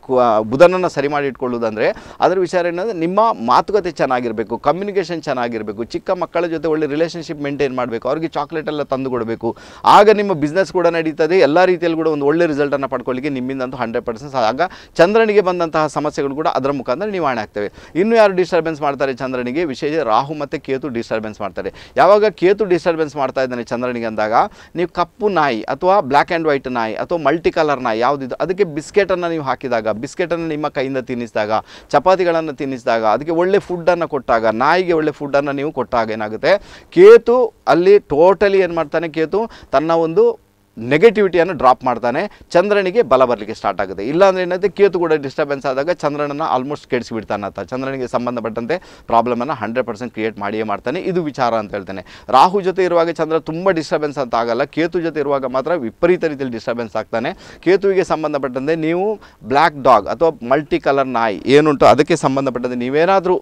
ಬುಧನನ್ನು ಸರಿ ಮಾಡಿಟ್ಕೊಳ್ಳೋದಂದರೆ ಅದರ ವಿಚಾರ ಏನಂದರೆ ನಿಮ್ಮ ಮಾತುಕತೆ ಚೆನ್ನಾಗಿರಬೇಕು ಕಮ್ಯುನಿಕೇಷನ್ ಚೆನ್ನಾಗಿರಬೇಕು ಚಿಕ್ಕ ಮಕ್ಕಳ ಜೊತೆ ಒಳ್ಳೆ ರಿಲೇಷನ್ಶಿಪ್ ಮೇಂಟೈನ್ ಮಾಡಬೇಕು ಅವ್ರಿಗೆ ಚಾಕ್ಲೇಟ್ ಎಲ್ಲ ತಂದು ಕೊಡಬೇಕು ಆಗ ನಿಮ್ಮ ಬಿಸ್ನೆಸ್ ಕೂಡ ನಡೀತದೆ ಎಲ್ಲ ರೀತಿಯಲ್ಲಿ ಕೂಡ ಒಂದು ಒಳ್ಳೆ ರಿಸಲ್ಟನ್ನು ಪಡ್ಕೊಳ್ಳಿಕ್ಕೆ ನಿಮ್ಮಿಂದಂತೂ ಹಂಡ್ರೆಡ್ ಪರ್ಸೆಂಟ್ ಆಗ ಚಂದ್ರನಿಗೆ ಬಂದಂತಹ ಸಮಸ್ಯೆಗಳು ಕೂಡ ಅದರ ಮುಖಾಂತರ ನಿವಾರಣೆ ಆಗ್ತವೆ ಇನ್ನು ಯಾರು ಡಿಸ್ಟರ್ಬೆನ್ಸ್ ಮಾಡ್ತಾರೆ ಚಂದ್ರನಿಗೆ ವಿಶೇಷ ರಾಹು ಮತ್ತು ಕೇತು ಡಿಸ್ಟರ್ಬೆನ್ಸ್ ಮಾಡ್ತಾರೆ ಯಾವಾಗ ಕೇತು ಡಿಸ್ಟರ್ಬೆನ್ಸ್ ಮಾಡ್ತಾ ಇದ್ದಾನೆ ಚಂದ್ರನಿಗೆ ಅಂದಾಗ ನೀವು ಕಪ್ಪು ನಾಯಿ ಅಥವಾ ಬ್ಲ್ಯಾಕ್ ಆ್ಯಂಡ್ ವೈಟ್ ನಾಯಿ ಅಥವಾ ಮಲ್ಟಿ ಕಲರ್ ನಾಯಿ ಯಾವುದಿದ್ದು ಅದಕ್ಕೆ ಬಿಸ್ಕೆಟನ್ನು ನೀವು ಹಾಕಿದಾಗ ಬಿಸ್ಕೆಟನ್ನು ನಿಮ್ಮ ಕೈಯಿಂದ ತಿನ್ನಿಸಿದಾಗ ಚಪಾತಿಗಳನ್ನು ತಿನ್ನಿಸಿದಾಗ ಅದಕ್ಕೆ ಒಳ್ಳೆ ಫುಡ್ಡನ್ನು ಕೊಟ್ಟಾಗ ನಾಯಿಗೆ ಒಳ್ಳೆ ಫುಡ್ಡನ್ನು ನೀವು ಕೊಟ್ಟಾಗ ಏನಾಗುತ್ತೆ ಕೇತು ಅಲ್ಲಿ ಟೋಟಲಿ ಏನು ಮಾಡ್ತಾನೆ ಕೇತು ತನ್ನ ಒಂದು ನೆಗೆಟಿವಿಟಿಯನ್ನು ಡ್ರಾಪ್ ಮಾಡ್ತಾನೆ ಚಂದ್ರನಿಗೆ ಬಲ ಬರಲಿಕ್ಕೆ ಸ್ಟಾರ್ಟ್ ಆಗುತ್ತೆ ಇಲ್ಲಾಂದರೆ ಏನಾಯಿತು ಕೇತು ಕೂಡ ಡಿಸ್ಟರ್ಬೆನ್ಸ್ ಆದಾಗ ಚಂದ್ರನನ್ನು ಆಲ್ಮೋಸ್ಟ್ ಕೆಡಿಸಿಬಿಡ್ತಾನೆ ಅಂತ ಚಂದ್ರನಿಗೆ ಸಂಬಂಧಪಟ್ಟಂತೆ ಪ್ರಾಬ್ಲಮನ್ನು ಹಂಡ್ರೆಡ್ ಪರ್ಸೆಂಟ್ ಕ್ರಿಯೇಟ್ ಮಾಡಿಯೇ ಮಾಡ್ತಾನೆ ಇದು ವಿಚಾರ ಅಂತ ಹೇಳ್ತಾನೆ ರಾಹು ಜೊತೆ ಇರುವಾಗ ಚಂದ್ರ ತುಂಬ ಡಿಸ್ಟರ್ಬೆನ್ಸ್ ಅಂತ ಆಗಲ್ಲ ಕೇತು ಜೊತೆ ಇರುವಾಗ ಮಾತ್ರ ವಿಪರೀತ ರೀತಿಯಲ್ಲಿ ಡಿಸ್ಟರ್ಬೆನ್ಸ್ ಆಗ್ತಾನೆ ಕೇತುವಿಗೆ ಸಂಬಂಧಪಟ್ಟಂತೆ ನೀವು ಬ್ಲ್ಯಾಕ್ ಡಾಗ್ ಅಥವಾ ಮಲ್ಟಿ ಕಲರ್ ನಾಯಿ ಏನುಂಟು ಅದಕ್ಕೆ ಸಂಬಂಧಪಟ್ಟಂತೆ ನೀವೇನಾದರೂ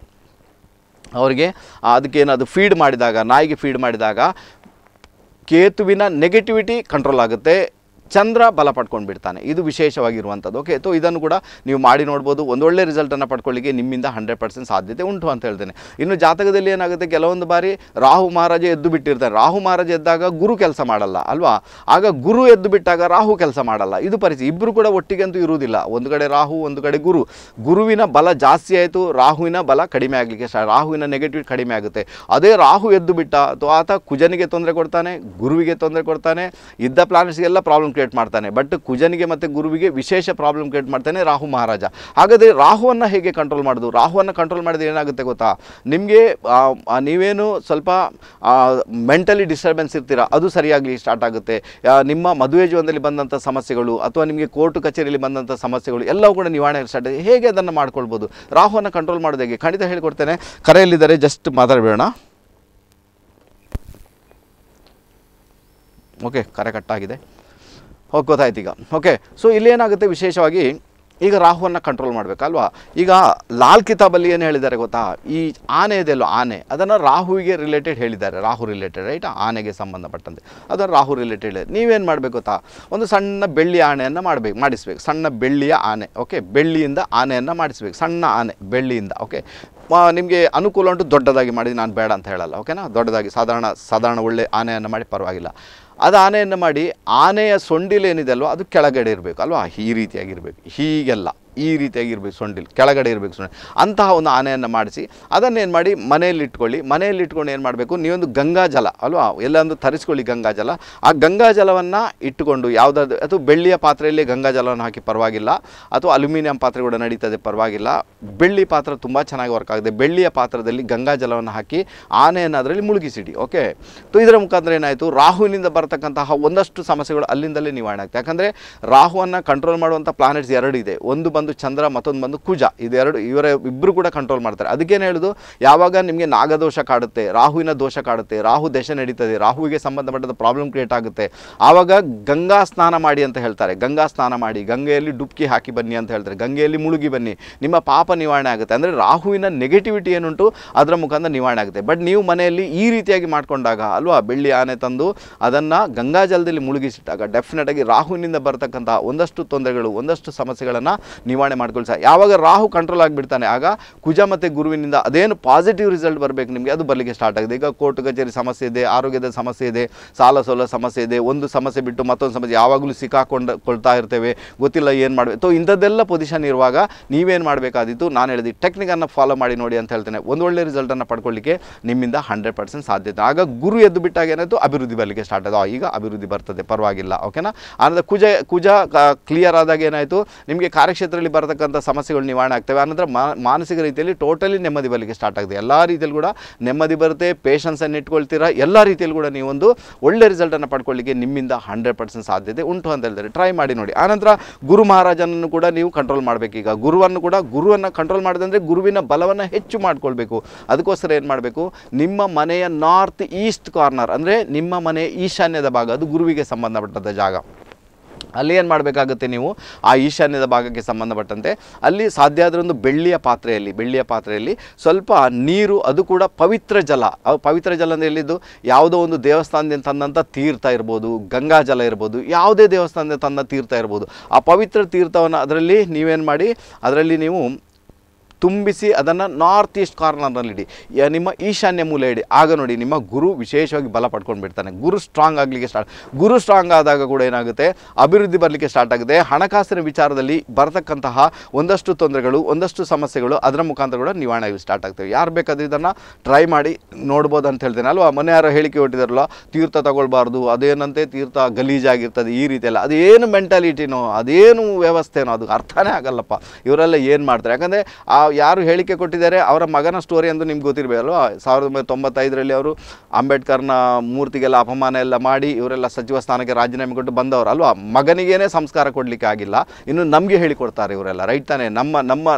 ಅವರಿಗೆ ಅದಕ್ಕೇನಾದ್ರು ಫೀಡ್ ಮಾಡಿದಾಗ ನಾಯಿಗೆ ಫೀಡ್ ಮಾಡಿದಾಗ ಕೇತುವಿನ ನೆಗೆಟಿವಿಟಿ ಕಂಟ್ರೋಲ್ ಆಗುತ್ತೆ ಚಂದ್ರ ಬಲ ಪಡ್ಕೊಂಡು ಬಿಡ್ತಾನೆ ಇದು ವಿಶೇಷವಾಗಿರುವಂಥದ್ದು ಓಕೆ ಸೊ ಇದನ್ನು ಕೂಡ ನೀವು ಮಾಡಿ ನೋಡ್ಬೋದು ಒಂದೊಳ್ಳೆ ರಿಸಲ್ಟನ್ನು ಪಡ್ಕೊಳ್ಳಿಕ್ಕೆ ನಿಮ್ಮಿಂದ ಹಂಡ್ರೆಡ್ ಪರ್ಸೆಂಟ್ ಸಾಧ್ಯತೆ ಉಂಟು ಅಂತ ಹೇಳ್ತೇನೆ ಇನ್ನು ಜಾತಕದಲ್ಲಿ ಏನಾಗುತ್ತೆ ಕೆಲವೊಂದು ಬಾರಿ ರಾಹು ಮಹಾರಾಜ ಎದ್ದು ಬಿಟ್ಟಿರ್ತಾರೆ ರಾಹು ಮಹಾರಾಜ ಎದ್ದಾಗ ಗುರು ಕೆಲಸ ಮಾಡಲ್ಲ ಅಲ್ವಾ ಆಗ ಗುರು ಎದ್ದು ಬಿಟ್ಟಾಗ ರಾಹು ಕೆಲಸ ಮಾಡಲ್ಲ ಇದು ಪರಿಸ್ಥಿತಿ ಇಬ್ಬರು ಕೂಡ ಒಟ್ಟಿಗೆ ಅಂತೂ ಇರುವುದಿಲ್ಲ ಒಂದು ಕಡೆ ರಾಹು ಒಂದು ಕಡೆ ಗುರು ಗುರುವಿನ ಬಲ ಜಾಸ್ತಿ ಆಯಿತು ರಾಹುವಿನ ಬಲ ಕಡಿಮೆ ಆಗಲಿಕ್ಕೆ ರಾಹುವಿನ ನೆಗೆಟಿವ್ ಕಡಿಮೆ ಆಗುತ್ತೆ ಅದೇ ರಾಹು ಎದ್ದು ಬಿಟ್ಟ ಅಥವಾ ಆತ ಕುಜನಿಗೆ ತೊಂದರೆ ಕೊಡ್ತಾನೆ ಗುರುವಿಗೆ ತೊಂದರೆ ಕೊಡ್ತಾನೆ ಇದ್ದ ಪ್ಲಾನೆಟ್ಸ್ಗೆಲ್ಲ ಪ್ರಾಬ್ಲಮ್ ಕ್ರಿಯೇಟ್ ಮಾಡ್ತಾನೆ ಬಟ್ ಕುಜನಿಗೆ ಮತ್ತು ಗುರುವಿಗೆ ವಿಶೇಷ ಪ್ರಾಬ್ಲಮ್ ಕ್ರಿಯೇಟ್ ಮಾಡ್ತಾನೆ ರಾಹು ಮಹಾರಾಜ ಹಾಗಾದರೆ ರಾಹುವನ್ನು ಹೇಗೆ ಕಂಟ್ರೋಲ್ ಮಾಡೋದು ರಾಹುವನ್ನು ಕಂಟ್ರೋಲ್ ಮಾಡಿದ್ರೆ ಏನಾಗುತ್ತೆ ಗೊತ್ತಾ ನಿಮಗೆ ನೀವೇನು ಸ್ವಲ್ಪ ಮೆಂಟಲಿ ಡಿಸ್ಟರ್ಬೆನ್ಸ್ ಇರ್ತೀರಾ ಅದು ಸರಿಯಾಗಲಿ ಸ್ಟಾರ್ಟ್ ಆಗುತ್ತೆ ನಿಮ್ಮ ಮದುವೆ ಜೀವನದಲ್ಲಿ ಬಂದಂಥ ಸಮಸ್ಯೆಗಳು ಅಥವಾ ನಿಮಗೆ ಕೋರ್ಟ್ ಕಚೇರಿಯಲ್ಲಿ ಬಂದಂಥ ಸಮಸ್ಯೆಗಳು ಎಲ್ಲವೂ ಕೂಡ ನಿವಾರಣೆ ಸ್ಟಾರ್ಟ್ ಆಗಿದೆ ಹೇಗೆ ಅದನ್ನು ಮಾಡ್ಕೊಳ್ಬೋದು ರಾಹುವನ್ನು ಕಂಟ್ರೋಲ್ ಮಾಡೋದು ಹೇಗೆ ಖಂಡಿತ ಹೇಳಿಕೊಡ್ತೇನೆ ಕರೆಯಲ್ಲಿದ್ದಾರೆ ಜಸ್ಟ್ ಮಾತಾಡಬೇಡ ಓಕೆ ಕರೆ ಕಟ್ಟಾಗಿದೆ ಹೋಗಿ ಗೊತ್ತಾಯ್ತು ಈಗ ಓಕೆ ಸೊ ಏನಾಗುತ್ತೆ ವಿಶೇಷವಾಗಿ ಈಗ ರಾಹುವನ್ನು ಕಂಟ್ರೋಲ್ ಮಾಡಬೇಕಲ್ವಾ ಈಗ ಲಾಲ್ ಕಿತಾಬಲ್ಲಿ ಏನು ಹೇಳಿದ್ದಾರೆ ಗೊತ್ತಾ ಈ ಆನೆ ಇದೆಯಲ್ಲೋ ಆನೆ ಅದನ್ನು ರಾಹುವಿಗೆ ರಿಲೇಟೆಡ್ ಹೇಳಿದ್ದಾರೆ ರಾಹು ರಿಲೇಟೆಡ್ ರೈಟ್ ಆನೆಗೆ ಸಂಬಂಧಪಟ್ಟಂತೆ ಅದನ್ನು ರಾಹು ರಿಲೇಟೆಡ್ ನೀವೇನು ಮಾಡಬೇಕು ಗೊತ್ತಾ ಒಂದು ಸಣ್ಣ ಬೆಳ್ಳಿ ಆನೆಯನ್ನು ಮಾಡಬೇಕು ಮಾಡಿಸ್ಬೇಕು ಸಣ್ಣ ಬೆಳ್ಳಿಯ ಆನೆ ಓಕೆ ಬೆಳ್ಳಿಯಿಂದ ಆನೆಯನ್ನು ಮಾಡಿಸ್ಬೇಕು ಸಣ್ಣ ಆನೆ ಬೆಳ್ಳಿಯಿಂದ ಓಕೆ ನಿಮಗೆ ಅನುಕೂಲ ಉಂಟು ದೊಡ್ಡದಾಗಿ ಮಾಡಿ ನಾನು ಬೇಡ ಅಂತ ಹೇಳಲ್ಲ ಓಕೆನಾ ದೊಡ್ಡದಾಗಿ ಸಾಧಾರಣ ಸಾಧಾರಣ ಒಳ್ಳೆ ಆನೆಯನ್ನು ಮಾಡಿ ಪರವಾಗಿಲ್ಲ ಅದು ಆನೆಯನ್ನು ಮಾಡಿ ಆನೆಯ ಸೊಂಡಿಲೇನಿದೆ ಅಲ್ವ ಅದು ಕೆಳಗಡೆ ಇರಬೇಕು ಅಲ್ವಾ ಈ ರೀತಿಯಾಗಿರಬೇಕು ಹೀಗೆಲ್ಲ ಈ ರೀತಿಯಾಗಿರ್ಬೇಕು ಸೊಂಡಿಲ್ ಕೆಳಗಡೆ ಇರಬೇಕು ಸೊಂಡಿಲ್ ಅಂತಹ ಒಂದು ಆನೆಯನ್ನು ಮಾಡಿಸಿ ಅದನ್ನೇನು ಮಾಡಿ ಮನೆಯಲ್ಲಿಟ್ಕೊಳ್ಳಿ ಇಟ್ಕೊಳ್ಳಿ ಮನೆಯಲ್ಲಿ ಇಟ್ಕೊಂಡು ಏನು ಮಾಡಬೇಕು ನೀವೊಂದು ಗಂಗಾಜಲ ಅಲ್ವಾ ಎಲ್ಲೊಂದು ತರಿಸ್ಕೊಳ್ಳಿ ಗಂಗಾಜಲ ಆ ಗಂಗಾ ಜಲವನ್ನು ಇಟ್ಟುಕೊಂಡು ಯಾವುದಾದ್ರು ಅಥವಾ ಬೆಳ್ಳಿಯ ಪಾತ್ರೆಯಲ್ಲಿ ಜಲವನ್ನು ಹಾಕಿ ಪರವಾಗಿಲ್ಲ ಅಥವಾ ಅಲ್ಯೂಮಿನಿಯಂ ಪಾತ್ರೆ ಕೂಡ ನಡೀತದೆ ಪರವಾಗಿಲ್ಲ ಬೆಳ್ಳಿ ಪಾತ್ರ ತುಂಬ ಚೆನ್ನಾಗಿ ವರ್ಕ್ ಆಗಿದೆ ಬೆಳ್ಳಿಯ ಪಾತ್ರದಲ್ಲಿ ಜಲವನ್ನು ಹಾಕಿ ಆನೆಯನ್ನು ಅದರಲ್ಲಿ ಮುಳುಗಿಸಿಡಿ ಓಕೆ ಸೊ ಇದರ ಮುಖಾಂತರ ಏನಾಯಿತು ರಾಹುವಿನಿಂದ ಬರತಕ್ಕಂತಹ ಒಂದಷ್ಟು ಸಮಸ್ಯೆಗಳು ಅಲ್ಲಿಂದಲೇ ನಿವಾರಣೆ ಆಗ್ತದೆ ಯಾಕಂದರೆ ರಾಹುವನ್ನು ಕಂಟ್ರೋಲ್ ಮಾಡುವಂಥ ಪ್ಲಾನೆಟ್ಸ್ ಎರಡು ಇದೆ ಒಂದು ಒಂದು ಚಂದ್ರ ಮತ್ತೊಂದು ಬಂದು ಕುಜ ಇದೆರಡು ಇವರ ಇಬ್ಬರು ಕೂಡ ಕಂಟ್ರೋಲ್ ಮಾಡ್ತಾರೆ ಅದಕ್ಕೇನು ಹೇಳೋದು ಯಾವಾಗ ನಿಮಗೆ ನಾಗದೋಷ ಕಾಡುತ್ತೆ ರಾಹುವಿನ ದೋಷ ಕಾಡುತ್ತೆ ರಾಹು ದೇಶ ನಡೀತದೆ ರಾಹುವಿಗೆ ಸಂಬಂಧಪಟ್ಟದ ಪ್ರಾಬ್ಲಮ್ ಕ್ರಿಯೇಟ್ ಆಗುತ್ತೆ ಆವಾಗ ಗಂಗಾ ಸ್ನಾನ ಮಾಡಿ ಅಂತ ಹೇಳ್ತಾರೆ ಗಂಗಾ ಸ್ನಾನ ಮಾಡಿ ಗಂಗೆಯಲ್ಲಿ ಡುಬ್ಕಿ ಹಾಕಿ ಬನ್ನಿ ಅಂತ ಹೇಳ್ತಾರೆ ಗಂಗೆಯಲ್ಲಿ ಮುಳುಗಿ ಬನ್ನಿ ನಿಮ್ಮ ಪಾಪ ನಿವಾರಣೆ ಆಗುತ್ತೆ ಅಂದರೆ ರಾಹುವಿನ ನೆಗೆಟಿವಿಟಿ ಏನುಂಟು ಅದರ ಮುಖಾಂತರ ನಿವಾರಣೆ ಆಗುತ್ತೆ ಬಟ್ ನೀವು ಮನೆಯಲ್ಲಿ ಈ ರೀತಿಯಾಗಿ ಮಾಡಿಕೊಂಡಾಗ ಅಲ್ವಾ ಬೆಳ್ಳಿ ಆನೆ ತಂದು ಅದನ್ನು ಗಂಗಾ ಜಲದಲ್ಲಿ ಮುಳುಗಿಸಿಟ್ಟಾಗ ಆಗಿ ರಾಹುವಿನಿಂದ ಬರ್ತಕ್ಕಂಥ ಒಂದಷ್ಟು ತೊಂದರೆಗಳು ಒಂದಷ್ಟು ಸಮಸ್ಯೆಗಳನ್ನು ನಿವಾರಣೆ ಮಾಡ್ಕೊಳ್ಳಿ ಸಹ ಯಾವಾಗ ರಾಹು ಕಂಟ್ರೋಲ್ ಆಗಿಬಿಡ್ತಾನೆ ಆಗ ಕುಜ ಮತ್ತು ಗುರುವಿನಿಂದ ಅದೇನು ಪಾಸಿಟಿವ್ ರಿಸಲ್ಟ್ ಬರಬೇಕು ನಿಮಗೆ ಅದು ಬರಲಿಕ್ಕೆ ಸ್ಟಾರ್ಟ್ ಆಗಿದೆ ಈಗ ಕೋರ್ಟ್ ಕಚೇರಿ ಸಮಸ್ಯೆ ಇದೆ ಆರೋಗ್ಯದ ಸಮಸ್ಯೆ ಇದೆ ಸಾಲ ಸೋಲ ಸಮಸ್ಯೆ ಇದೆ ಒಂದು ಸಮಸ್ಯೆ ಬಿಟ್ಟು ಮತ್ತೊಂದು ಸಮಸ್ಯೆ ಯಾವಾಗಲೂ ಸಿಕ್ಕಾಕೊಂಡು ಕೊಳ್ತಾ ಇರ್ತೇವೆ ಗೊತ್ತಿಲ್ಲ ಏನು ಮಾಡಬೇಕು ಇಂಥದ್ದೆಲ್ಲ ಪೊಸಿಷನ್ ಇರುವಾಗ ನೀವೇನು ಮಾಡಬೇಕಾದಿತ್ತು ನಾನು ಹೇಳಿದೆ ಟೆಕ್ನಿಕನ್ನು ಫಾಲೋ ಮಾಡಿ ನೋಡಿ ಅಂತ ಹೇಳ್ತೇನೆ ಒಂದು ಒಳ್ಳೆ ರಿಸಲ್ಟನ್ನು ಪಡ್ಕೊಳ್ಳಿಕ್ಕೆ ನಿಮ್ಮಿಂದ ಹಂಡ್ರೆಡ್ ಪರ್ಸೆಂಟ್ ಸಾಧ್ಯತೆ ಆಗ ಗುರು ಎದ್ದು ಬಿಟ್ಟಾಗ ಏನಾಯಿತು ಅಭಿವೃದ್ಧಿ ಬರಲಿಕ್ಕೆ ಸ್ಟಾರ್ಟ್ ಆಯಿತು ಈಗ ಅಭಿವೃದ್ಧಿ ಬರ್ತದೆ ಪರವಾಗಿಲ್ಲ ಓಕೆನಾ ಆನಂದ ಕುಜ ಕುಜ ಕ್ಲಿಯರ್ ಆದಾಗ ಏನಾಯಿತು ನಿಮಗೆ ಕಾರ್ಯಕ್ಷೇತ್ರ ಬರತಕ್ಕಂಥ ಸಮಸ್ಯೆಗಳು ನಿವಾರಣೆ ಆಗ್ತವೆ ಆನಂತರ ಮಾನಸಿಕ ರೀತಿಯಲ್ಲಿ ಟೋಟಲಿ ನೆಮ್ಮದಿ ಬರಲಿಕ್ಕೆ ಸ್ಟಾರ್ಟ್ ಆಗಿದೆ ಎಲ್ಲ ರೀತಿಯಲ್ಲಿ ಕೂಡ ನೆಮ್ಮದಿ ಬರುತ್ತೆ ಪೇಷನ್ಸನ್ನು ಇಟ್ಕೊಳ್ತೀರಾ ಎಲ್ಲ ರೀತಿಯಲ್ಲಿ ಕೂಡ ನೀವೊಂದು ಒಳ್ಳೆ ರಿಸಲ್ಟನ್ನು ಪಡ್ಕೊಳ್ಳಿಕ್ಕೆ ನಿಮ್ಮಿಂದ ಹಂಡ್ರೆಡ್ ಪರ್ಸೆಂಟ್ ಸಾಧ್ಯತೆ ಉಂಟು ಅಂತ ಹೇಳ್ತಾರೆ ಟ್ರೈ ಮಾಡಿ ನೋಡಿ ಆನಂತರ ಗುರು ಮಹಾರಾಜನನ್ನು ಕೂಡ ನೀವು ಕಂಟ್ರೋಲ್ ಮಾಡಬೇಕೀಗ ಗುರುವನ್ನು ಕೂಡ ಗುರುವನ್ನು ಕಂಟ್ರೋಲ್ ಮಾಡಿದಂದರೆ ಗುರುವಿನ ಬಲವನ್ನು ಹೆಚ್ಚು ಮಾಡಿಕೊಳ್ಬೇಕು ಅದಕ್ಕೋಸ್ಕರ ಏನು ಮಾಡಬೇಕು ನಿಮ್ಮ ಮನೆಯ ನಾರ್ತ್ ಈಸ್ಟ್ ಕಾರ್ನರ್ ಅಂದರೆ ನಿಮ್ಮ ಮನೆಯ ಈಶಾನ್ಯದ ಭಾಗ ಅದು ಗುರುವಿಗೆ ಸಂಬಂಧಪಟ್ಟಂಥ ಜಾಗ ಅಲ್ಲಿ ಏನು ಮಾಡಬೇಕಾಗುತ್ತೆ ನೀವು ಆ ಈಶಾನ್ಯದ ಭಾಗಕ್ಕೆ ಸಂಬಂಧಪಟ್ಟಂತೆ ಅಲ್ಲಿ ಸಾಧ್ಯ ಆದರೆ ಒಂದು ಬೆಳ್ಳಿಯ ಪಾತ್ರೆಯಲ್ಲಿ ಬೆಳ್ಳಿಯ ಪಾತ್ರೆಯಲ್ಲಿ ಸ್ವಲ್ಪ ನೀರು ಅದು ಕೂಡ ಪವಿತ್ರ ಜಲ ಪವಿತ್ರ ಜಲ ಅಂದರೆ ಎಲ್ಲಿದ್ದು ಯಾವುದೋ ಒಂದು ದೇವಸ್ಥಾನದಿಂದ ತಂದಂಥ ತೀರ್ಥ ಇರ್ಬೋದು ಗಂಗಾ ಜಲ ಇರ್ಬೋದು ಯಾವುದೇ ದೇವಸ್ಥಾನದಿಂದ ತಂದ ತೀರ್ಥ ಇರ್ಬೋದು ಆ ಪವಿತ್ರ ತೀರ್ಥವನ್ನು ಅದರಲ್ಲಿ ನೀವೇನು ಮಾಡಿ ಅದರಲ್ಲಿ ನೀವು ತುಂಬಿಸಿ ಅದನ್ನು ನಾರ್ತ್ ಈಸ್ಟ್ ಕಾರ್ನರ್ನಲ್ಲಿಡಿ ನಿಮ್ಮ ಈಶಾನ್ಯ ಮೂಲೆ ಇಡಿ ಆಗ ನೋಡಿ ನಿಮ್ಮ ಗುರು ವಿಶೇಷವಾಗಿ ಬಲ ಪಡ್ಕೊಂಡು ಬಿಡ್ತಾನೆ ಗುರು ಸ್ಟ್ರಾಂಗ್ ಆಗಲಿಕ್ಕೆ ಸ್ಟಾರ್ಟ್ ಗುರು ಸ್ಟ್ರಾಂಗ್ ಆದಾಗ ಕೂಡ ಏನಾಗುತ್ತೆ ಅಭಿವೃದ್ಧಿ ಬರಲಿಕ್ಕೆ ಸ್ಟಾರ್ಟ್ ಆಗುತ್ತೆ ಹಣಕಾಸಿನ ವಿಚಾರದಲ್ಲಿ ಬರತಕ್ಕಂತಹ ಒಂದಷ್ಟು ತೊಂದರೆಗಳು ಒಂದಷ್ಟು ಸಮಸ್ಯೆಗಳು ಅದರ ಮುಖಾಂತರ ಕೂಡ ನಿವಾರಣೆ ಆಗಿ ಸ್ಟಾರ್ಟ್ ಆಗ್ತವೆ ಯಾರು ಬೇಕಾದ್ರೆ ಇದನ್ನು ಟ್ರೈ ಮಾಡಿ ನೋಡ್ಬೋದು ಅಂತ ಹೇಳ್ತೇನೆ ಅಲ್ವಾ ಮನೆ ಯಾರೋ ಹೇಳಿಕೆ ಹೊಟ್ಟಿದಾರಲ್ಲ ತೀರ್ಥ ತಗೊಳ್ಬಾರ್ದು ಅದೇನಂತೆ ತೀರ್ಥ ಗಲೀಜಾಗಿರ್ತದೆ ಈ ರೀತಿಯಲ್ಲ ಅದೇನು ಮೆಂಟಾಲಿಟಿನೋ ಅದೇನು ವ್ಯವಸ್ಥೆನೋ ಅದು ಅರ್ಥನೇ ಆಗಲ್ಲಪ್ಪ ಇವರೆಲ್ಲ ಏನು ಮಾಡ್ತಾರೆ ಯಾಕಂದರೆ ಆ ಯಾರು ಹೇಳಿಕೆ ಕೊಟ್ಟಿದ್ದಾರೆ ಅವರ ಮಗನ ಸ್ಟೋರಿ ಎಂದು ನಿಮ್ಗೆ ಗೊತ್ತಿರಬೇಕಲ್ವ ಸಾವಿರದ ಒಂಬೈನೂರ ತೊಂಬತ್ತೈದರಲ್ಲಿ ಅವರು ಅಂಬೇಡ್ಕರ್ನ ಮೂರ್ತಿಗೆಲ್ಲ ಅಪಮಾನ ಎಲ್ಲ ಮಾಡಿ ಇವರೆಲ್ಲ ಸಚಿವ ಸ್ಥಾನಕ್ಕೆ ರಾಜೀನಾಮೆ ಕೊಟ್ಟು ಬಂದವರು ಅಲ್ವಾ ಮಗನಿಗೇನೆ ಸಂಸ್ಕಾರ ಕೊಡಲಿಕ್ಕೆ ಆಗಿಲ್ಲ ಇನ್ನು ನಮಗೆ ಹೇಳಿಕೊಡ್ತಾರೆ ಇವರೆಲ್ಲ ರೈಟ್ ತಾನೇ ನಮ್ಮ ನಮ್ಮ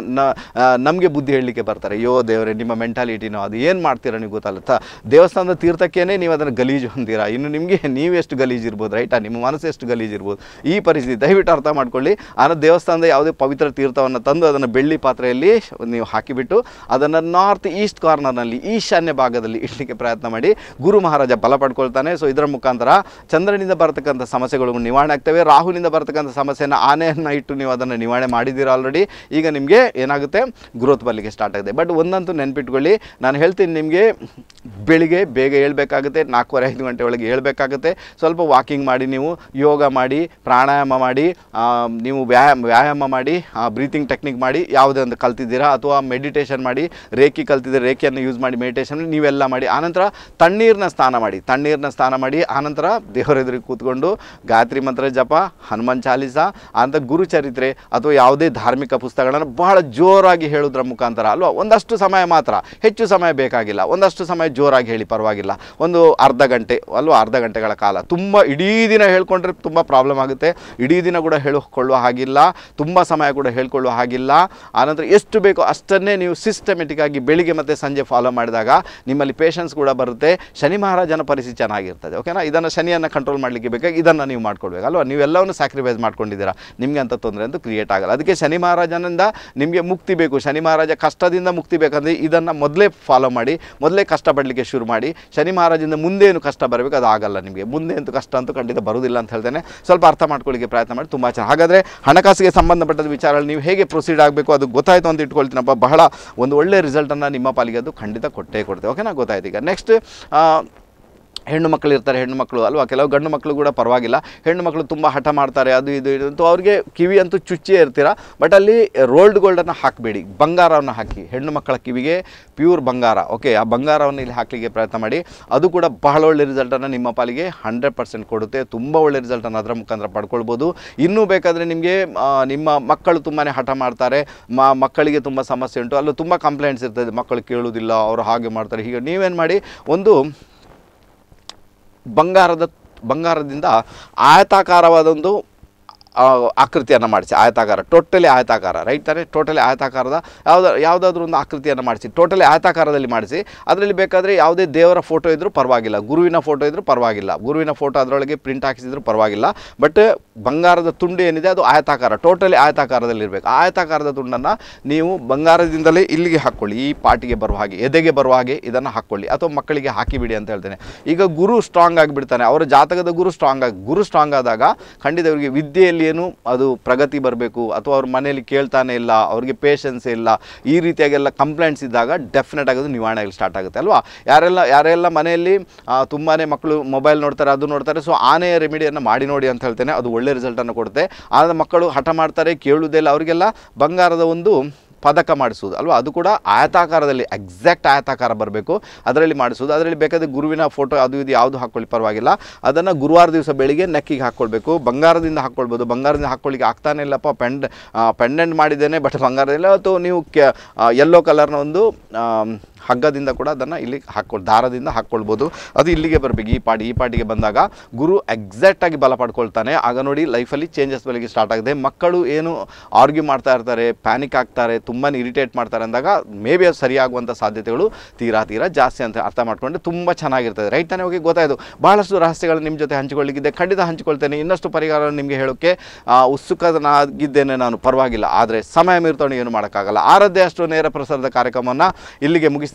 ನಮಗೆ ಬುದ್ಧಿ ಹೇಳಲಿಕ್ಕೆ ಬರ್ತಾರೆ ಯೋ ದೇವರೇ ನಿಮ್ಮ ಮೆಂಟಾಲಿಟಿನೋ ಅದು ಏನು ಮಾಡ್ತೀರಾ ನೀವು ಗೊತ್ತಲ್ಲ ದೇವಸ್ಥಾನದ ತೀರ್ಥಕ್ಕೇ ನೀವು ಅದನ್ನು ಗಲೀಜು ಹೊಂದಿರಾ ಇನ್ನು ನಿಮಗೆ ನೀವೆಷ್ಟು ಗಲೀಜು ಇರ್ಬೋದು ರೈಟಾ ನಿಮ್ಮ ಮನಸ್ಸು ಎಷ್ಟು ಗಲೀಜು ಇರ್ಬೋದು ಈ ಪರಿಸ್ಥಿತಿ ದಯವಿಟ್ಟು ಅರ್ಥ ಮಾಡ್ಕೊಳ್ಳಿ ಆ ದೇವಸ್ಥಾನದ ಯಾವುದೇ ಪವಿತ್ರ ತೀರ್ಥವನ್ನು ತಂದು ಅದನ್ನು ಬೆಳ್ಳಿ ಪಾತ್ರೆಯಲ್ಲಿ ನೀವು ಹಾಕಿಬಿಟ್ಟು ಅದನ್ನು ನಾರ್ತ್ ಈಸ್ಟ್ ಕಾರ್ನರ್ನಲ್ಲಿ ಈಶಾನ್ಯ ಭಾಗದಲ್ಲಿ ಇಡಲಿಕ್ಕೆ ಪ್ರಯತ್ನ ಮಾಡಿ ಗುರು ಮಹಾರಾಜ ಬಲ ಪಡ್ಕೊಳ್ತಾನೆ ಸೊ ಇದರ ಮುಖಾಂತರ ಚಂದ್ರನಿಂದ ಬರತಕ್ಕಂಥ ಸಮಸ್ಯೆಗಳು ನಿವಾರಣೆ ಆಗ್ತವೆ ರಾಹುಲಿಂದ ಬರ್ತಕ್ಕಂಥ ಸಮಸ್ಯೆಯನ್ನು ಆನೆಯನ್ನು ಇಟ್ಟು ನೀವು ಅದನ್ನು ನಿವಾರಣೆ ಮಾಡಿದ್ದೀರ ಆಲ್ರೆಡಿ ಈಗ ನಿಮಗೆ ಏನಾಗುತ್ತೆ ಗ್ರೋತ್ ಬರಲಿಕ್ಕೆ ಸ್ಟಾರ್ಟ್ ಆಗಿದೆ ಬಟ್ ಒಂದಂತೂ ನೆನಪಿಟ್ಕೊಳ್ಳಿ ನಾನು ಹೇಳ್ತೀನಿ ನಿಮಗೆ ಬೆಳಿಗ್ಗೆ ಬೇಗ ಹೇಳಬೇಕಾಗುತ್ತೆ ನಾಲ್ಕೂವರೆ ಐದು ಗಂಟೆ ಒಳಗೆ ಹೇಳಬೇಕಾಗುತ್ತೆ ಸ್ವಲ್ಪ ವಾಕಿಂಗ್ ಮಾಡಿ ನೀವು ಯೋಗ ಮಾಡಿ ಪ್ರಾಣಾಯಾಮ ಮಾಡಿ ನೀವು ವ್ಯಾಯಾಮ ವ್ಯಾಯಾಮ ಮಾಡಿ ಬ್ರೀತಿಂಗ್ ಟೆಕ್ನಿಕ್ ಮಾಡಿ ಯಾವುದೇ ಒಂದು ಕಲ್ತಿದ್ದೀರ ಅಥವಾ ಮೆಡಿಟೇಷನ್ ಮಾಡಿ ರೇಖಿ ಕಲ್ತಿದ್ರೆ ರೇಖೆಯನ್ನು ಯೂಸ್ ಮಾಡಿ ಮೆಡಿಟೇಷನ್ ನೀವೆಲ್ಲ ಮಾಡಿ ಆನಂತರ ತಣ್ಣೀರನ್ನ ಸ್ನಾನ ಮಾಡಿ ತಣ್ಣೀರನ್ನ ಸ್ನಾನ ಮಾಡಿ ಆನಂತರ ದೇವರೆದುರಿಗೆ ಕೂತ್ಕೊಂಡು ಗಾಯತ್ರಿ ಮಂತ್ರ ಜಪ ಹನುಮಾನ್ ಚಾಲೀಸ ಅಂತ ಗುರುಚರಿತ್ರೆ ಅಥವಾ ಯಾವುದೇ ಧಾರ್ಮಿಕ ಪುಸ್ತಕಗಳನ್ನು ಬಹಳ ಜೋರಾಗಿ ಹೇಳೋದ್ರ ಮುಖಾಂತರ ಅಲ್ವಾ ಒಂದಷ್ಟು ಸಮಯ ಮಾತ್ರ ಹೆಚ್ಚು ಸಮಯ ಬೇಕಾಗಿಲ್ಲ ಒಂದಷ್ಟು ಸಮಯ ಜೋರಾಗಿ ಹೇಳಿ ಪರವಾಗಿಲ್ಲ ಒಂದು ಅರ್ಧ ಗಂಟೆ ಅಲ್ವಾ ಅರ್ಧ ಗಂಟೆಗಳ ಕಾಲ ತುಂಬ ಇಡೀ ದಿನ ಹೇಳ್ಕೊಂಡ್ರೆ ತುಂಬ ಪ್ರಾಬ್ಲಮ್ ಆಗುತ್ತೆ ಇಡೀ ದಿನ ಕೂಡ ಹೇಳಿಕೊಳ್ಳುವ ಹಾಗಿಲ್ಲ ತುಂಬ ಸಮಯ ಕೂಡ ಹೇಳ್ಕೊಳ್ಳುವ ಹಾಗಿಲ್ಲ ಆನಂತರ ಎಷ್ಟು ಬೇಕು ಬೇಕೋ ಅಷ್ಟನ್ನೇ ನೀವು ಆಗಿ ಬೆಳಿಗ್ಗೆ ಮತ್ತು ಸಂಜೆ ಫಾಲೋ ಮಾಡಿದಾಗ ನಿಮ್ಮಲ್ಲಿ ಪೇಷನ್ಸ್ ಕೂಡ ಬರುತ್ತೆ ಶನಿ ಮಹಾರಾಜನ ಪರಿಸ್ಥಿತಿ ಚೆನ್ನಾಗಿರ್ತದೆ ಓಕೆನಾ ಇದನ್ನು ಶನಿಯನ್ನು ಕಂಟ್ರೋಲ್ ಮಾಡಲಿಕ್ಕೆ ಬೇಕಾಗಿ ಇದನ್ನು ನೀವು ಮಾಡ್ಕೊಳ್ಬೇಕು ಅಲ್ವಾ ನೀವೆಲ್ಲವನ್ನು ಸ್ಯಾಕ್ರಿಫೈಸ್ ಮಾಡ್ಕೊಂಡಿದ್ದೀರಾ ನಿಮಗೆ ಅಂತ ತೊಂದರೆ ಅಂತೂ ಕ್ರಿಯೇಟ್ ಆಗಲ್ಲ ಅದಕ್ಕೆ ಶನಿ ಮಹಾರಾಜನಿಂದ ನಿಮಗೆ ಮುಕ್ತಿ ಬೇಕು ಶನಿ ಮಹಾರಾಜ ಕಷ್ಟದಿಂದ ಮುಕ್ತಿ ಬೇಕಂದರೆ ಇದನ್ನು ಮೊದಲೇ ಫಾಲೋ ಮಾಡಿ ಮೊದಲೇ ಕಷ್ಟಪಡಲಿಕ್ಕೆ ಶುರು ಮಾಡಿ ಶನಿ ಮಹಾರಾಜಿಂದ ಮುಂದೇನು ಕಷ್ಟ ಬರಬೇಕು ಅದು ಆಗಲ್ಲ ನಿಮಗೆ ಮುಂದೆ ಅಂತೂ ಕಷ್ಟ ಅಂತೂ ಖಂಡಿತ ಬರುವುದಿಲ್ಲ ಅಂತ ಹೇಳ್ತೇನೆ ಸ್ವಲ್ಪ ಅರ್ಥ ಮಾಡ್ಕೊಳ್ಳಿಕ್ಕೆ ಪ್ರಯತ್ನ ಮಾಡಿ ತುಂಬ ಚೆನ್ನಾಗಿ ಹಾಗಾದರೆ ಹಣಕಾಸಿಗೆ ಸಂಬಂಧಪಟ್ಟದ ವಿಚಾರಗಳು ನೀವು ಹೇಗೆ ಪ್ರೊಸೀಡ್ ಆಗಬೇಕು ಅದು ಗೊತ್ತಾಯಿತು ಅಂತ ಇಟ್ಕೊಳ್ಳಿ ಕೇಳ್ಕೊಳ್ತೀನಪ್ಪ ಬಹಳ ಒಂದು ರಿಸಲ್ಟ್ ರಿಸಲ್ಟನ್ನು ನಿಮ್ಮ ಪಾಲಿಗೆ ಅದು ಖಂಡಿತ ಕೊಟ್ಟೇ ಕೊಡ್ತೇವೆ ಓಕೆನಾ ಗೊತ್ತಾಯ್ತು ಈಗ ನೆಕ್ಸ್ಟ್ ಹೆಣ್ಣು ಮಕ್ಕಳು ಇರ್ತಾರೆ ಹೆಣ್ಣು ಮಕ್ಕಳು ಅಲ್ವಾ ಕೆಲವು ಗಂಡು ಮಕ್ಕಳು ಕೂಡ ಪರವಾಗಿಲ್ಲ ಹೆಣ್ಣು ಮಕ್ಕಳು ತುಂಬ ಹಠ ಮಾಡ್ತಾರೆ ಅದು ಇದು ಇದು ಅಂತೂ ಅವ್ರಿಗೆ ಕಿವಿ ಅಂತೂ ಚುಚ್ಚಿಯೇ ಇರ್ತೀರ ಬಟ್ ಅಲ್ಲಿ ರೋಲ್ಡ್ ಗೋಲ್ಡನ್ನು ಹಾಕಬೇಡಿ ಬಂಗಾರವನ್ನು ಹಾಕಿ ಹೆಣ್ಣು ಮಕ್ಕಳ ಕಿವಿಗೆ ಪ್ಯೂರ್ ಬಂಗಾರ ಓಕೆ ಆ ಬಂಗಾರವನ್ನು ಇಲ್ಲಿ ಹಾಕಲಿಕ್ಕೆ ಪ್ರಯತ್ನ ಮಾಡಿ ಅದು ಕೂಡ ಬಹಳ ಒಳ್ಳೆ ರಿಸಲ್ಟನ್ನು ನಿಮ್ಮ ಪಾಲಿಗೆ ಹಂಡ್ರೆಡ್ ಪರ್ಸೆಂಟ್ ಕೊಡುತ್ತೆ ತುಂಬ ಒಳ್ಳೆ ರಿಸಲ್ಟನ್ನು ಅದರ ಮುಖಾಂತರ ಪಡ್ಕೊಳ್ಬೋದು ಇನ್ನೂ ಬೇಕಾದರೆ ನಿಮಗೆ ನಿಮ್ಮ ಮಕ್ಕಳು ತುಂಬಾ ಹಠ ಮಾಡ್ತಾರೆ ಮಕ್ಕಳಿಗೆ ತುಂಬ ಸಮಸ್ಯೆ ಉಂಟು ಅಲ್ಲೂ ತುಂಬ ಕಂಪ್ಲೇಂಟ್ಸ್ ಇರ್ತದೆ ಮಕ್ಕಳು ಕೇಳುವುದಿಲ್ಲ ಅವರು ಹಾಗೆ ಮಾಡ್ತಾರೆ ಹೀಗೆ ನೀವೇನು ಮಾಡಿ ಒಂದು ಬಂಗಾರದ ಬಂಗಾರದಿಂದ ಆಯತಾಕಾರವಾದ ಒಂದು ಆಕೃತಿಯನ್ನು ಮಾಡಿಸಿ ಆಯತಾಕಾರ ಟೋಟಲಿ ಆಯತಾಕಾರ ರೈಟ್ ತಾನೇ ಟೋಟಲಿ ಆಯತಾಕಾರದ ಯಾವುದ ಯಾವುದಾದ್ರೂ ಒಂದು ಆಕೃತಿಯನ್ನು ಮಾಡಿಸಿ ಟೋಟಲಿ ಆಯತಾಕಾರದಲ್ಲಿ ಮಾಡಿಸಿ ಅದರಲ್ಲಿ ಬೇಕಾದರೆ ಯಾವುದೇ ದೇವರ ಫೋಟೋ ಇದ್ದರೂ ಪರವಾಗಿಲ್ಲ ಗುರುವಿನ ಫೋಟೋ ಇದ್ದರೂ ಪರವಾಗಿಲ್ಲ ಗುರುವಿನ ಫೋಟೋ ಅದರೊಳಗೆ ಪ್ರಿಂಟ್ ಹಾಕಿಸಿದ್ರು ಪರವಾಗಿಲ್ಲ ಬಟ್ ಬಂಗಾರದ ತುಂಡು ಏನಿದೆ ಅದು ಆಯತಾಕಾರ ಟೋಟಲಿ ಆಯತಾಕಾರದಲ್ಲಿರಬೇಕು ಆಯತಾಕಾರದ ತುಂಡನ್ನು ನೀವು ಬಂಗಾರದಿಂದಲೇ ಇಲ್ಲಿಗೆ ಹಾಕ್ಕೊಳ್ಳಿ ಈ ಪಾಟಿಗೆ ಬರುವ ಹಾಗೆ ಎದೆಗೆ ಬರುವ ಹಾಗೆ ಇದನ್ನು ಹಾಕ್ಕೊಳ್ಳಿ ಅಥವಾ ಮಕ್ಕಳಿಗೆ ಹಾಕಿಬಿಡಿ ಅಂತ ಹೇಳ್ತೇನೆ ಈಗ ಗುರು ಸ್ಟ್ರಾಂಗ್ ಆಗಿಬಿಡ್ತಾನೆ ಅವರ ಜಾತಕದ ಗುರು ಸ್ಟ್ರಾಂಗ್ ಆಗಿ ಗುರು ಸ್ಟ್ರಾಂಗ್ ಆದಾಗ ಖಂಡಿತ ಅವರಿಗೆ ವಿದ್ಯೆಯಲ್ಲಿ ಏನು ಅದು ಪ್ರಗತಿ ಬರಬೇಕು ಅಥವಾ ಅವ್ರ ಮನೇಲಿ ಕೇಳ್ತಾನೆ ಇಲ್ಲ ಅವ್ರಿಗೆ ಪೇಷನ್ಸ್ ಇಲ್ಲ ಈ ರೀತಿಯಾಗೆಲ್ಲ ಕಂಪ್ಲೇಂಟ್ಸ್ ಇದ್ದಾಗ ಡೆಫಿನೆಟ್ ಆಗೋದು ನಿವಾರಣೆ ಸ್ಟಾರ್ಟ್ ಆಗುತ್ತೆ ಅಲ್ವಾ ಯಾರೆಲ್ಲ ಯಾರೆಲ್ಲ ಮನೆಯಲ್ಲಿ ತುಂಬಾ ಮಕ್ಕಳು ಮೊಬೈಲ್ ನೋಡ್ತಾರೆ ಅದು ನೋಡ್ತಾರೆ ಸೊ ಆನೆಯ ರೆಮಿಡಿಯನ್ನು ಮಾಡಿ ನೋಡಿ ಅಂತ ಹೇಳ್ತೇನೆ ಅದು ಒಳ್ಳೆ ರಿಸಲ್ಟನ್ನು ಕೊಡುತ್ತೆ ಆದರೆ ಮಕ್ಕಳು ಹಠ ಮಾಡ್ತಾರೆ ಕೇಳುವುದೇ ಇಲ್ಲ ಅವರಿಗೆಲ್ಲ ಬಂಗಾರದ ಒಂದು ಪದಕ ಮಾಡಿಸೋದು ಅಲ್ವಾ ಅದು ಕೂಡ ಆಯತಾಕಾರದಲ್ಲಿ ಎಕ್ಸಾಕ್ಟ್ ಆಯತಾಕಾರ ಬರಬೇಕು ಅದರಲ್ಲಿ ಮಾಡಿಸೋದು ಅದರಲ್ಲಿ ಬೇಕಾದರೆ ಗುರುವಿನ ಫೋಟೋ ಅದು ಇದು ಯಾವುದು ಹಾಕ್ಕೊಳ್ಳಿ ಪರವಾಗಿಲ್ಲ ಅದನ್ನು ಗುರುವಾರ ದಿವಸ ಬೆಳಿಗ್ಗೆ ನೆಕ್ಕಿಗೆ ಹಾಕ್ಕೊಳ್ಬೇಕು ಬಂಗಾರದಿಂದ ಹಾಕ್ಕೊಳ್ಬೋದು ಬಂಗಾರದಿಂದ ಹಾಕ್ಕೊಳ್ಳಿಕ್ಕೆ ಆಗ್ತಾನೆ ಇಲ್ಲಪ್ಪ ಪೆಂಡ್ ಪೆಂಡೆಂಟ್ ಮಾಡಿದ್ದೇನೆ ಬಟ್ ಬಂಗಾರದಿಂದ ಅಥವಾ ನೀವು ಕೆ ಯೆಲ್ಲೋ ಕಲರ್ನ ಒಂದು ಹಗ್ಗದಿಂದ ಕೂಡ ಅದನ್ನು ಇಲ್ಲಿ ಹಾಕ್ಕೊಳ್ಳಿ ದಾರದಿಂದ ಹಾಕ್ಕೊಳ್ಬೋದು ಅದು ಇಲ್ಲಿಗೆ ಬರಬೇಕು ಈ ಪಾಡಿ ಈ ಪಾಡಿಗೆ ಬಂದಾಗ ಗುರು ಎಕ್ಸಾಕ್ಟಾಗಿ ಬಲ ಪಡ್ಕೊಳ್ತಾನೆ ಆಗ ನೋಡಿ ಲೈಫಲ್ಲಿ ಚೇಂಜಸ್ ಬೆಳಗ್ಗೆ ಸ್ಟಾರ್ಟ್ ಆಗಿದೆ ಮಕ್ಕಳು ಏನು ಆರ್ಗ್ಯೂ ಮಾಡ್ತಾ ಇರ್ತಾರೆ ಪ್ಯಾನಿಕ್ ಆಗ್ತಾರೆ ತುಂಬಾ ಇರಿಟೇಟ್ ಮಾಡ್ತಾರೆ ಅಂದಾಗ ಮೇ ಬಿ ಅದು ಸರಿಯಾಗುವಂಥ ಸಾಧ್ಯತೆಗಳು ತೀರಾ ತೀರಾ ಜಾಸ್ತಿ ಅಂತ ಅರ್ಥ ಮಾಡ್ಕೊಂಡ್ರೆ ತುಂಬ ಚೆನ್ನಾಗಿರ್ತದೆ ರೈಟ್ ತಾನೇ ಹೋಗಿ ಗೊತ್ತಾಯಿತು ಬಹಳಷ್ಟು ರಹಸ್ಯಗಳು ನಿಮ್ಮ ಜೊತೆ ಹಂಚಿಕೊಳ್ಳಿಕ್ಕಿದೆ ಖಂಡಿತ ಹಂಚಿಕೊಳ್ತೇನೆ ಇನ್ನಷ್ಟು ಪರಿಹಾರ ನಿಮಗೆ ಹೇಳೋಕ್ಕೆ ಉತ್ಸುಕನಾಗಿದ್ದೇನೆ ನಾನು ಪರವಾಗಿಲ್ಲ ಆದರೆ ಸಮಯ ಮೀರ್ತವಣೆ ಏನು ಮಾಡೋಕ್ಕಾಗಲ್ಲ ಆರದ್ದೇ ಅಷ್ಟು ನೇರ ಪ್ರಸಾರದ ಕಾರ್ಯಕ್ರಮವನ್ನು ಇಲ್ಲಿಗೆ ಮುಗಿಸ್ತೀನಿ